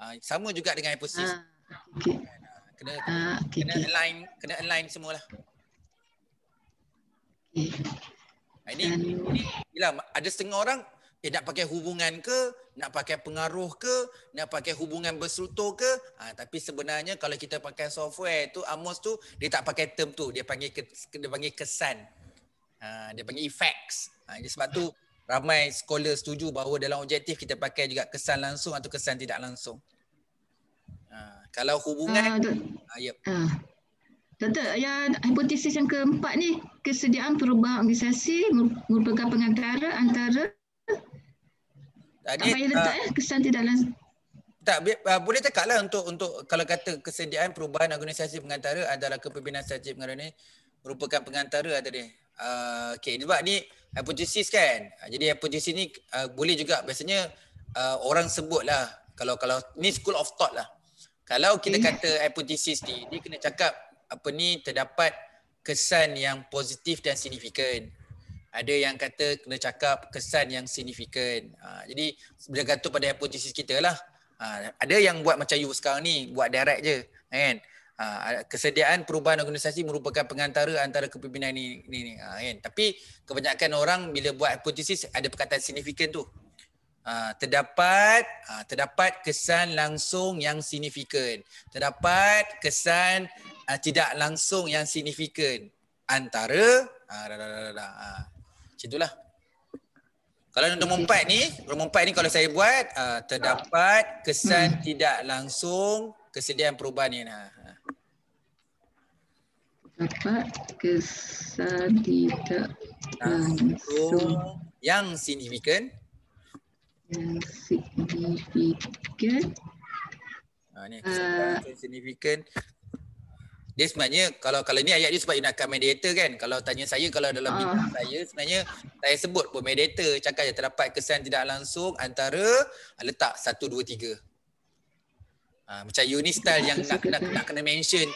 [SPEAKER 2] Uh, sama juga dengan hipotesis. Uh, ah, okay. Ah, kena uh, okay, kena okay. align kena align semualah. Okay. Ini dan... ini ialah ada setengah orang Eh, nak pakai hubungan ke, nak pakai pengaruh ke, nak pakai hubungan bersutur ke. Ha, tapi sebenarnya kalau kita pakai software tu, Amos tu, dia tak pakai term tu. Dia panggil, ke, dia panggil kesan. Ah, dia panggil effects. Ha, ah, sebab tu ramai scholar setuju bahawa dalam objektif kita pakai juga kesan langsung atau kesan tidak langsung. Ha, kalau hubungan,
[SPEAKER 5] uh, ya. Doktor, yang hipotesis yang keempat ni, kesediaan perubahan organisasi merupakan pengantara antara
[SPEAKER 2] Tadi, tak payah letak uh, ya,
[SPEAKER 5] kesan tidak langsung.
[SPEAKER 2] Tak, boleh tak kalah untuk, untuk kalau kata kesediaan perubahan organisasi pengantara adalah kepimpinan strategi mengenai merupakan pengantara ada dia. Ah, okay, sebab ni hypothesis kan. Ah, jadi hypothesis ni uh, boleh juga biasanya uh, orang sebut lah. Kalau kalau ni school of thought lah. Kalau kita okay. Hmm. kata hypothesis ni, dia kena cakap apa ni terdapat kesan yang positif dan signifikan. Ada yang kata kena cakap kesan yang signifikan. Uh, jadi bergantung pada hypothesis kita lah. Uh, ada yang buat macam you sekarang ni, buat direct je. Kan? Ha, kesediaan perubahan organisasi merupakan pengantara antara kepimpinan ini. ini, ini. Ha, kan? Tapi kebanyakan orang bila buat hipotesis ada perkataan signifikan tu. Ha, terdapat ha, terdapat kesan langsung yang signifikan. Terdapat kesan ha, tidak langsung yang signifikan antara ha, dah, ha, dah, Kalau nombor empat ni, nombor empat ni kalau saya buat, ha, terdapat kesan hmm. tidak langsung kesediaan perubahan ni. Nah
[SPEAKER 5] apa kesan tidak langsung
[SPEAKER 2] yang signifikan
[SPEAKER 5] yang signifikan
[SPEAKER 2] ha ni kesan ah. signifikan dia sebenarnya kalau kalau ni ayat dia sebab dia nak mediator kan kalau tanya saya kalau dalam ah. bidang uh. saya sebenarnya saya sebut pun mediator cakap je terdapat kesan tidak langsung antara ah, letak 1 2 3 ha, macam you ni style yang nak, nak, nak kena mention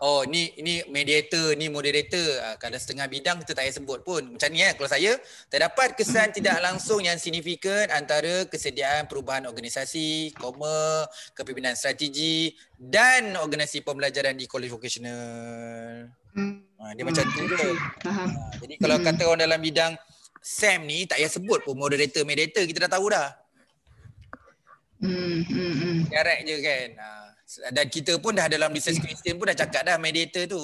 [SPEAKER 2] oh ni ni mediator ni moderator uh, ah, kalau setengah bidang kita tak payah sebut pun macam ni eh kalau saya terdapat kesan [laughs] tidak langsung yang signifikan antara kesediaan perubahan organisasi koma kepimpinan strategi dan organisasi pembelajaran di college vocational
[SPEAKER 5] hmm. uh, dia hmm. macam tu hmm. uh, jadi
[SPEAKER 2] kalau hmm. kata orang dalam bidang SAM ni tak payah sebut pun moderator mediator kita dah tahu dah
[SPEAKER 1] hmm hmm hmm
[SPEAKER 2] direct je kan uh, dan kita pun dah dalam bisnes Kristian pun dah cakap dah mediator tu.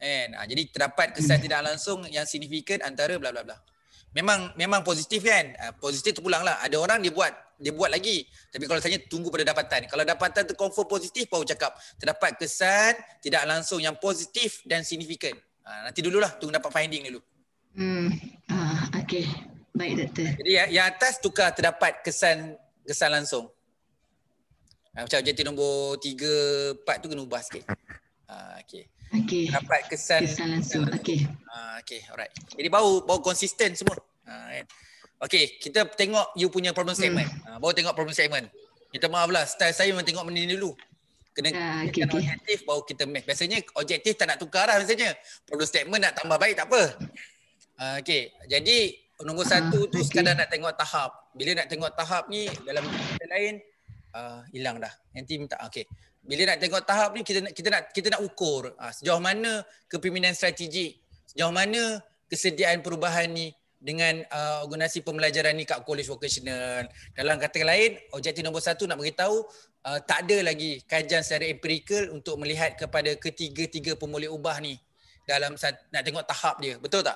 [SPEAKER 2] Kan? Ha, jadi terdapat kesan tidak langsung yang signifikan antara bla bla bla. Memang memang positif kan? Ha, positif lah. Ada orang dia buat dia buat lagi. Tapi kalau tanya tunggu pada dapatan. Kalau dapatan tu confirm positif baru cakap. Terdapat kesan tidak langsung yang positif dan signifikan. Ha, ah, nanti dululah tunggu dapat finding dulu.
[SPEAKER 5] Hmm. Ah, okay. Baik doktor.
[SPEAKER 2] Jadi yang atas tukar terdapat kesan kesan langsung. Ha, macam objektif nombor tiga, empat tu kena ubah sikit. Ha, ah, okay. Okay. Dapat kesan, kesan langsung. Okay. Ha, okay, alright. Jadi bau bau konsisten semua. Ha, kan? Okay, kita tengok you punya problem statement. Hmm. Ha, bau tengok problem statement. Kita maaf lah, style saya memang tengok benda ni dulu. Kena uh, okay, kena okay. objektif bau kita match. Biasanya objektif tak nak tukar lah biasanya. Problem statement nak tambah baik tak apa. Ha, okay, jadi nombor uh, satu tu okay. sekadar nak tengok tahap. Bila nak tengok tahap ni dalam kita lain, uh, hilang dah. Nanti minta ah, okey. Bila nak tengok tahap ni kita nak kita nak kita nak ukur uh, sejauh mana kepimpinan strategik, sejauh mana kesediaan perubahan ni dengan uh, organisasi pembelajaran ni kat college vocational. Dalam kata lain, objektif nombor satu nak beritahu uh, tak ada lagi kajian secara empirical untuk melihat kepada ketiga-tiga pemulih ubah ni dalam nak tengok tahap dia. Betul tak?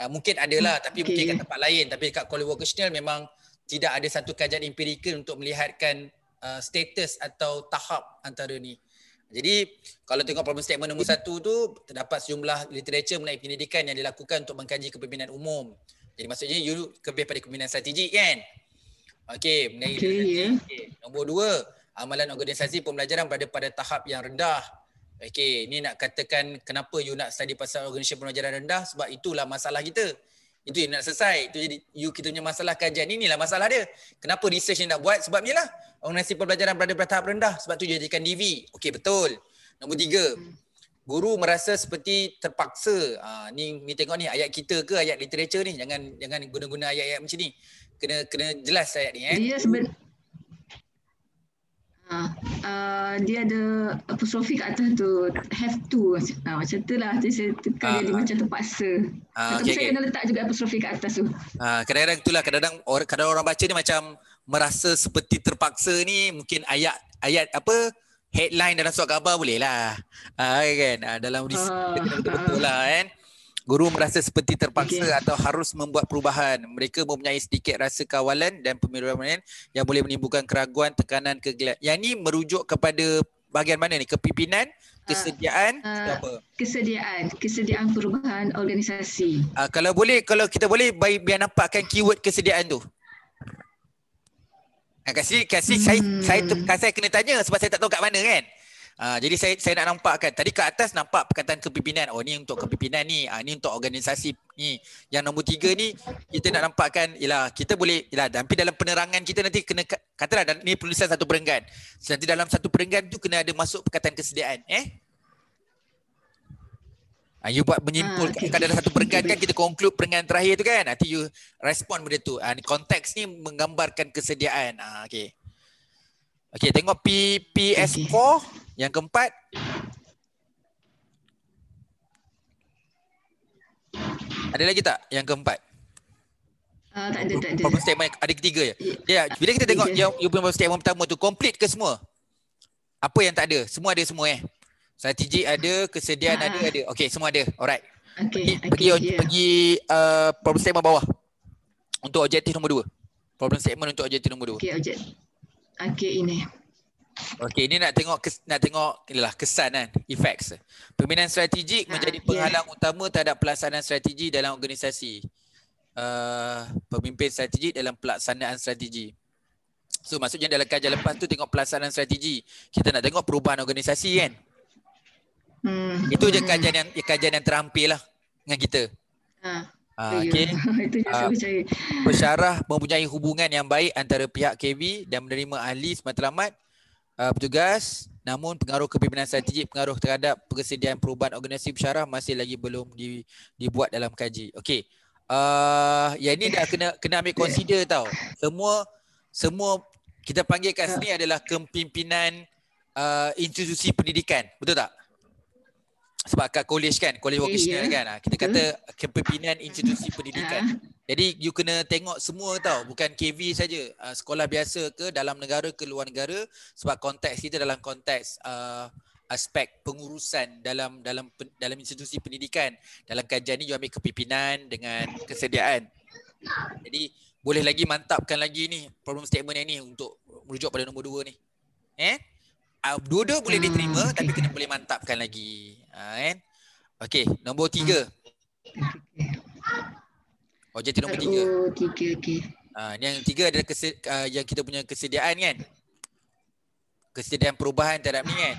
[SPEAKER 2] Uh, mungkin adalah okay. Hmm, tapi mungkin kat tempat lain tapi kat college vocational memang tidak ada satu kajian empirikal untuk melihatkan uh, status atau tahap antara ni. Jadi kalau tengok problem statement nombor satu tu terdapat sejumlah literature mengenai pendidikan yang dilakukan untuk mengkaji kepimpinan umum. Jadi maksudnya you lebih pada kepimpinan strategik kan? Okey, mengenai okay, yeah. okay. nombor dua, amalan organisasi pembelajaran berada pada tahap yang rendah. Okey, ni nak katakan kenapa you nak study pasal organisasi pembelajaran rendah sebab itulah masalah kita. Itu yang nak selesai. Itu jadi you kita punya masalah kajian. Inilah masalah dia. Kenapa research ni nak buat? Sebab ni lah. Organisasi pembelajaran berada pada tahap rendah. Sebab tu dia jadikan DV. Okey betul. Nombor tiga. Guru merasa seperti terpaksa. Ah, ni, ni tengok ni ayat kita ke ayat literature ni. Jangan jangan guna-guna ayat-ayat macam ni. Kena kena jelas ayat ni. Eh.
[SPEAKER 5] Dia sebenarnya Ah, ah, dia ada apostrophe kat atas tu have to ha, macam tu lah jadi saya tekan jadi ha, macam terpaksa
[SPEAKER 2] ha, okay, saya okay. kena
[SPEAKER 5] letak juga apostrophe kat atas tu
[SPEAKER 2] ha, kadang-kadang itulah kadang-kadang orang, kadang orang baca ni macam merasa seperti terpaksa ni mungkin ayat ayat apa headline dalam surat khabar boleh lah ha, kan dalam risiko ha,
[SPEAKER 3] betul-betul
[SPEAKER 2] ha. lah kan eh guru merasa seperti terpaksa okay. atau harus membuat perubahan. Mereka mempunyai sedikit rasa kawalan dan pemirsaan yang boleh menimbulkan keraguan, tekanan, kegelap. Yang ini merujuk kepada bahagian mana ni? Kepimpinan, ah, kesediaan, uh, uh, apa?
[SPEAKER 5] Kesediaan, kesediaan perubahan organisasi.
[SPEAKER 2] Uh, kalau boleh, kalau kita boleh bi- biar nampakkan keyword kesediaan tu. kasih, kasih, hmm. saya, saya, saya, saya kena tanya sebab saya tak tahu kat mana kan? Ah, jadi saya saya nak nampakkan tadi ke atas nampak perkataan kepimpinan oh ni untuk kepimpinan ni ah ni untuk organisasi ni yang nombor tiga ni kita nak nampakkan ialah kita boleh ialah tapi dalam penerangan kita nanti kena katalah dan ni penulisan satu perenggan so, nanti dalam satu perenggan tu kena ada masuk perkataan kesediaan eh Ah, you buat menyimpul ha, okay. kadang satu perenggan kan kita conclude perenggan terakhir tu kan nanti you respond benda tu ah, konteks ni menggambarkan kesediaan ah, okay. Okay, tengok PPS4 okay. Yang keempat Ada lagi tak yang keempat?
[SPEAKER 5] Uh, tak ada, tak
[SPEAKER 2] ada. Yang ada ketiga je. Ya, yeah, bila kita tengok yang you punya statement pertama tu complete ke semua? Apa yang tak ada? Semua ada semua eh. Strategi ada, kesediaan uh. Ah. ada, ada. Okay, semua ada. Alright. Okay, pergi, okay, pergi, yeah. pergi uh, problem statement bawah. Untuk objektif nombor dua. Problem statement untuk objektif nombor
[SPEAKER 5] dua. Okay, objektif. Okay, ini.
[SPEAKER 2] Okey, ini nak tengok kes, nak tengok inilah kesan kan, effects. Pembinaan strategik ha, ah, menjadi yeah. penghalang utama terhadap pelaksanaan strategi dalam organisasi. Uh, pemimpin strategik dalam pelaksanaan strategi. So maksudnya dalam kajian lepas tu tengok pelaksanaan strategi. Kita nak tengok perubahan organisasi kan. Hmm. Itu je kajian yang ya, kajian yang terampil lah dengan kita.
[SPEAKER 5] Ha. Uh, okay. Itu uh, yang
[SPEAKER 2] ah, saya mempunyai hubungan yang baik antara pihak KV dan menerima ahli semata-mata uh, petugas namun pengaruh kepimpinan strategik pengaruh terhadap persediaan perubahan organisasi bersyarah masih lagi belum di, dibuat dalam kaji. Okey. Uh, yang ini dah kena kena ambil consider tau. Semua semua kita panggil kat sini adalah kepimpinan uh, institusi pendidikan. Betul tak? sebab kat college kan college vocational yeah, kan ah, kita kata hmm. kepimpinan institusi pendidikan ha. jadi you kena tengok semua tau bukan KV saja ah, sekolah biasa ke dalam negara ke luar negara sebab konteks kita dalam konteks uh, aspek pengurusan dalam dalam dalam institusi pendidikan dalam kajian ni you ambil kepimpinan dengan kesediaan jadi boleh lagi mantapkan lagi ni problem statement yang ni untuk merujuk pada nombor dua ni eh dua-dua boleh diterima hmm, okay. tapi kena boleh mantapkan lagi ha, kan? Okey, nombor tiga. Objektif okay. nombor tiga.
[SPEAKER 5] Oh tiga okey.
[SPEAKER 2] ha, ini yang tiga adalah kesi- uh, ha, yang kita punya kesediaan kan? Kesediaan perubahan terhadap ni kan?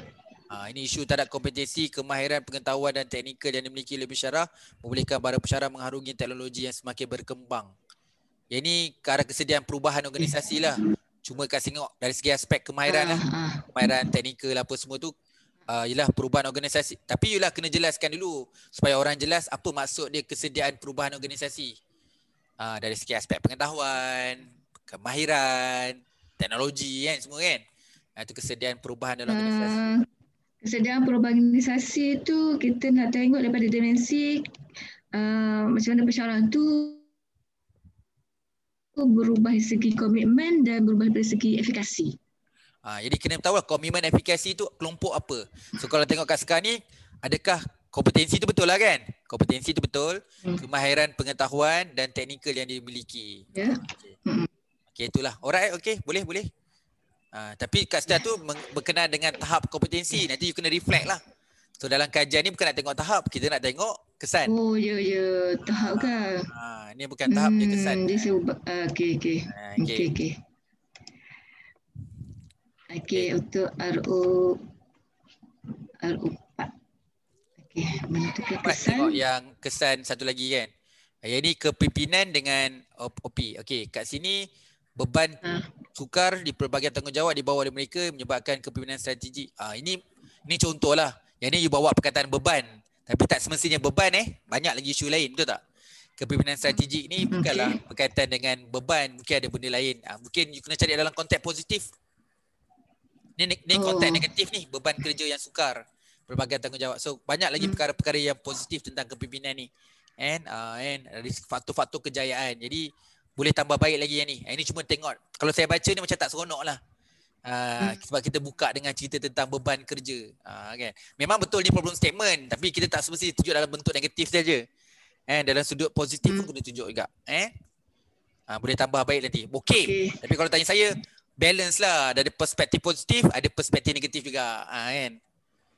[SPEAKER 2] Ha, ini isu terhadap kompetensi, kemahiran, pengetahuan dan teknikal yang dimiliki lebih syarah membolehkan para pesara mengharungi teknologi yang semakin berkembang. Yang ini ke arah kesediaan perubahan organisasi lah. Cuma kat tengok dari segi aspek kemahiran lah. Ah, ah. Kemahiran teknikal apa semua tu uh, ah, ialah perubahan organisasi. Tapi ialah kena jelaskan dulu supaya orang jelas apa maksud dia kesediaan perubahan organisasi. Uh, dari segi aspek pengetahuan, kemahiran, teknologi kan semua kan. Ah, itu kesediaan perubahan dalam hmm. organisasi.
[SPEAKER 5] Uh, kesediaan perubahan organisasi itu kita nak tengok daripada dimensi uh, macam mana persyaratan tu berubah dari segi komitmen dan berubah dari segi efikasi.
[SPEAKER 2] Ha, jadi kena tahu lah komitmen efikasi tu kelompok apa. So kalau tengok kat sekarang ni, adakah kompetensi tu betul lah kan? Kompetensi tu betul, hmm. kemahiran pengetahuan dan teknikal yang dimiliki.
[SPEAKER 5] Yeah. Okay. Hmm.
[SPEAKER 2] okay, itulah. Alright, okay. Boleh, boleh. Ha, tapi kat setiap tu berkenaan dengan tahap kompetensi, nanti you kena reflect lah. So dalam kajian ni bukan nak tengok tahap, kita nak tengok
[SPEAKER 5] kesan. Oh, ya, yeah, ya. Yeah. Tahap kan?
[SPEAKER 2] Ha, ha, ni bukan tahap, hmm,
[SPEAKER 5] dia kesan. Ah, okay, okay. Ha, okay, okay. okay. Okey, untuk RU RU
[SPEAKER 2] 4. Okey, menentukan Empat kesan. yang kesan satu lagi kan. Yang ini kepimpinan dengan OP. Okey, kat sini beban ha. sukar di pelbagai tanggungjawab di bawah mereka menyebabkan kepimpinan strategik. Ah, ini ini contohlah. Yang ini you bawa perkataan beban. Tapi tak semestinya beban eh. Banyak lagi isu lain, betul tak? kepimpinan strategik ni bukanlah okay. berkaitan dengan beban mungkin ada benda lain ha, mungkin you kena cari dalam konteks positif ni ni, ni konteks oh. negatif ni beban kerja yang sukar berbagai tanggungjawab so banyak lagi hmm. perkara-perkara yang positif tentang kepimpinan ni and uh, and risk faktor-faktor kejayaan jadi boleh tambah baik lagi yang ni ini eh, cuma tengok kalau saya baca ni macam tak seronok lah uh, hmm. sebab kita buka dengan cerita tentang beban kerja uh, okay. memang betul ni problem statement tapi kita tak semesti tunjuk dalam bentuk negatif saja Eh, dalam sudut positif pun hmm. kena tunjuk juga eh uh, boleh tambah baik nanti okey okay. tapi kalau tanya saya balance lah dari perspektif positif ada perspektif negatif juga ha, kan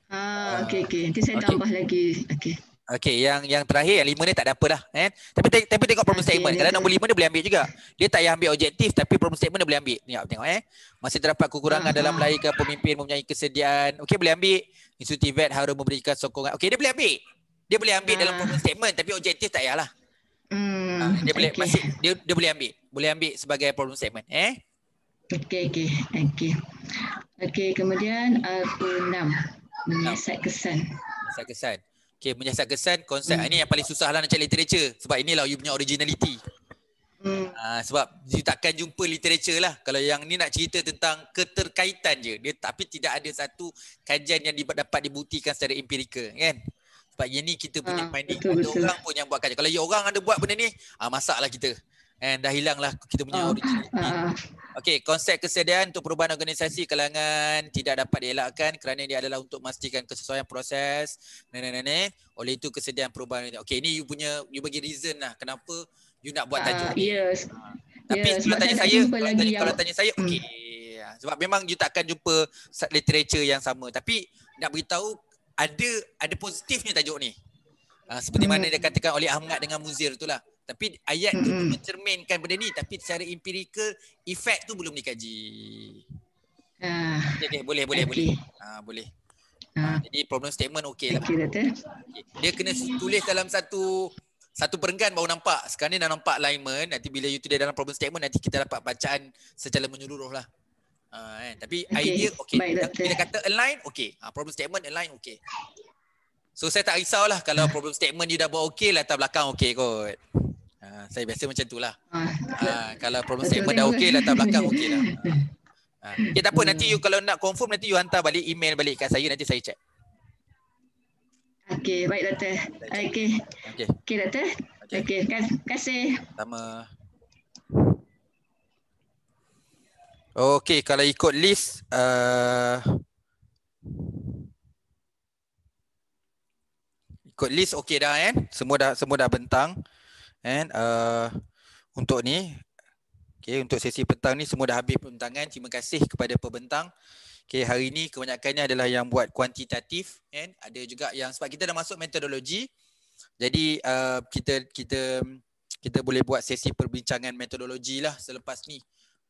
[SPEAKER 5] ah, ah. okey okey nanti saya okay. tambah lagi okey
[SPEAKER 2] okey yang yang terakhir yang lima ni tak ada apa eh. tapi te- tapi tengok problem okay, statement kalau nombor lima dia boleh ambil juga dia tak payah ambil objektif tapi problem statement dia boleh ambil tengok tengok eh masih terdapat kekurangan uh-huh. dalam melahirkan pemimpin mempunyai kesediaan okey boleh ambil institut vet harus memberikan sokongan okey dia boleh ambil dia boleh ambil uh. dalam ah. problem statement tapi objektif tak yalah.
[SPEAKER 5] hmm, uh,
[SPEAKER 3] dia okay.
[SPEAKER 2] boleh masih dia dia boleh ambil boleh ambil sebagai problem statement eh
[SPEAKER 5] Okey, okey, okey. Okey, kemudian aku enam. Menyiasat kesan.
[SPEAKER 2] Menyiasat kesan. Okey, menyiasat kesan. Konsep hmm. ini yang paling susahlah nak cari literature. Sebab inilah you punya originality. Hmm. Uh, sebab you takkan jumpa literature lah. Kalau yang ni nak cerita tentang keterkaitan je. Dia, tapi tidak ada satu kajian yang dapat dibuktikan secara empirikal. Kan? Sebab yang ni kita punya ha, finding. Betul, ada orang pun yang buat kajian. Kalau you orang ada buat benda ni, uh, ah, masaklah kita and dah hilanglah kita punya originality. Ah. Ah, ah. Okay, konsep kesediaan untuk perubahan organisasi kalangan tidak dapat dielakkan kerana dia adalah untuk memastikan kesesuaian proses. Ne oleh itu kesediaan perubahan. Okay, ini you punya you bagi reason lah kenapa you nak buat tajuk uh, ni.
[SPEAKER 5] Yes. Tapi yes. kalau tanya saya, kalau tanya, kalau tanya
[SPEAKER 2] saya, okay, Hmm. Sebab memang you akan jumpa literature yang sama. Tapi nak beritahu ada ada positifnya tajuk ni. Uh, seperti hmm. mana dia katakan oleh Ahmad dengan Muzir itulah. Tapi ayat tu mm-hmm. mencerminkan benda ni tapi secara empirikal efek tu belum dikaji. Uh, ah. okay, okay. boleh boleh okay. boleh. Ha boleh. Uh, ha, jadi problem statement okey lah. Okay, okay. Dia kena tulis dalam satu satu perenggan baru nampak. Sekarang ni dah nampak alignment. Nanti bila you tulis dalam problem statement nanti kita dapat bacaan secara menyeluruh lah. Ha, kan? Tapi okay. idea okey. Bila kata align okey. Ha, problem statement align okey. So saya tak risaulah kalau problem statement you dah buat okey, latar belakang okey kot. Ha, saya biasa macam tu lah.
[SPEAKER 5] Ah. Ha,
[SPEAKER 2] kalau problem statement dah okey, latar lah, belakang okey lah. Ha. Okay, ha. eh, tak apa. Nanti you kalau nak confirm, nanti you hantar balik email balik kat saya. Nanti saya check.
[SPEAKER 5] Okay, baik Dato. Okay. Okay, okay. okay Dato. Okay. okay, terima kasih.
[SPEAKER 2] Sama. Okay, kalau ikut list, uh, ikut list okey dah kan? Eh? Semua dah semua dah bentang. And uh, untuk ni, okay, untuk sesi petang ni semua dah habis pembentangan. Terima kasih kepada pembentang. Okay, hari ni kebanyakannya adalah yang buat kuantitatif. And ada juga yang sebab kita dah masuk metodologi. Jadi uh, kita kita kita boleh buat sesi perbincangan metodologi lah selepas ni.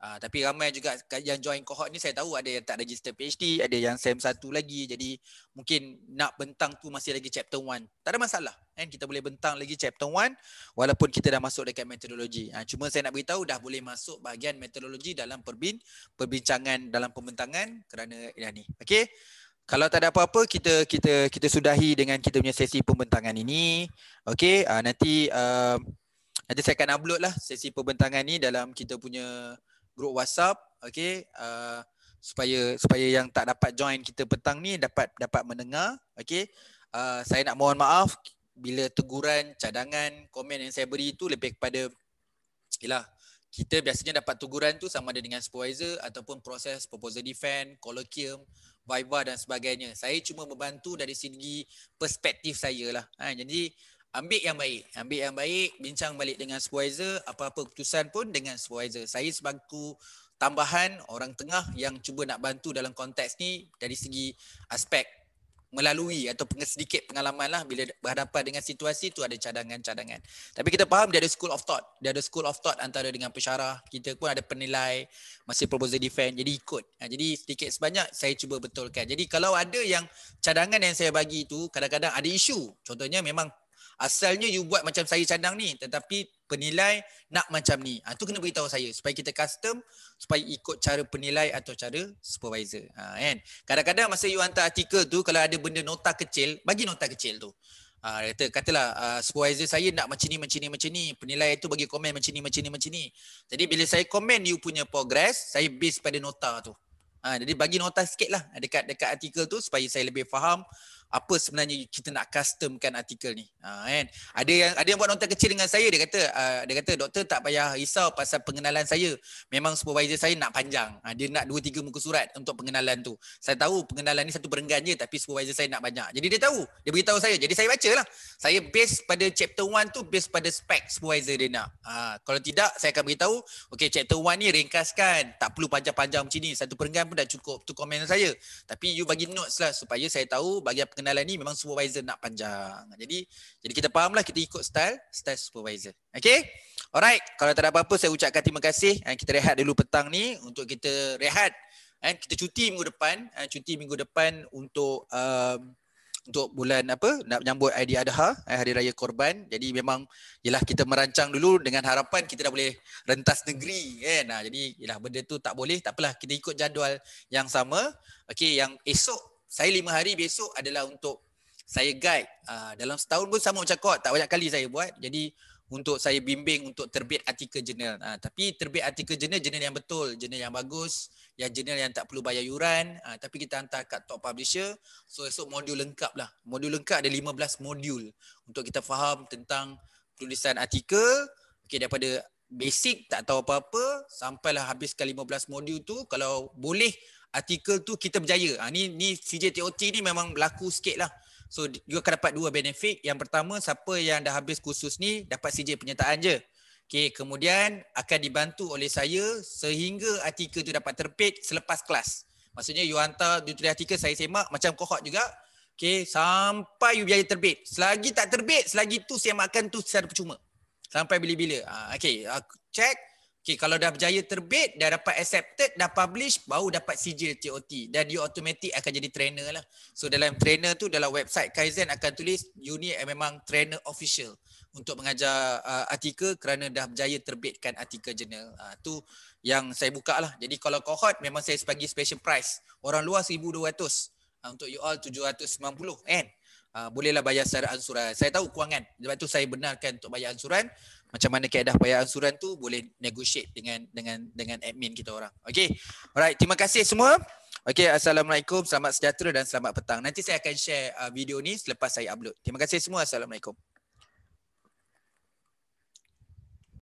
[SPEAKER 2] Uh, tapi ramai juga yang join cohort ni saya tahu ada yang tak register PhD, ada yang SEM satu lagi. Jadi mungkin nak bentang tu masih lagi chapter one. Tak ada masalah. Kan? Kita boleh bentang lagi chapter one walaupun kita dah masuk dekat metodologi. Uh, cuma saya nak beritahu dah boleh masuk bahagian metodologi dalam perbin, perbincangan dalam pembentangan kerana ini. Ya, ni. Okay? Kalau tak ada apa-apa, kita kita kita sudahi dengan kita punya sesi pembentangan ini. Okay? Ah, nanti, uh, nanti saya akan upload lah sesi pembentangan ini dalam kita punya grup WhatsApp okey uh, supaya supaya yang tak dapat join kita petang ni dapat dapat mendengar okey uh, saya nak mohon maaf bila teguran cadangan komen yang saya beri itu lebih kepada ialah kita biasanya dapat teguran tu sama ada dengan supervisor ataupun proses proposal defend colloquium viva dan sebagainya saya cuma membantu dari segi perspektif saya lah ha, jadi ambil yang baik ambil yang baik bincang balik dengan supervisor apa-apa keputusan pun dengan supervisor saya sebagai tambahan orang tengah yang cuba nak bantu dalam konteks ni dari segi aspek melalui atau sedikit pengalaman lah bila berhadapan dengan situasi tu ada cadangan-cadangan. Tapi kita faham dia ada school of thought. Dia ada school of thought antara dengan pesyarah. Kita pun ada penilai masih proposal defend. Jadi ikut. Ha, jadi sedikit sebanyak saya cuba betulkan. Jadi kalau ada yang cadangan yang saya bagi tu kadang-kadang ada isu. Contohnya memang asalnya you buat macam saya cadang ni tetapi penilai nak macam ni. Ha, tu kena beritahu saya supaya kita custom supaya ikut cara penilai atau cara supervisor. Ha, Kadang-kadang masa you hantar artikel tu kalau ada benda nota kecil, bagi nota kecil tu. Ha, kata, katalah uh, supervisor saya nak macam ni, macam ni, macam ni. Penilai tu bagi komen macam ni, macam ni, macam ni. Jadi bila saya komen you punya progress, saya base pada nota tu. Ha, jadi bagi nota sikit lah dekat, dekat artikel tu supaya saya lebih faham apa sebenarnya kita nak customkan artikel ni ha, kan ada yang ada yang buat nota kecil dengan saya dia kata uh, dia kata doktor tak payah risau pasal pengenalan saya memang supervisor saya nak panjang ha, dia nak dua tiga muka surat untuk pengenalan tu saya tahu pengenalan ni satu perenggan je tapi supervisor saya nak banyak jadi dia tahu dia beritahu saya jadi saya bacalah saya base pada chapter 1 tu base pada spec supervisor dia nak ha, kalau tidak saya akan beritahu okey chapter 1 ni ringkaskan tak perlu panjang-panjang macam ni satu perenggan pun dah cukup tu komen saya tapi you bagi notes lah supaya saya tahu bagi pengenalan pengenalan ni memang supervisor nak panjang. Jadi jadi kita lah kita ikut style style supervisor. Okay? Alright, kalau tak ada apa-apa saya ucapkan terima kasih. Eh, kita rehat dulu petang ni untuk kita rehat. And eh, kita cuti minggu depan, eh, cuti minggu depan untuk um, untuk bulan apa nak menyambut ID Adha hari raya korban jadi memang ialah kita merancang dulu dengan harapan kita dah boleh rentas negeri kan nah jadi ialah benda tu tak boleh tak apalah kita ikut jadual yang sama okey yang esok saya lima hari besok adalah untuk saya guide uh, dalam setahun pun sama macam kau tak banyak kali saya buat jadi untuk saya bimbing untuk terbit artikel jurnal uh, tapi terbit artikel jurnal jurnal yang betul jurnal yang bagus yang jurnal yang tak perlu bayar yuran uh, tapi kita hantar kat top publisher so esok modul lengkap lah modul lengkap ada 15 modul untuk kita faham tentang penulisan artikel okay, daripada basic tak tahu apa-apa sampailah habiskan 15 modul tu kalau boleh artikel tu kita berjaya. Ha, ni ni CJTOT ni memang berlaku sikit lah. So you akan dapat dua benefit. Yang pertama siapa yang dah habis kursus ni dapat CJ penyertaan je. Okay, kemudian akan dibantu oleh saya sehingga artikel tu dapat terbit selepas kelas. Maksudnya you hantar tutorial artikel saya semak macam kohok juga. Okay, sampai you biaya terbit. Selagi tak terbit, selagi tu semakan tu secara percuma. Sampai bila-bila. Ha, okay, aku check. Okay, kalau dah berjaya terbit, dah dapat accepted, dah publish, baru dapat sijil TOT. Dan you automatic akan jadi trainer lah. So dalam trainer tu, dalam website Kaizen akan tulis, you ni eh, memang trainer official untuk mengajar uh, artikel kerana dah berjaya terbitkan artikel jurnal. Uh, tu yang saya buka lah. Jadi kalau cohort, memang saya bagi special price. Orang luar 1200 uh, ah, untuk you all 790 kan? Uh, bolehlah bayar secara ansuran. Saya tahu kewangan. Sebab tu saya benarkan untuk bayar ansuran macam mana kaedah bayar ansuran tu boleh negotiate dengan dengan dengan admin kita orang. Okay, Alright, terima kasih semua. Okay, assalamualaikum, selamat sejahtera dan selamat petang. Nanti saya akan share uh, video ni selepas saya upload. Terima kasih semua. Assalamualaikum.